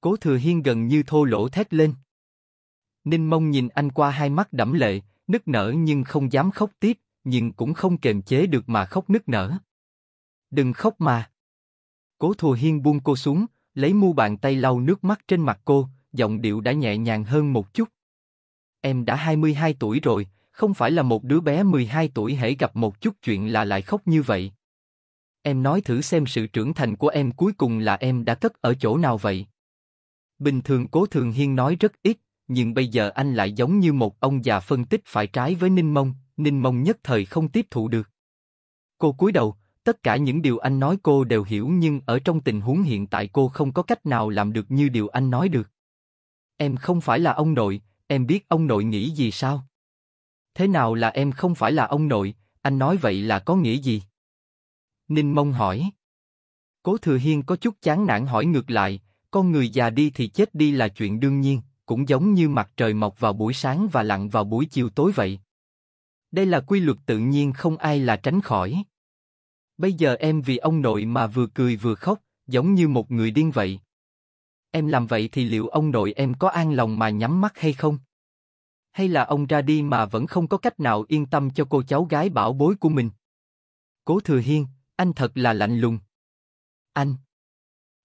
Cố Thừa Hiên gần như thô lỗ thét lên. Ninh Mông nhìn anh qua hai mắt đẫm lệ, nức nở nhưng không dám khóc tiếp, nhưng cũng không kềm chế được mà khóc nức nở. Đừng khóc mà. Cố Thừa Hiên buông cô xuống, lấy mu bàn tay lau nước mắt trên mặt cô, giọng điệu đã nhẹ nhàng hơn một chút. Em đã 22 tuổi rồi, không phải là một đứa bé 12 tuổi hễ gặp một chút chuyện là lại khóc như vậy. Em nói thử xem sự trưởng thành của em cuối cùng là em đã cất ở chỗ nào vậy? Bình thường Cố Thường Hiên nói rất ít, nhưng bây giờ anh lại giống như một ông già phân tích phải trái với Ninh Mông, Ninh Mông nhất thời không tiếp thụ được. Cô cúi đầu, tất cả những điều anh nói cô đều hiểu nhưng ở trong tình huống hiện tại cô không có cách nào làm được như điều anh nói được. Em không phải là ông nội, Em biết ông nội nghĩ gì sao? Thế nào là em không phải là ông nội, anh nói vậy là có nghĩa gì? Ninh Mông hỏi. Cố Thừa Hiên có chút chán nản hỏi ngược lại, con người già đi thì chết đi là chuyện đương nhiên, cũng giống như mặt trời mọc vào buổi sáng và lặn vào buổi chiều tối vậy. Đây là quy luật tự nhiên không ai là tránh khỏi. Bây giờ em vì ông nội mà vừa cười vừa khóc, giống như một người điên vậy. Em làm vậy thì liệu ông nội em có an lòng mà nhắm mắt hay không? Hay là ông ra đi mà vẫn không có cách nào yên tâm cho cô cháu gái bảo bối của mình? Cố Thừa Hiên, anh thật là lạnh lùng. Anh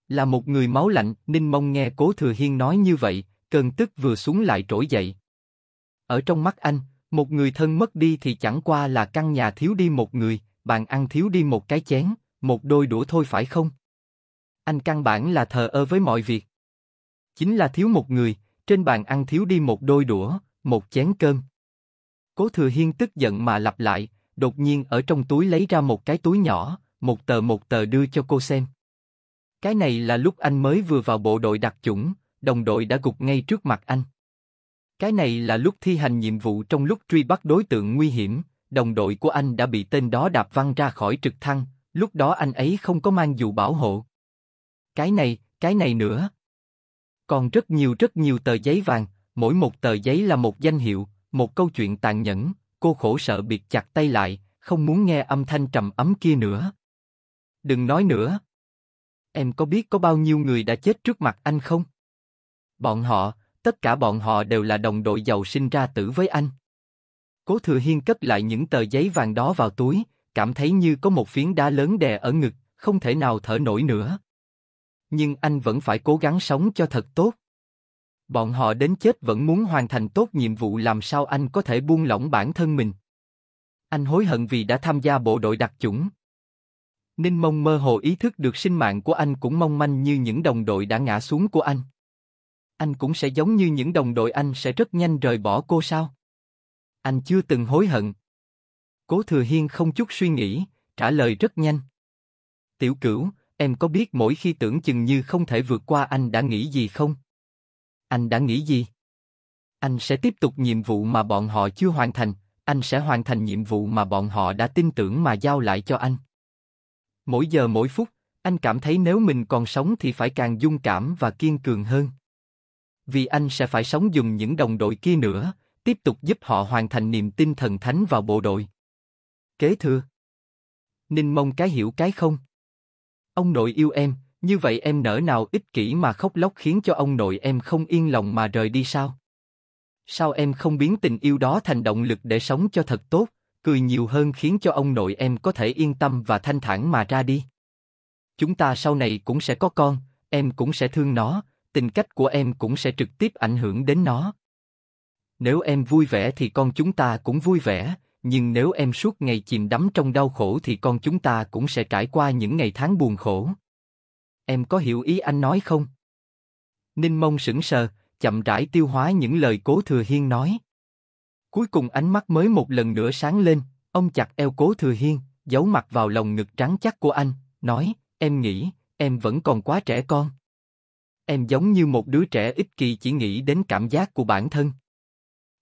là một người máu lạnh, nên mong nghe Cố Thừa Hiên nói như vậy, cơn tức vừa xuống lại trỗi dậy. Ở trong mắt anh, một người thân mất đi thì chẳng qua là căn nhà thiếu đi một người, bàn ăn thiếu đi một cái chén, một đôi đũa thôi phải không? Anh căn bản là thờ ơ với mọi việc. Chính là thiếu một người, trên bàn ăn thiếu đi một đôi đũa, một chén cơm. Cố Thừa Hiên tức giận mà lặp lại, đột nhiên ở trong túi lấy ra một cái túi nhỏ, một tờ một tờ đưa cho cô xem. Cái này là lúc anh mới vừa vào bộ đội đặc chủng, đồng đội đã gục ngay trước mặt anh. Cái này là lúc thi hành nhiệm vụ trong lúc truy bắt đối tượng nguy hiểm, đồng đội của anh đã bị tên đó đạp văng ra khỏi trực thăng, lúc đó anh ấy không có mang dù bảo hộ. Cái này, cái này nữa, còn rất nhiều rất nhiều tờ giấy vàng, mỗi một tờ giấy là một danh hiệu, một câu chuyện tàn nhẫn, cô khổ sợ biệt chặt tay lại, không muốn nghe âm thanh trầm ấm kia nữa. Đừng nói nữa. Em có biết có bao nhiêu người đã chết trước mặt anh không? Bọn họ, tất cả bọn họ đều là đồng đội giàu sinh ra tử với anh. Cố Thừa Hiên cất lại những tờ giấy vàng đó vào túi, cảm thấy như có một phiến đá lớn đè ở ngực, không thể nào thở nổi nữa nhưng anh vẫn phải cố gắng sống cho thật tốt. Bọn họ đến chết vẫn muốn hoàn thành tốt nhiệm vụ làm sao anh có thể buông lỏng bản thân mình. Anh hối hận vì đã tham gia bộ đội đặc chủng. Ninh mông mơ hồ ý thức được sinh mạng của anh cũng mong manh như những đồng đội đã ngã xuống của anh. Anh cũng sẽ giống như những đồng đội anh sẽ rất nhanh rời bỏ cô sao? Anh chưa từng hối hận. Cố Thừa Hiên không chút suy nghĩ, trả lời rất nhanh. Tiểu cửu, Em có biết mỗi khi tưởng chừng như không thể vượt qua anh đã nghĩ gì không? Anh đã nghĩ gì? Anh sẽ tiếp tục nhiệm vụ mà bọn họ chưa hoàn thành, anh sẽ hoàn thành nhiệm vụ mà bọn họ đã tin tưởng mà giao lại cho anh. Mỗi giờ mỗi phút, anh cảm thấy nếu mình còn sống thì phải càng dung cảm và kiên cường hơn. Vì anh sẽ phải sống dùng những đồng đội kia nữa, tiếp tục giúp họ hoàn thành niềm tin thần thánh vào bộ đội. Kế thừa. Ninh mong cái hiểu cái không. Ông nội yêu em, như vậy em nỡ nào ích kỷ mà khóc lóc khiến cho ông nội em không yên lòng mà rời đi sao? Sao em không biến tình yêu đó thành động lực để sống cho thật tốt, cười nhiều hơn khiến cho ông nội em có thể yên tâm và thanh thản mà ra đi? Chúng ta sau này cũng sẽ có con, em cũng sẽ thương nó, tình cách của em cũng sẽ trực tiếp ảnh hưởng đến nó. Nếu em vui vẻ thì con chúng ta cũng vui vẻ, nhưng nếu em suốt ngày chìm đắm trong đau khổ thì con chúng ta cũng sẽ trải qua những ngày tháng buồn khổ. Em có hiểu ý anh nói không? Ninh Mông sững sờ, chậm rãi tiêu hóa những lời Cố Thừa Hiên nói. Cuối cùng ánh mắt mới một lần nữa sáng lên, ông chặt eo Cố Thừa Hiên, giấu mặt vào lòng ngực trắng chắc của anh, nói, em nghĩ, em vẫn còn quá trẻ con. Em giống như một đứa trẻ ích kỳ chỉ nghĩ đến cảm giác của bản thân.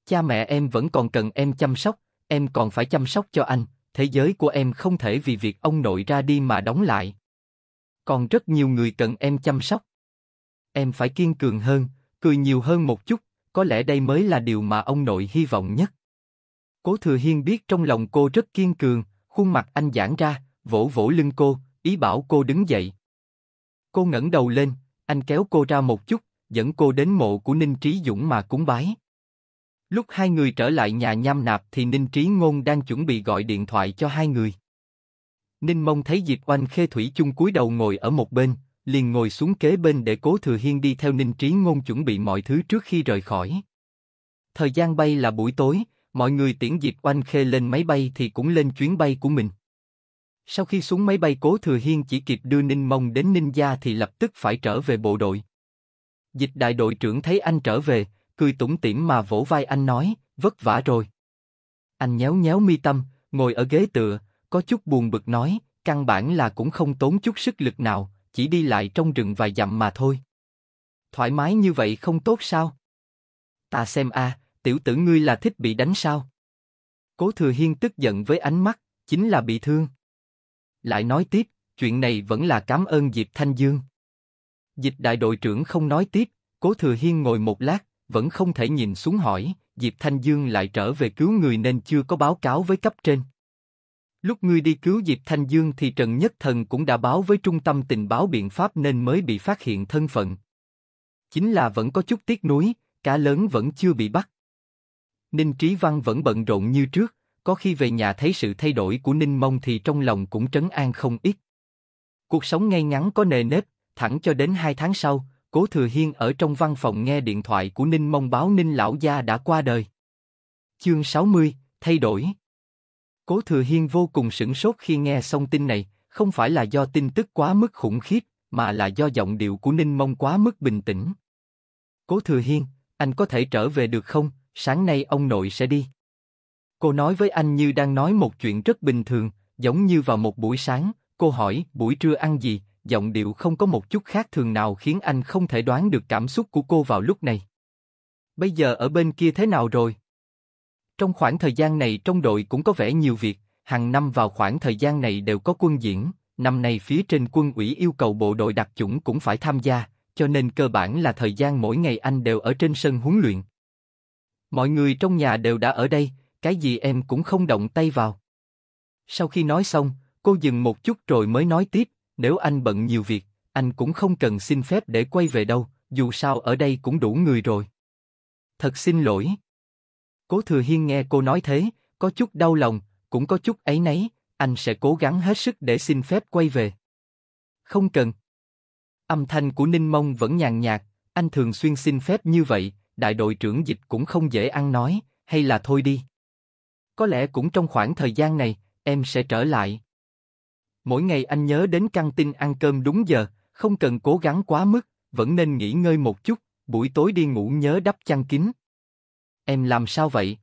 Cha mẹ em vẫn còn cần em chăm sóc, em còn phải chăm sóc cho anh, thế giới của em không thể vì việc ông nội ra đi mà đóng lại. Còn rất nhiều người cần em chăm sóc. Em phải kiên cường hơn, cười nhiều hơn một chút, có lẽ đây mới là điều mà ông nội hy vọng nhất. Cố Thừa Hiên biết trong lòng cô rất kiên cường, khuôn mặt anh giãn ra, vỗ vỗ lưng cô, ý bảo cô đứng dậy. Cô ngẩng đầu lên, anh kéo cô ra một chút, dẫn cô đến mộ của Ninh Trí Dũng mà cúng bái. Lúc hai người trở lại nhà nham nạp thì Ninh Trí Ngôn đang chuẩn bị gọi điện thoại cho hai người. Ninh Mông thấy Diệp Oanh Khê Thủy chung cúi đầu ngồi ở một bên, liền ngồi xuống kế bên để Cố Thừa Hiên đi theo Ninh Trí Ngôn chuẩn bị mọi thứ trước khi rời khỏi. Thời gian bay là buổi tối, mọi người tiễn Diệp Oanh Khê lên máy bay thì cũng lên chuyến bay của mình. Sau khi xuống máy bay Cố Thừa Hiên chỉ kịp đưa Ninh Mông đến Ninh Gia thì lập tức phải trở về bộ đội. Dịch đại đội trưởng thấy anh trở về, cười tủm tỉm mà vỗ vai anh nói, vất vả rồi. Anh nhéo nhéo mi tâm, ngồi ở ghế tựa, có chút buồn bực nói, căn bản là cũng không tốn chút sức lực nào, chỉ đi lại trong rừng vài dặm mà thôi. Thoải mái như vậy không tốt sao? Ta xem a, tiểu tử ngươi là thích bị đánh sao? Cố Thừa Hiên tức giận với ánh mắt, chính là bị thương. Lại nói tiếp, chuyện này vẫn là cảm ơn Diệp Thanh Dương. Dịch đại đội trưởng không nói tiếp, Cố Thừa Hiên ngồi một lát, vẫn không thể nhìn xuống hỏi, Diệp Thanh Dương lại trở về cứu người nên chưa có báo cáo với cấp trên. Lúc ngươi đi cứu Diệp Thanh Dương thì Trần Nhất Thần cũng đã báo với trung tâm tình báo biện pháp nên mới bị phát hiện thân phận. Chính là vẫn có chút tiếc nuối, cá lớn vẫn chưa bị bắt. Ninh Trí Văn vẫn bận rộn như trước, có khi về nhà thấy sự thay đổi của Ninh Mông thì trong lòng cũng trấn an không ít. Cuộc sống ngay ngắn có nề nếp, thẳng cho đến hai tháng sau, Cố Thừa Hiên ở trong văn phòng nghe điện thoại của Ninh Mông báo Ninh lão gia đã qua đời. Chương 60, thay đổi. Cố Thừa Hiên vô cùng sửng sốt khi nghe xong tin này, không phải là do tin tức quá mức khủng khiếp, mà là do giọng điệu của Ninh Mông quá mức bình tĩnh. Cố Thừa Hiên, anh có thể trở về được không? Sáng nay ông nội sẽ đi. Cô nói với anh như đang nói một chuyện rất bình thường, giống như vào một buổi sáng, cô hỏi buổi trưa ăn gì, giọng điệu không có một chút khác thường nào khiến anh không thể đoán được cảm xúc của cô vào lúc này. Bây giờ ở bên kia thế nào rồi? Trong khoảng thời gian này trong đội cũng có vẻ nhiều việc, hàng năm vào khoảng thời gian này đều có quân diễn, năm nay phía trên quân ủy yêu cầu bộ đội đặc chủng cũng phải tham gia, cho nên cơ bản là thời gian mỗi ngày anh đều ở trên sân huấn luyện. Mọi người trong nhà đều đã ở đây, cái gì em cũng không động tay vào. Sau khi nói xong, cô dừng một chút rồi mới nói tiếp, nếu anh bận nhiều việc, anh cũng không cần xin phép để quay về đâu, dù sao ở đây cũng đủ người rồi. Thật xin lỗi. Cố Thừa Hiên nghe cô nói thế, có chút đau lòng, cũng có chút ấy nấy, anh sẽ cố gắng hết sức để xin phép quay về. Không cần. Âm thanh của Ninh Mông vẫn nhàn nhạt, anh thường xuyên xin phép như vậy, đại đội trưởng dịch cũng không dễ ăn nói, hay là thôi đi. Có lẽ cũng trong khoảng thời gian này, em sẽ trở lại. Mỗi ngày anh nhớ đến căng tin ăn cơm đúng giờ, không cần cố gắng quá mức, vẫn nên nghỉ ngơi một chút, buổi tối đi ngủ nhớ đắp chăn kín. Em làm sao vậy?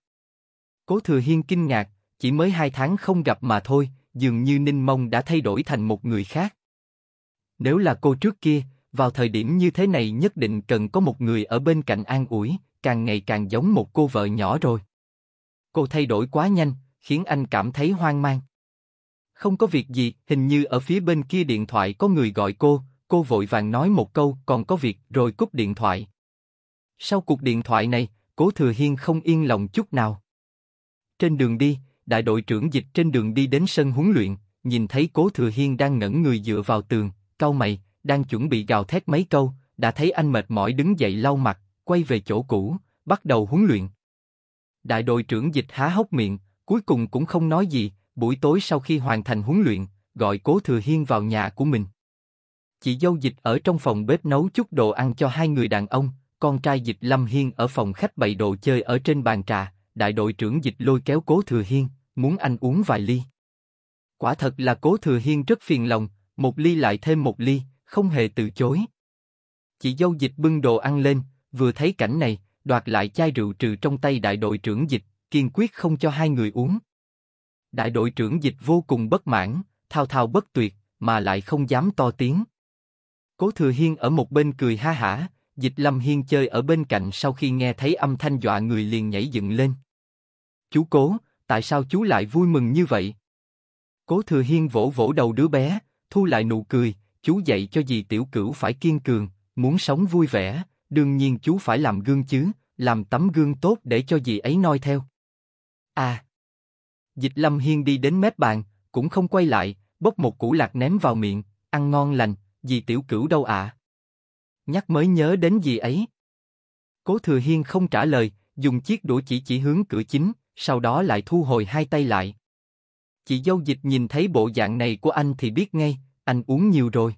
Cố Thừa Hiên kinh ngạc, chỉ mới hai tháng không gặp mà thôi, dường như Ninh Mông đã thay đổi thành một người khác. Nếu là cô trước kia, vào thời điểm như thế này nhất định cần có một người ở bên cạnh an ủi, càng ngày càng giống một cô vợ nhỏ rồi. Cô thay đổi quá nhanh, khiến anh cảm thấy hoang mang. Không có việc gì, hình như ở phía bên kia điện thoại có người gọi cô, cô vội vàng nói một câu còn có việc rồi cúp điện thoại. Sau cuộc điện thoại này, Cố Thừa Hiên không yên lòng chút nào. Trên đường đi, đại đội trưởng dịch trên đường đi đến sân huấn luyện, nhìn thấy Cố Thừa Hiên đang ngẩn người dựa vào tường, cau mày, đang chuẩn bị gào thét mấy câu, đã thấy anh mệt mỏi đứng dậy lau mặt, quay về chỗ cũ, bắt đầu huấn luyện. Đại đội trưởng dịch há hốc miệng, cuối cùng cũng không nói gì, Buổi tối sau khi hoàn thành huấn luyện, gọi Cố Thừa Hiên vào nhà của mình. Chị dâu dịch ở trong phòng bếp nấu chút đồ ăn cho hai người đàn ông, con trai dịch Lâm Hiên ở phòng khách bày đồ chơi ở trên bàn trà, đại đội trưởng dịch lôi kéo Cố Thừa Hiên, muốn anh uống vài ly. Quả thật là Cố Thừa Hiên rất phiền lòng, một ly lại thêm một ly, không hề từ chối. Chị dâu dịch bưng đồ ăn lên, vừa thấy cảnh này, đoạt lại chai rượu trừ trong tay đại đội trưởng dịch, kiên quyết không cho hai người uống. Đại đội trưởng dịch vô cùng bất mãn, thao thao bất tuyệt, mà lại không dám to tiếng. Cố Thừa Hiên ở một bên cười ha hả, dịch Lâm Hiên chơi ở bên cạnh sau khi nghe thấy âm thanh dọa người liền nhảy dựng lên. Chú Cố, tại sao chú lại vui mừng như vậy? Cố Thừa Hiên vỗ vỗ đầu đứa bé, thu lại nụ cười, chú dạy cho dì tiểu cửu phải kiên cường, muốn sống vui vẻ, đương nhiên chú phải làm gương chứ, làm tấm gương tốt để cho dì ấy noi theo. À, Dịch Lâm Hiên đi đến mép bàn, cũng không quay lại, bốc một củ lạc ném vào miệng, ăn ngon lành, dì tiểu cửu đâu ạ? Nhắc mới nhớ đến gì ấy. Cố Thừa Hiên không trả lời, dùng chiếc đũa chỉ chỉ hướng cửa chính, sau đó lại thu hồi hai tay lại. Chị dâu dịch nhìn thấy bộ dạng này của anh thì biết ngay, anh uống nhiều rồi.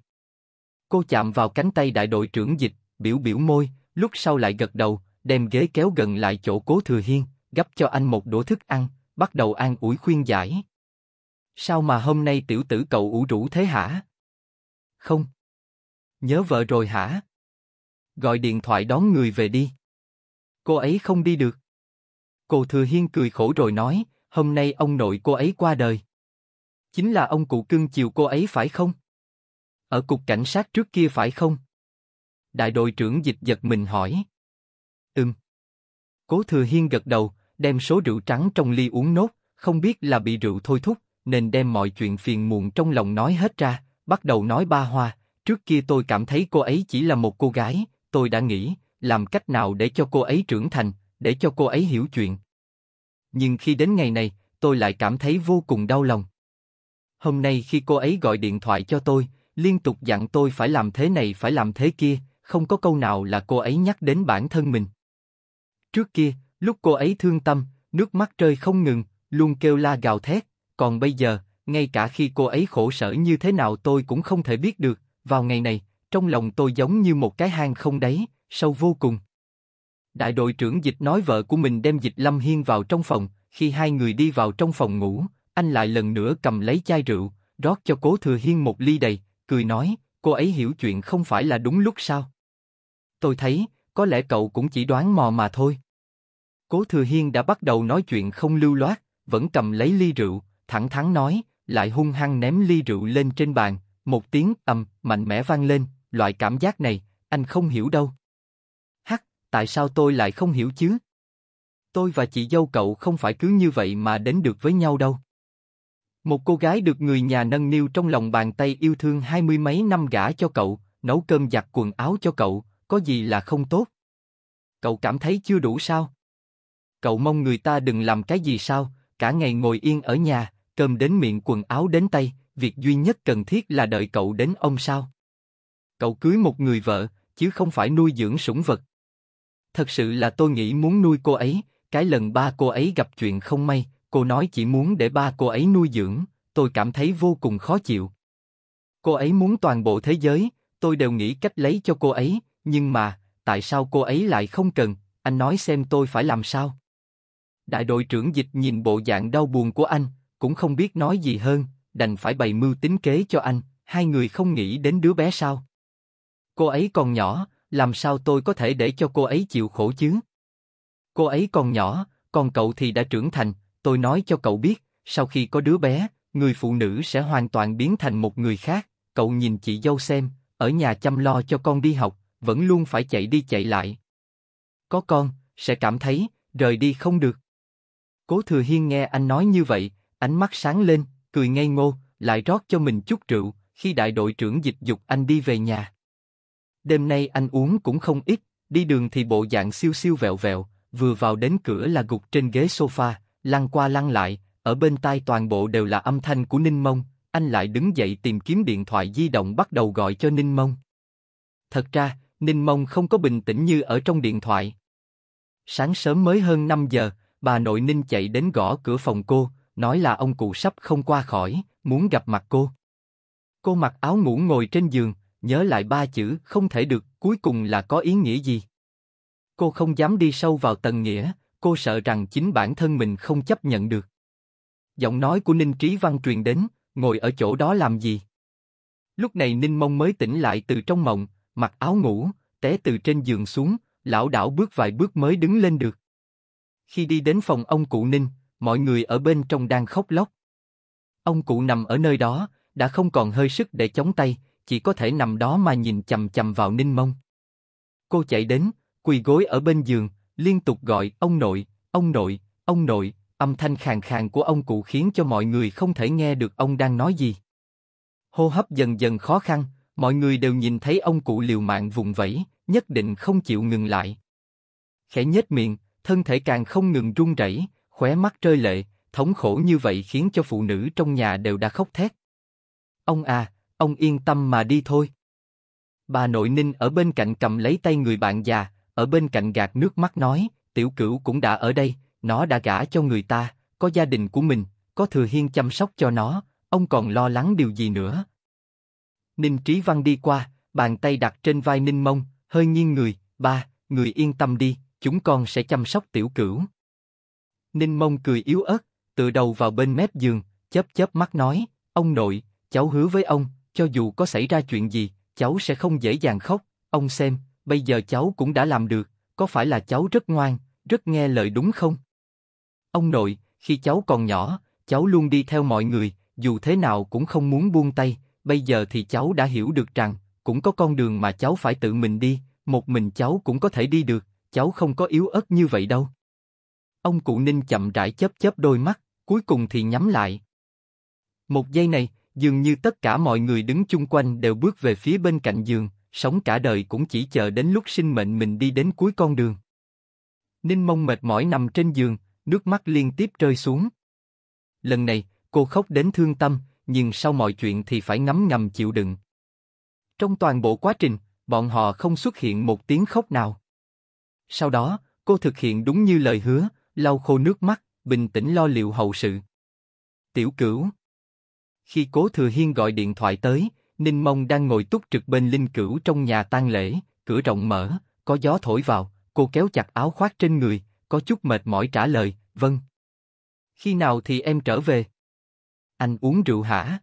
Cô chạm vào cánh tay đại đội trưởng dịch, biểu biểu môi, lúc sau lại gật đầu, đem ghế kéo gần lại chỗ cố thừa hiên, gấp cho anh một đũa thức ăn, bắt đầu an ủi khuyên giải. Sao mà hôm nay tiểu tử cậu ủ rũ thế hả? Không. Nhớ vợ rồi hả? Gọi điện thoại đón người về đi. Cô ấy không đi được. Cô Thừa Hiên cười khổ rồi nói, hôm nay ông nội cô ấy qua đời. Chính là ông cụ cưng chiều cô ấy phải không? Ở cục cảnh sát trước kia phải không? Đại đội trưởng dịch giật mình hỏi. Ừm. Cố Thừa Hiên gật đầu, đem số rượu trắng trong ly uống nốt, không biết là bị rượu thôi thúc, nên đem mọi chuyện phiền muộn trong lòng nói hết ra, bắt đầu nói ba hoa. Trước kia tôi cảm thấy cô ấy chỉ là một cô gái, tôi đã nghĩ, làm cách nào để cho cô ấy trưởng thành, để cho cô ấy hiểu chuyện. Nhưng khi đến ngày này, tôi lại cảm thấy vô cùng đau lòng. Hôm nay khi cô ấy gọi điện thoại cho tôi, liên tục dặn tôi phải làm thế này phải làm thế kia, không có câu nào là cô ấy nhắc đến bản thân mình. Trước kia, Lúc cô ấy thương tâm, nước mắt rơi không ngừng, luôn kêu la gào thét, còn bây giờ, ngay cả khi cô ấy khổ sở như thế nào tôi cũng không thể biết được, vào ngày này, trong lòng tôi giống như một cái hang không đáy, sâu vô cùng. Đại đội trưởng dịch nói vợ của mình đem dịch Lâm Hiên vào trong phòng, khi hai người đi vào trong phòng ngủ, anh lại lần nữa cầm lấy chai rượu, rót cho cố thừa hiên một ly đầy, cười nói, cô ấy hiểu chuyện không phải là đúng lúc sao. Tôi thấy, có lẽ cậu cũng chỉ đoán mò mà thôi. Cố Thừa Hiên đã bắt đầu nói chuyện không lưu loát, vẫn cầm lấy ly rượu, thẳng thắn nói, lại hung hăng ném ly rượu lên trên bàn, một tiếng ầm mạnh mẽ vang lên, loại cảm giác này, anh không hiểu đâu. Hắc, tại sao tôi lại không hiểu chứ? Tôi và chị dâu cậu không phải cứ như vậy mà đến được với nhau đâu. Một cô gái được người nhà nâng niu trong lòng bàn tay yêu thương hai mươi mấy năm gả cho cậu, nấu cơm giặt quần áo cho cậu, có gì là không tốt? Cậu cảm thấy chưa đủ sao? cậu mong người ta đừng làm cái gì sao, cả ngày ngồi yên ở nhà, cơm đến miệng quần áo đến tay, việc duy nhất cần thiết là đợi cậu đến ông sao. Cậu cưới một người vợ, chứ không phải nuôi dưỡng sủng vật. Thật sự là tôi nghĩ muốn nuôi cô ấy, cái lần ba cô ấy gặp chuyện không may, cô nói chỉ muốn để ba cô ấy nuôi dưỡng, tôi cảm thấy vô cùng khó chịu. Cô ấy muốn toàn bộ thế giới, tôi đều nghĩ cách lấy cho cô ấy, nhưng mà, tại sao cô ấy lại không cần, anh nói xem tôi phải làm sao? Đại đội trưởng dịch nhìn bộ dạng đau buồn của anh, cũng không biết nói gì hơn, đành phải bày mưu tính kế cho anh, hai người không nghĩ đến đứa bé sao. Cô ấy còn nhỏ, làm sao tôi có thể để cho cô ấy chịu khổ chứ? Cô ấy còn nhỏ, còn cậu thì đã trưởng thành, tôi nói cho cậu biết, sau khi có đứa bé, người phụ nữ sẽ hoàn toàn biến thành một người khác, cậu nhìn chị dâu xem, ở nhà chăm lo cho con đi học, vẫn luôn phải chạy đi chạy lại. Có con, sẽ cảm thấy, rời đi không được. Cố Thừa Hiên nghe anh nói như vậy, ánh mắt sáng lên, cười ngây ngô, lại rót cho mình chút rượu, khi đại đội trưởng dịch dục anh đi về nhà. Đêm nay anh uống cũng không ít, đi đường thì bộ dạng siêu siêu vẹo vẹo, vừa vào đến cửa là gục trên ghế sofa, lăn qua lăn lại, ở bên tai toàn bộ đều là âm thanh của Ninh Mông, anh lại đứng dậy tìm kiếm điện thoại di động bắt đầu gọi cho Ninh Mông. Thật ra, Ninh Mông không có bình tĩnh như ở trong điện thoại. Sáng sớm mới hơn 5 giờ, bà nội Ninh chạy đến gõ cửa phòng cô, nói là ông cụ sắp không qua khỏi, muốn gặp mặt cô. Cô mặc áo ngủ ngồi trên giường, nhớ lại ba chữ không thể được, cuối cùng là có ý nghĩa gì. Cô không dám đi sâu vào tầng nghĩa, cô sợ rằng chính bản thân mình không chấp nhận được. Giọng nói của Ninh Trí Văn truyền đến, ngồi ở chỗ đó làm gì? Lúc này Ninh Mông mới tỉnh lại từ trong mộng, mặc áo ngủ, té từ trên giường xuống, lão đảo bước vài bước mới đứng lên được. Khi đi đến phòng ông cụ Ninh, mọi người ở bên trong đang khóc lóc. Ông cụ nằm ở nơi đó, đã không còn hơi sức để chống tay, chỉ có thể nằm đó mà nhìn chầm chầm vào Ninh Mông. Cô chạy đến, quỳ gối ở bên giường, liên tục gọi ông nội, ông nội, ông nội, âm thanh khàn khàn của ông cụ khiến cho mọi người không thể nghe được ông đang nói gì. Hô hấp dần dần khó khăn, mọi người đều nhìn thấy ông cụ liều mạng vùng vẫy, nhất định không chịu ngừng lại. Khẽ nhếch miệng, thân thể càng không ngừng run rẩy, khóe mắt rơi lệ, thống khổ như vậy khiến cho phụ nữ trong nhà đều đã khóc thét. Ông à, ông yên tâm mà đi thôi. Bà nội Ninh ở bên cạnh cầm lấy tay người bạn già, ở bên cạnh gạt nước mắt nói, tiểu cửu cũng đã ở đây, nó đã gả cho người ta, có gia đình của mình, có thừa hiên chăm sóc cho nó, ông còn lo lắng điều gì nữa. Ninh Trí Văn đi qua, bàn tay đặt trên vai Ninh Mông, hơi nghiêng người, ba, người yên tâm đi, chúng con sẽ chăm sóc tiểu cửu. Ninh Mông cười yếu ớt, tựa đầu vào bên mép giường, chớp chớp mắt nói, ông nội, cháu hứa với ông, cho dù có xảy ra chuyện gì, cháu sẽ không dễ dàng khóc, ông xem, bây giờ cháu cũng đã làm được, có phải là cháu rất ngoan, rất nghe lời đúng không? Ông nội, khi cháu còn nhỏ, cháu luôn đi theo mọi người, dù thế nào cũng không muốn buông tay, bây giờ thì cháu đã hiểu được rằng, cũng có con đường mà cháu phải tự mình đi, một mình cháu cũng có thể đi được, cháu không có yếu ớt như vậy đâu. Ông cụ Ninh chậm rãi chớp chớp đôi mắt, cuối cùng thì nhắm lại. Một giây này, dường như tất cả mọi người đứng chung quanh đều bước về phía bên cạnh giường, sống cả đời cũng chỉ chờ đến lúc sinh mệnh mình đi đến cuối con đường. Ninh mông mệt mỏi nằm trên giường, nước mắt liên tiếp rơi xuống. Lần này, cô khóc đến thương tâm, nhưng sau mọi chuyện thì phải ngấm ngầm chịu đựng. Trong toàn bộ quá trình, bọn họ không xuất hiện một tiếng khóc nào. Sau đó, cô thực hiện đúng như lời hứa, lau khô nước mắt, bình tĩnh lo liệu hậu sự. Tiểu Cửu. Khi Cố Thừa Hiên gọi điện thoại tới, Ninh Mông đang ngồi túc trực bên Linh Cửu trong nhà tang lễ, cửa rộng mở, có gió thổi vào, cô kéo chặt áo khoác trên người, có chút mệt mỏi trả lời, vâng. Khi nào thì em trở về? Anh uống rượu hả?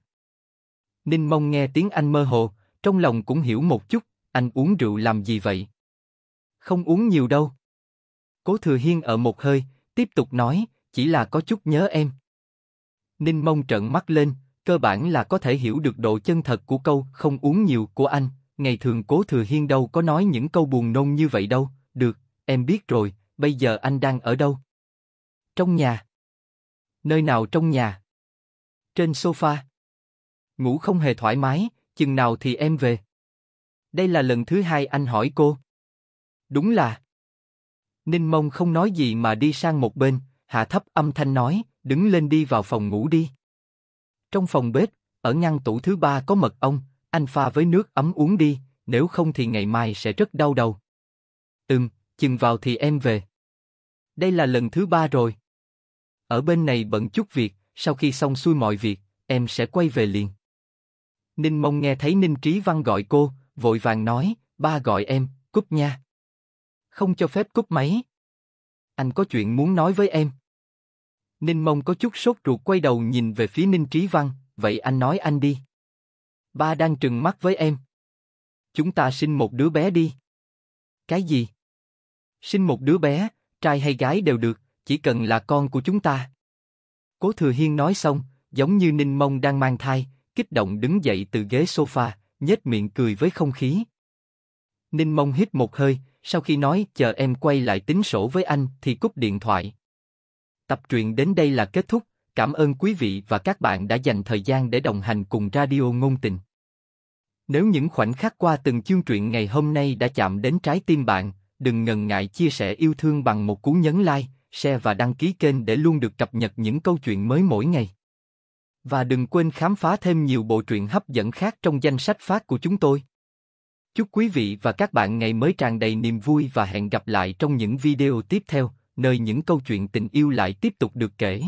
Ninh Mông nghe tiếng anh mơ hồ, trong lòng cũng hiểu một chút, anh uống rượu làm gì vậy? không uống nhiều đâu. Cố Thừa Hiên ở một hơi, tiếp tục nói, chỉ là có chút nhớ em. Ninh Mông trợn mắt lên, cơ bản là có thể hiểu được độ chân thật của câu không uống nhiều của anh. Ngày thường Cố Thừa Hiên đâu có nói những câu buồn nôn như vậy đâu. Được, em biết rồi, bây giờ anh đang ở đâu? Trong nhà. Nơi nào trong nhà? Trên sofa. Ngủ không hề thoải mái, chừng nào thì em về. Đây là lần thứ hai anh hỏi cô. Đúng là. Ninh Mông không nói gì mà đi sang một bên, hạ thấp âm thanh nói, đứng lên đi vào phòng ngủ đi. Trong phòng bếp, ở ngăn tủ thứ ba có mật ong, anh pha với nước ấm uống đi, nếu không thì ngày mai sẽ rất đau đầu. Ừm, chừng vào thì em về. Đây là lần thứ ba rồi. Ở bên này bận chút việc, sau khi xong xuôi mọi việc, em sẽ quay về liền. Ninh Mông nghe thấy Ninh Trí Văn gọi cô, vội vàng nói, ba gọi em, cúp nha không cho phép cúp máy. Anh có chuyện muốn nói với em. Ninh Mông có chút sốt ruột quay đầu nhìn về phía Ninh Trí Văn, vậy anh nói anh đi. Ba đang trừng mắt với em. Chúng ta sinh một đứa bé đi. Cái gì? Sinh một đứa bé, trai hay gái đều được, chỉ cần là con của chúng ta. Cố Thừa Hiên nói xong, giống như Ninh Mông đang mang thai, kích động đứng dậy từ ghế sofa, nhếch miệng cười với không khí. Ninh Mông hít một hơi, sau khi nói chờ em quay lại tính sổ với anh thì cúp điện thoại. Tập truyện đến đây là kết thúc, cảm ơn quý vị và các bạn đã dành thời gian để đồng hành cùng Radio Ngôn Tình. Nếu những khoảnh khắc qua từng chương truyện ngày hôm nay đã chạm đến trái tim bạn, đừng ngần ngại chia sẻ yêu thương bằng một cú nhấn like, share và đăng ký kênh để luôn được cập nhật những câu chuyện mới mỗi ngày. Và đừng quên khám phá thêm nhiều bộ truyện hấp dẫn khác trong danh sách phát của chúng tôi. Chúc quý vị và các bạn ngày mới tràn đầy niềm vui và hẹn gặp lại trong những video tiếp theo, nơi những câu chuyện tình yêu lại tiếp tục được kể.